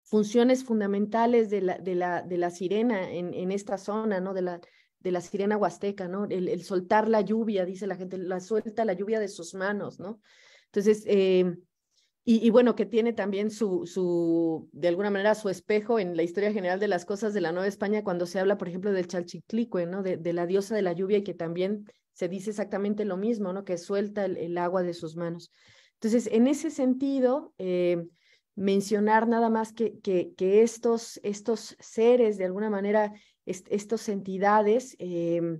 funciones fundamentales de la, de la, de la sirena en, en esta zona, ¿no? De la, de la sirena huasteca, ¿no? El, soltar la lluvia, dice la gente, la suelta la lluvia de sus manos, ¿no? Entonces, eh, y, bueno, que tiene también su, de alguna manera, su espejo en la historia general de las cosas de la Nueva España cuando se habla, por ejemplo, del Chalchiclicue, ¿no? De, la diosa de la lluvia y que también se dice exactamente lo mismo, ¿no? Que suelta el, agua de sus manos. Entonces, en ese sentido, eh, mencionar nada más que, que, estos, estos seres, de alguna manera, estos estas entidades, eh,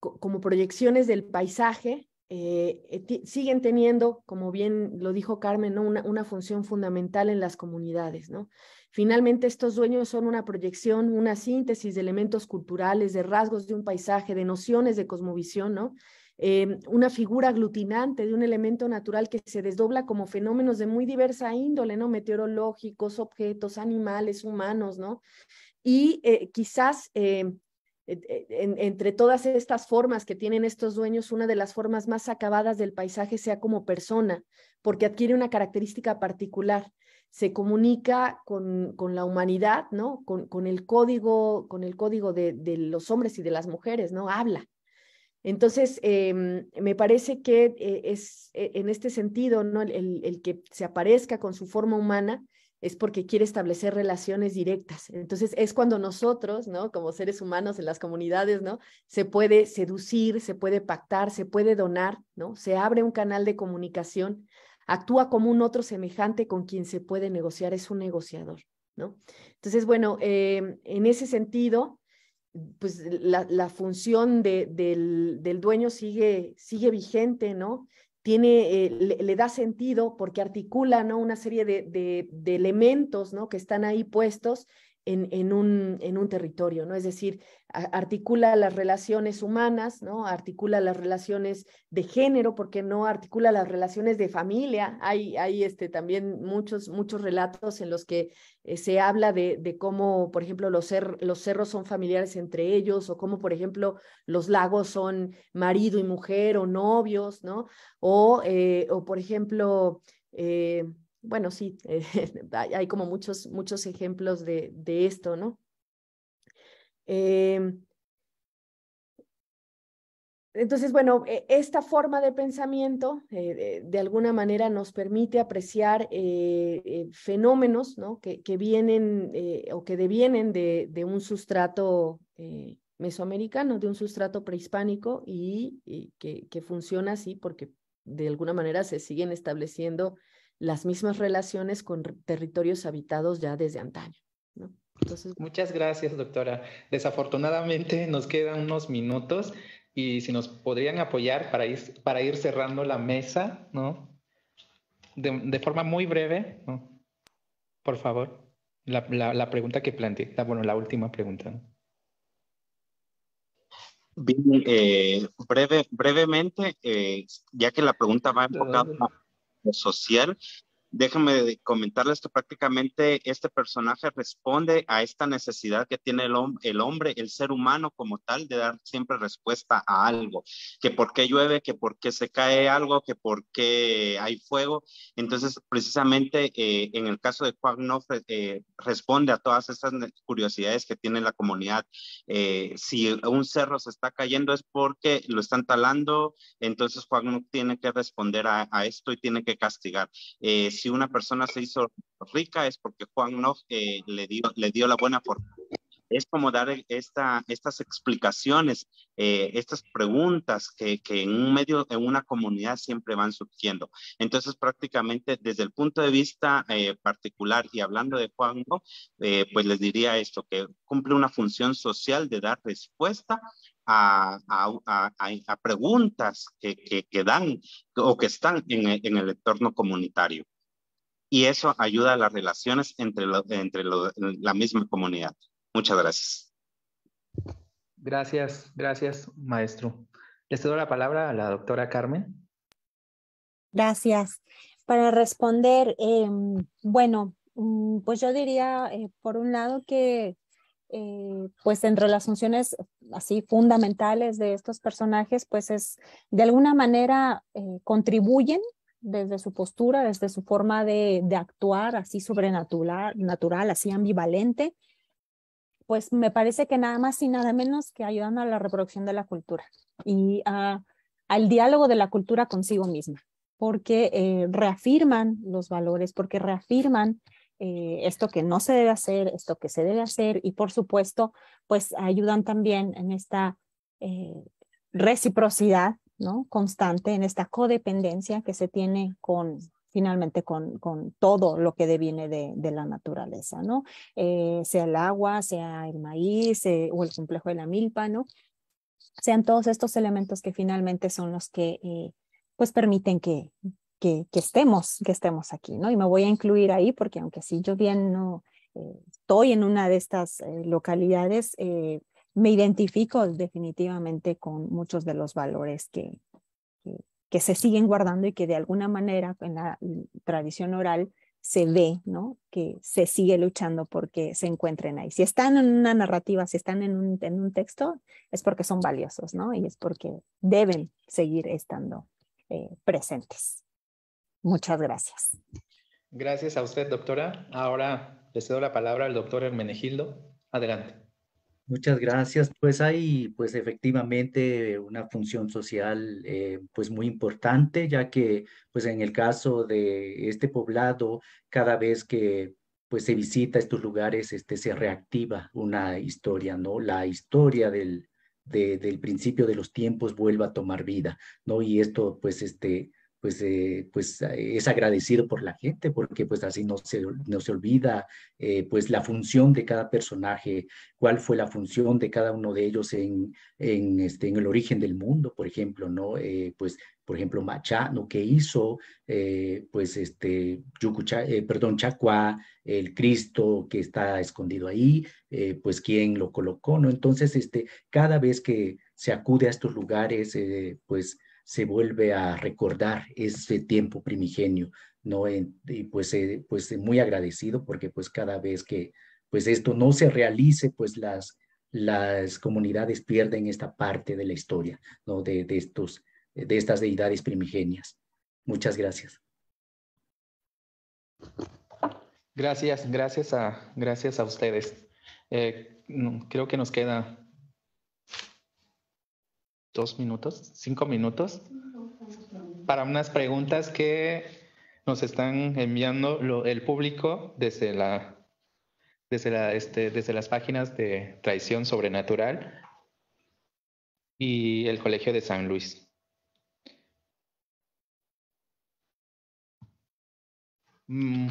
como proyecciones del paisaje, eh, eh, siguen teniendo, como bien lo dijo Carmen, una, función fundamental en las comunidades. ¿no? Finalmente, estos dueños son una proyección, una síntesis de elementos culturales, de rasgos de un paisaje, de nociones de cosmovisión, ¿no? Eh, una figura aglutinante de un elemento natural que se desdobla como fenómenos de muy diversa índole, ¿no? Meteorológicos, objetos, animales, humanos, ¿no? Y quizás eh, entre todas estas formas que tienen estos dueños, una de las formas más acabadas del paisaje sea como persona, porque adquiere una característica particular. Se comunica con, la humanidad, ¿no? Con, el código, con el código de, los hombres y de las mujeres, ¿no? Habla. Entonces, em, me parece que eh, es eh, en este sentido, ¿no? el, que se aparezca con su forma humana es porque quiere establecer relaciones directas. Entonces es cuando nosotros, ¿no? Como seres humanos en las comunidades, ¿no? Se puede seducir, se puede pactar, se puede donar, ¿no? Se abre un canal de comunicación, actúa como un otro semejante con quien se puede negociar, es un negociador, ¿no? Entonces, bueno, em, en ese sentido, pues la, función del, dueño sigue, sigue vigente, ¿no? tiene, eh, le, le, da sentido porque articula ¿no? una serie de, de, de, elementos ¿no? que están ahí puestos en, un, territorio, ¿no? Es decir, articula las relaciones humanas, ¿no? Articula las relaciones de género, porque no articula las relaciones de familia. Hay, hay este, también muchos, muchos relatos en los que eh, se habla de, cómo, por ejemplo, los, cerros son familiares entre ellos, o cómo, por ejemplo, los lagos son marido y mujer o novios, ¿no? O, eh, por ejemplo, eh, bueno, sí, hay como muchos, muchos ejemplos de, esto, ¿no? Em, entonces, bueno, e, esta forma de pensamiento eh, de alguna manera nos permite apreciar eh, eh, fenómenos ¿no? que, que, vienen o que devienen de, de un sustrato mesoamericano, de un sustrato prehispánico y, y que, que, funciona así porque de alguna manera se siguen estableciendo las mismas relaciones con territorios habitados ya desde antaño. ¿no? Entonces, Muchas gracias, doctora. Desafortunadamente nos quedan unos minutos y si nos podrían apoyar para ir, para ir cerrando la mesa, ¿no? De, de forma muy breve, ¿no? Por favor, la, la, pregunta que planteé, bueno, la última pregunta. Bien, eh, breve, brevemente, eh, ya que la pregunta va enfocada social déjenme comentarles que prácticamente este personaje responde a esta necesidad que tiene el, el, hombre, el ser humano como tal, de dar siempre respuesta a algo, que por qué llueve, que por qué se cae algo, que por qué hay fuego. Entonces, precisamente eh, en el caso de Juan no eh, responde a todas estas curiosidades que tiene la comunidad. Eh, si un cerro se está cayendo es porque lo están talando, entonces Juan no tiene que responder a, a, esto y tiene que castigar. si si una persona se hizo rica es porque Juan no eh, le, dio, le dio la buena fortuna. Es como dar esta, estas explicaciones, eh, estas preguntas que, en un medio, en una comunidad siempre van surgiendo. Entonces, prácticamente desde el punto de vista eh, particular y hablando de Juan, no, pues les diría esto, que cumple una función social de dar respuesta a, a, preguntas que, que, dan o que están en el entorno comunitario y eso ayuda a las relaciones entre, entre la misma comunidad. Muchas gracias. Gracias, gracias, maestro. Les doy la palabra a la doctora Carmen. Gracias. Para responder, em, bueno, mm, pues yo diría, eh, por un lado, que eh, pues entre las funciones así fundamentales de estos personajes, pues es, de alguna manera, eh, contribuyen desde su postura, desde su forma de, actuar así sobrenatural, natural, así ambivalente, pues me parece que nada más y nada menos que ayudan a la reproducción de la cultura y al diálogo de la cultura consigo misma, porque eh, reafirman los valores, porque reafirman eh, esto que no se debe hacer, esto que se debe hacer y por supuesto, pues ayudan también en esta eh, reciprocidad constante, en esta codependencia que se tiene con finalmente con, con todo lo que deviene de, de la naturaleza, ¿no? Eh, sea el agua, sea el maíz eh, o el complejo de la milpa, ¿no? Sean todos estos elementos que finalmente son los que eh, pues permiten que, que, estemos, que estemos aquí, ¿no? Y me voy a incluir ahí porque aunque sí yo bien no estoy en una de estas localidades, me identifico definitivamente con muchos de los valores que, que, se siguen guardando y que de alguna manera en la tradición oral se ve, ¿no? Que se sigue luchando porque se encuentren ahí. Si están en una narrativa, si están en un, texto, es porque son valiosos, ¿no? Y es porque deben seguir estando eh, presentes. Muchas gracias. Gracias a usted, doctora. Ahora le cedo la palabra al doctor Hermenegildo. Adelante. Muchas gracias. Pues hay, pues efectivamente, una función social eh, pues muy importante, ya que pues en el caso de este poblado, cada vez que pues se visita estos lugares, este, se reactiva una historia, ¿no? La historia del, del principio de los tiempos vuelve a tomar vida, ¿no? Y esto pues este, pues, eh, pues eh, es agradecido por la gente, porque pues así no se, no se olvida eh, pues la función de cada personaje, cuál fue la función de cada uno de ellos en, en, este, en el origen del mundo, por ejemplo, ¿no? pues, por ejemplo, Machano, que hizo, pues, este, Yucucha, perdón, Chacua, el Cristo que está escondido ahí, pues, quién lo colocó, ¿no? Entonces, este, cada vez que se acude a estos lugares, pues, se vuelve a recordar ese tiempo primigenio, ¿no? Y pues, eh, pues eh, muy agradecido porque pues cada vez que pues esto no se realice, pues las, las comunidades pierden esta parte de la historia, ¿no? De, estos, de estas deidades primigenias. Muchas gracias. Gracias, gracias a, gracias a ustedes. Eh, creo que nos queda dos minutos, cinco minutos, para unas preguntas que nos están enviando el público desde, la, desde, la, este, desde las páginas de Traición Sobrenatural y el Colegio de San Luis. Mm,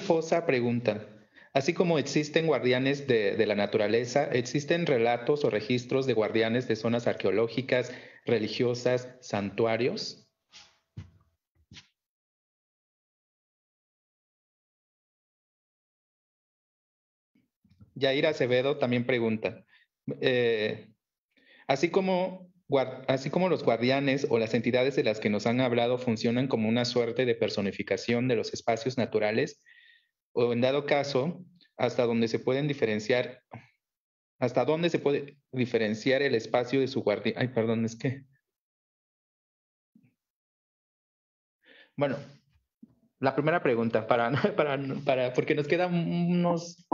Fosa pregunta, Así como existen guardianes de, la naturaleza, existen relatos o registros de guardianes de zonas arqueológicas, religiosas, santuarios. Yair Acevedo también pregunta, eh, así, como, así como los guardianes o las entidades de las que nos han hablado funcionan como una suerte de personificación de los espacios naturales, o en dado caso, hasta dónde se pueden diferenciar, hasta dónde se puede diferenciar el espacio de su guardia. Ay, perdón, es que. Bueno, la primera pregunta, para, para, para, porque nos quedan unos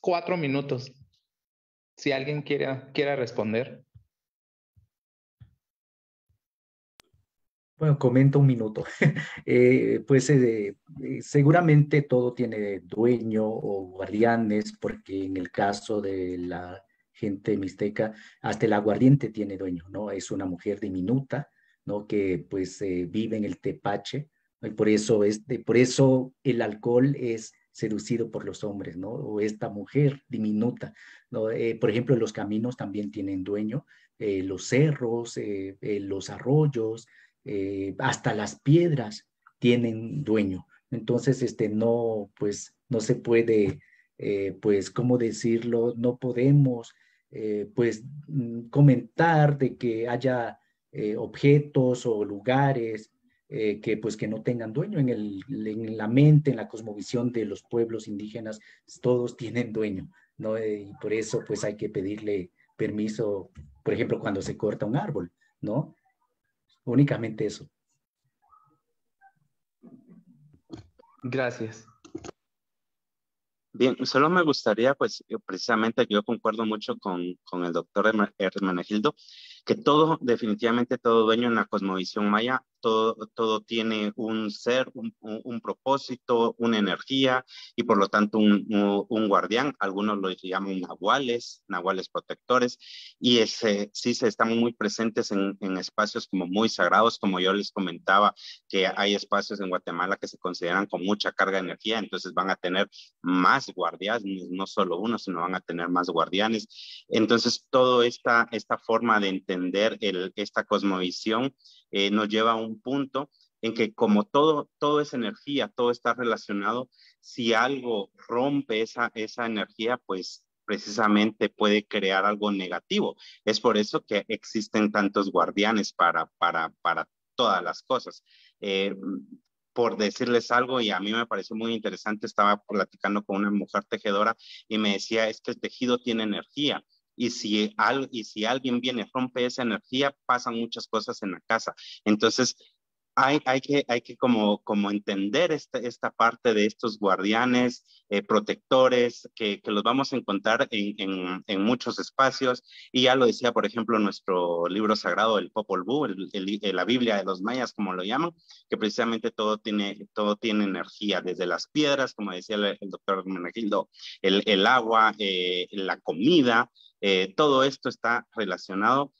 cuatro minutos. Si alguien quiere quiera responder. comenta comento un minuto. Eh, pues eh, eh, seguramente todo tiene dueño o guardianes, porque en el caso de la gente mixteca, hasta el aguardiente tiene dueño, ¿no? Es una mujer diminuta, ¿no? Que pues vive en el tepache, y por eso, este, por eso el alcohol es seducido por los hombres, ¿no? O esta mujer diminuta, ¿no? por ejemplo, los caminos también tienen dueño, los cerros, los arroyos, eh, hasta las piedras tienen dueño. Entonces, este, no, pues, no se puede, eh, pues, ¿cómo decirlo? No podemos, eh, pues, mm, comentar de que haya objetos o lugares que pues que no tengan dueño en, el, en la mente, en la cosmovisión de los pueblos indígenas, pues, todos tienen dueño, ¿no? y por eso pues hay que pedirle permiso, por ejemplo, cuando se corta un árbol, ¿no? Únicamente eso. Gracias. Bien, solo me gustaría, pues, precisamente yo concuerdo mucho con, el doctor Gildo, que todo, definitivamente todo dueño en la cosmovisión maya todo, tiene un ser, un, propósito, una energía y por lo tanto un, guardián. Algunos lo llaman nahuales, nahuales protectores. Y ese, sí se están muy presentes en, espacios como muy sagrados, como yo les comentaba, que hay espacios en Guatemala que se consideran con mucha carga de energía, entonces van a tener más guardianes, no solo uno, sino van a tener más guardianes. Entonces, toda esta, esta forma de entender esta cosmovisión eh, nos lleva a un punto en que como todo, todo es energía, todo está relacionado, si algo rompe esa, esa energía, pues precisamente puede crear algo negativo. Es por eso que existen tantos guardianes para, para, para todas las cosas. Eh, por decirles algo, y a mí me pareció muy interesante, estaba platicando con una mujer tejedora y me decía, es que el tejido tiene energía y si, y si alguien viene, rompe esa energía, pasan muchas cosas en la casa. Entonces, hay, que, hay que como, entender este, esta, parte de estos guardianes, eh, protectores, que, que, los vamos a encontrar en, muchos espacios. Y ya lo decía, por ejemplo, nuestro libro sagrado, el Popol Vuh, la Biblia de los mayas, como lo llaman, que precisamente todo tiene, todo tiene energía, desde las piedras, como decía el, doctor Menegildo, el, agua, eh, la comida, eh, todo esto está relacionado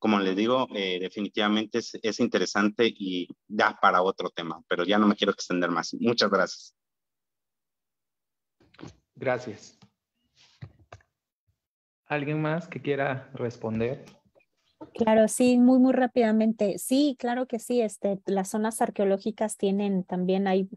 como les digo, eh, definitivamente es, interesante y da para otro tema, pero ya no me quiero extender más. Muchas gracias. Gracias. ¿Alguien más que quiera responder? Claro, sí, muy, muy rápidamente. Sí, claro que sí. Este, las zonas arqueológicas tienen también, hay,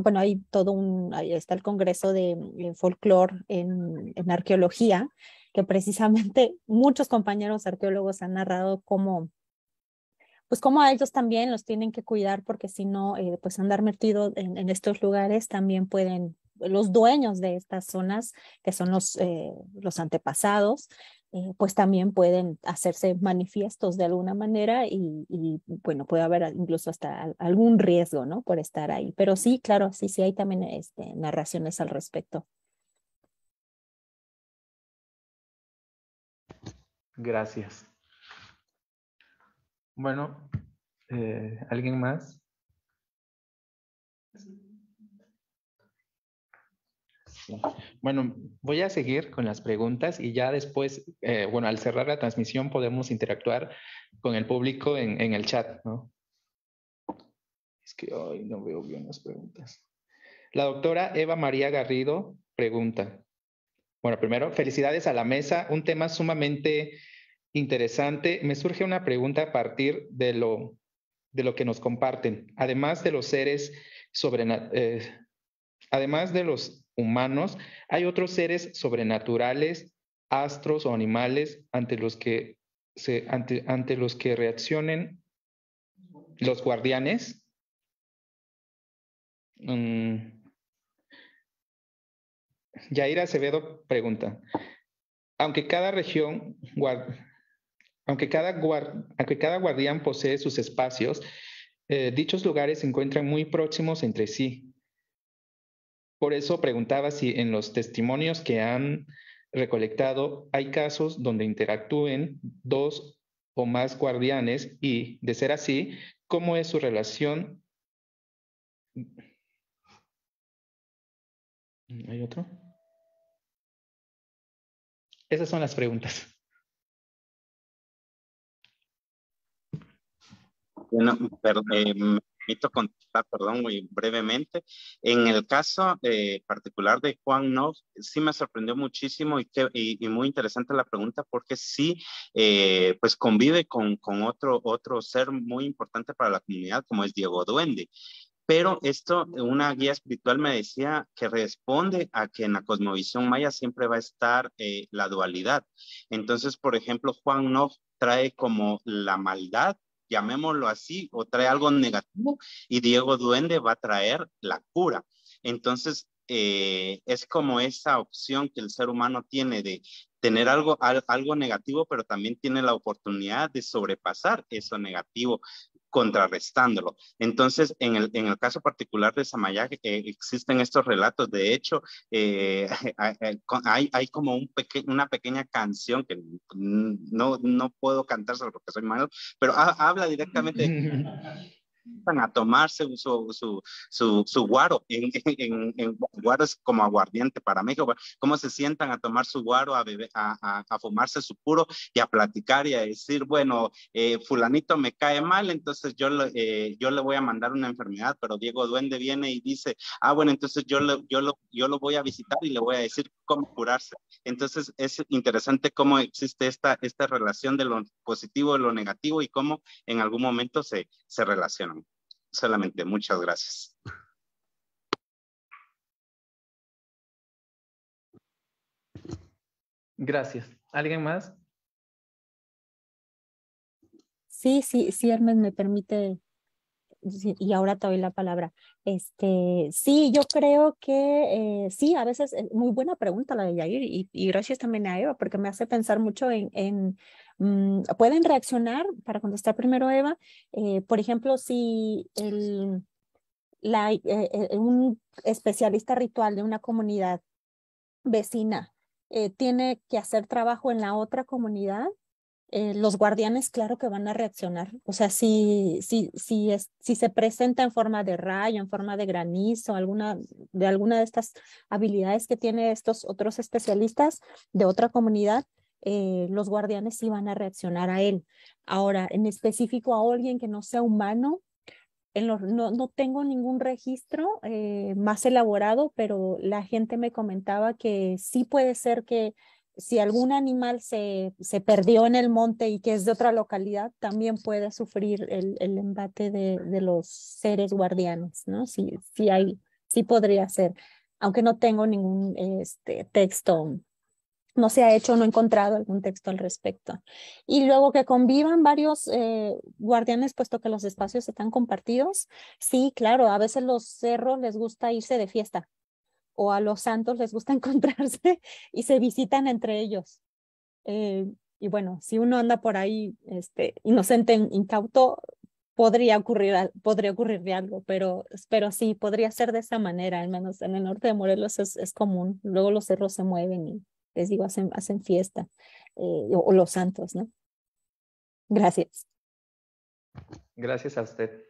bueno, hay todo un, ahí está el Congreso de, Folklore en, en Arqueología, que precisamente muchos compañeros arqueólogos han narrado cómo pues como a ellos también los tienen que cuidar porque si no, eh, pues andar metidos en, estos lugares también pueden, los dueños de estas zonas, que son los, eh, los antepasados, eh, pues también pueden hacerse manifiestos de alguna manera y, y, bueno, puede haber incluso hasta algún riesgo, ¿no? Por estar ahí. Pero sí, claro, sí, sí hay también este, narraciones al respecto. Gracias. Bueno, eh, ¿alguien más? Bueno, voy a seguir con las preguntas y ya después, eh, bueno, al cerrar la transmisión podemos interactuar con el público en, en el chat, ¿no? Es que hoy no veo bien las preguntas. La doctora Eva María Garrido pregunta. Bueno, primero, felicidades a la mesa, un tema sumamente interesante. Me surge una pregunta a partir de lo, de lo que nos comparten. Además de los seres sobrenaturales, eh, además de los humanos, hay otros seres sobrenaturales, astros o animales ante los que, ante, los que reaccionen los guardianes. Mm. Yaira Yair Acevedo pregunta, aunque cada región guard aunque cada, guard, aunque cada guardián posee sus espacios, eh, dichos lugares se encuentran muy próximos entre sí. Por eso preguntaba si en los testimonios que han recolectado hay casos donde interactúen dos o más guardianes y, de ser así, ¿cómo es su relación? ¿Hay otro? Esas son las preguntas. Bueno, pero, eh, me permito contestar, perdón, muy brevemente. En el caso eh, particular de Juan No, sí me sorprendió muchísimo y, que, y, muy interesante la pregunta porque sí, eh, pues convive con, con otro, otro ser muy importante para la comunidad como es Diego Duende. Pero esto, una guía espiritual me decía que responde a que en la cosmovisión maya siempre va a estar la dualidad. Entonces, por ejemplo, Juan No trae como la maldad llamémoslo así, o trae algo negativo y Diego Duende va a traer la cura. Entonces, eh, es como esa opción que el ser humano tiene de tener algo, algo negativo, pero también tiene la oportunidad de sobrepasar eso negativo contrarrestándolo. Entonces, en el, en el caso particular de Samayag que eh, existen estos relatos. De hecho, eh, hay, hay, como un una pequeña canción que no, no puedo solo porque soy malo, pero habla directamente de a tomarse su, su, su, guaro, en, en, en, guaro es como aguardiente para México, cómo se sientan a tomar su guaro, a, a, a, fumarse su puro y a platicar y a decir, bueno, eh, fulanito me cae mal, entonces yo, eh, yo le voy a mandar una enfermedad, pero Diego Duende viene y dice, ah, bueno, entonces yo, yo, lo, yo lo voy a visitar y le voy a decir cómo curarse. Entonces es interesante cómo existe esta, esta relación de lo positivo y lo negativo y cómo en algún momento se, se relacionan. Solamente muchas gracias. Gracias. ¿Alguien más? Sí, sí, sí, Hermes, me permite, y ahora te doy la palabra. Este, sí, yo creo que eh, sí, a veces es muy buena pregunta la de Yair, y, gracias también a Eva, porque me hace pensar mucho en Mm, pueden reaccionar, para contestar primero Eva, eh, por ejemplo, si el, eh, eh, un especialista ritual de una comunidad vecina tiene que hacer trabajo en la otra comunidad, los guardianes claro que van a reaccionar. O sea, si, si, si, si se presenta en forma de rayo, en forma de granizo, alguna, de alguna de estas habilidades que tiene estos otros especialistas de otra comunidad, eh, los guardianes iban a reaccionar a él. Ahora, en específico a alguien que no sea humano, no, tengo ningún registro eh, más elaborado, pero la gente me comentaba que sí puede ser que si algún animal se, se perdió en el monte y que es de otra localidad, también puede sufrir el, embate de, los seres guardianes, ¿no? Sí, sí, hay, sí podría ser, aunque no tengo ningún este, texto no se ha hecho, no he encontrado algún texto al respecto. Y luego que convivan varios eh, guardianes, puesto que los espacios están compartidos. Sí, claro, a veces los cerros les gusta irse de fiesta o a los santos les gusta encontrarse y se visitan entre ellos. Eh, y bueno, si uno anda por ahí este, inocente, incauto, podría ocurrir, podría ocurrir algo, pero, pero sí, podría ser de esa manera, al menos en el norte de Morelos es común. Luego los cerros se mueven y les digo, hacen, hacen fiesta, eh, o, los santos, ¿no? Gracias. Gracias a usted.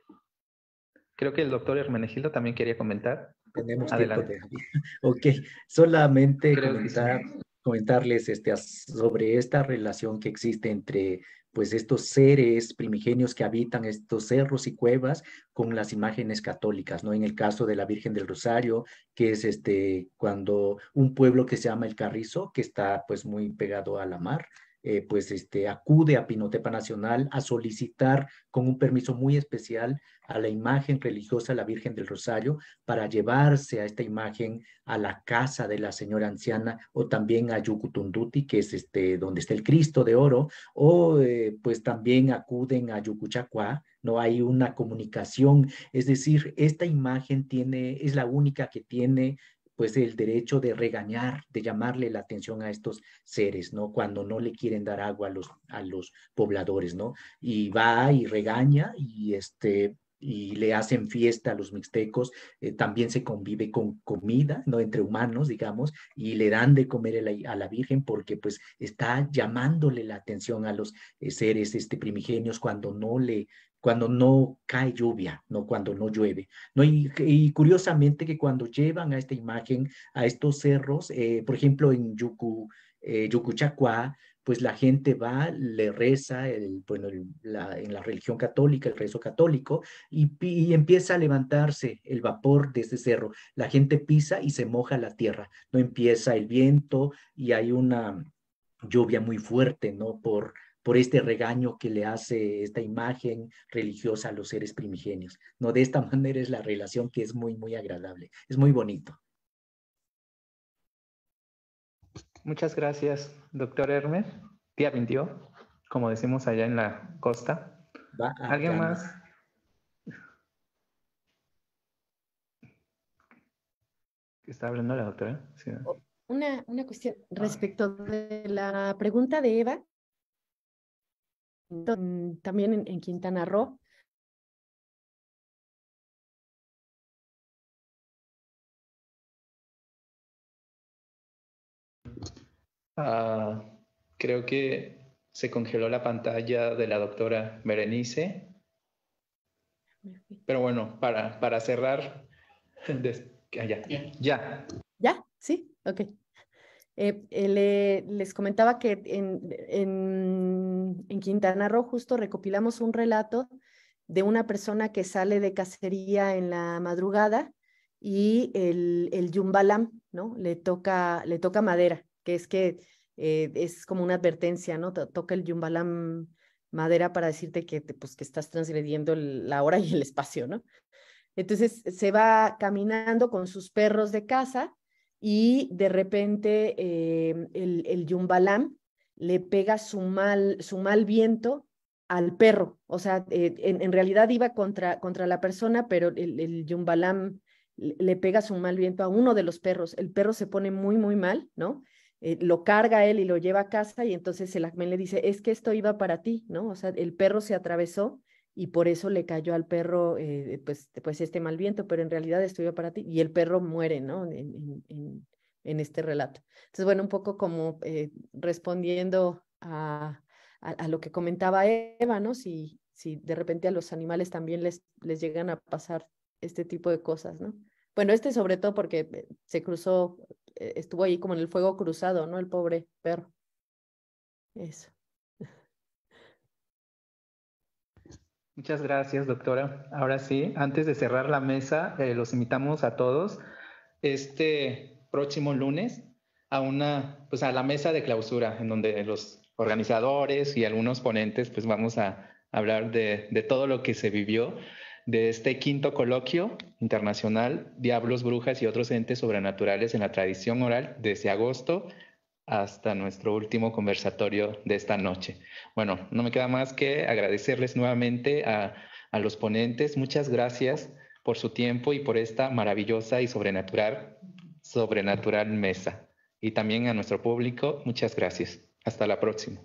Creo que el doctor Hermenegildo también quería comentar. Tenemos Adelante. Ok, solamente comentar, comentarles este, sobre esta relación que existe entre pues estos seres primigenios que habitan estos cerros y cuevas con las imágenes católicas, ¿no? En el caso de la Virgen del Rosario, que es este, cuando un pueblo que se llama El Carrizo, que está pues muy pegado a la mar, eh, pues este, acude a Pinotepa Nacional a solicitar con un permiso muy especial a la imagen religiosa la Virgen del Rosario para llevarse a esta imagen a la casa de la señora anciana o también a Yucutunduti, que es este, donde está el Cristo de Oro, o eh, pues también acuden a Yucuchacuá, no hay una comunicación, es decir, esta imagen tiene, es la única que tiene pues el derecho de regañar, de llamarle la atención a estos seres, ¿no? Cuando no le quieren dar agua a los, a los pobladores, ¿no? Y va y regaña y este y le hacen fiesta a los mixtecos, eh, también se convive con comida, ¿no? Entre humanos, digamos, y le dan de comer a la, a la Virgen porque pues está llamándole la atención a los eh, seres este, primigenios cuando no le, cuando no cae lluvia, no cuando no llueve. ¿no? Y, curiosamente que cuando llevan a esta imagen, a estos cerros, eh, por ejemplo en Yucu, eh, pues la gente va, le reza, bueno, en la religión católica, el rezo católico, y, empieza a levantarse el vapor de ese cerro. La gente pisa y se moja la tierra, no empieza el viento y hay una lluvia muy fuerte, ¿no? Por por este regaño que le hace esta imagen religiosa a los seres primigenios. No, de esta manera es la relación que es muy, muy agradable, es muy bonito. Muchas gracias, doctor Hermes. Día 22, como decimos allá en la costa. Ah, ¿Alguien más? ¿Está hablando la doctora? ¿eh? Una, una, cuestión ah. respecto de la pregunta de Eva, también en, Quintana Roo. Ah, creo que se congeló la pantalla de la doctora Berenice. Pero bueno, para, cerrar, ah, ya, ya. ¿Ya? ¿Sí? Ok. Eh, eh, les comentaba que en, Quintana Roo justo recopilamos un relato de una persona que sale de cacería en la madrugada y el, el yumbalam, ¿no? Le toca, le toca madera, que es que eh, es como una advertencia, ¿no? Toca el yumbalam madera para decirte que, pues, que estás transgrediendo la hora y el espacio, ¿no? Entonces se va caminando con sus perros de casa y de repente em, el, el, Yumbalam le pega su mal, su mal viento al perro. O sea, eh, en, realidad iba contra, contra la persona, pero el, el Yumbalam le pega su mal viento a uno de los perros. El perro se pone muy, muy mal, ¿no? Eh, lo carga él y lo lleva a casa y entonces el acme le dice, es que esto iba para ti, ¿no? O sea, el perro se atravesó y por eso le cayó al perro eh, pues, pues este mal viento, pero en realidad estuvo para ti y el perro muere, ¿no? En, en, este relato. Entonces, bueno, un poco como eh, respondiendo a, a, lo que comentaba Eva, ¿no? Si, si de repente a los animales también les, les llegan a pasar este tipo de cosas, ¿no? Bueno, este sobre todo porque eh, se cruzó, eh, estuvo ahí como en el fuego cruzado, ¿no? El pobre perro. Eso. Muchas gracias, doctora. Ahora sí, antes de cerrar la mesa, eh, los invitamos a todos este próximo lunes a una, pues a la mesa de clausura, en donde los organizadores y algunos ponentes, pues vamos a hablar de, de todo lo que se vivió de este quinto coloquio internacional, Diablos, Brujas y otros entes sobrenaturales en la tradición oral desde agosto hasta nuestro último conversatorio de esta noche. Bueno, no me queda más que agradecerles nuevamente a, los ponentes. Muchas gracias por su tiempo y por esta maravillosa y sobrenatural, sobrenatural mesa. Y también a nuestro público, muchas gracias. Hasta la próxima.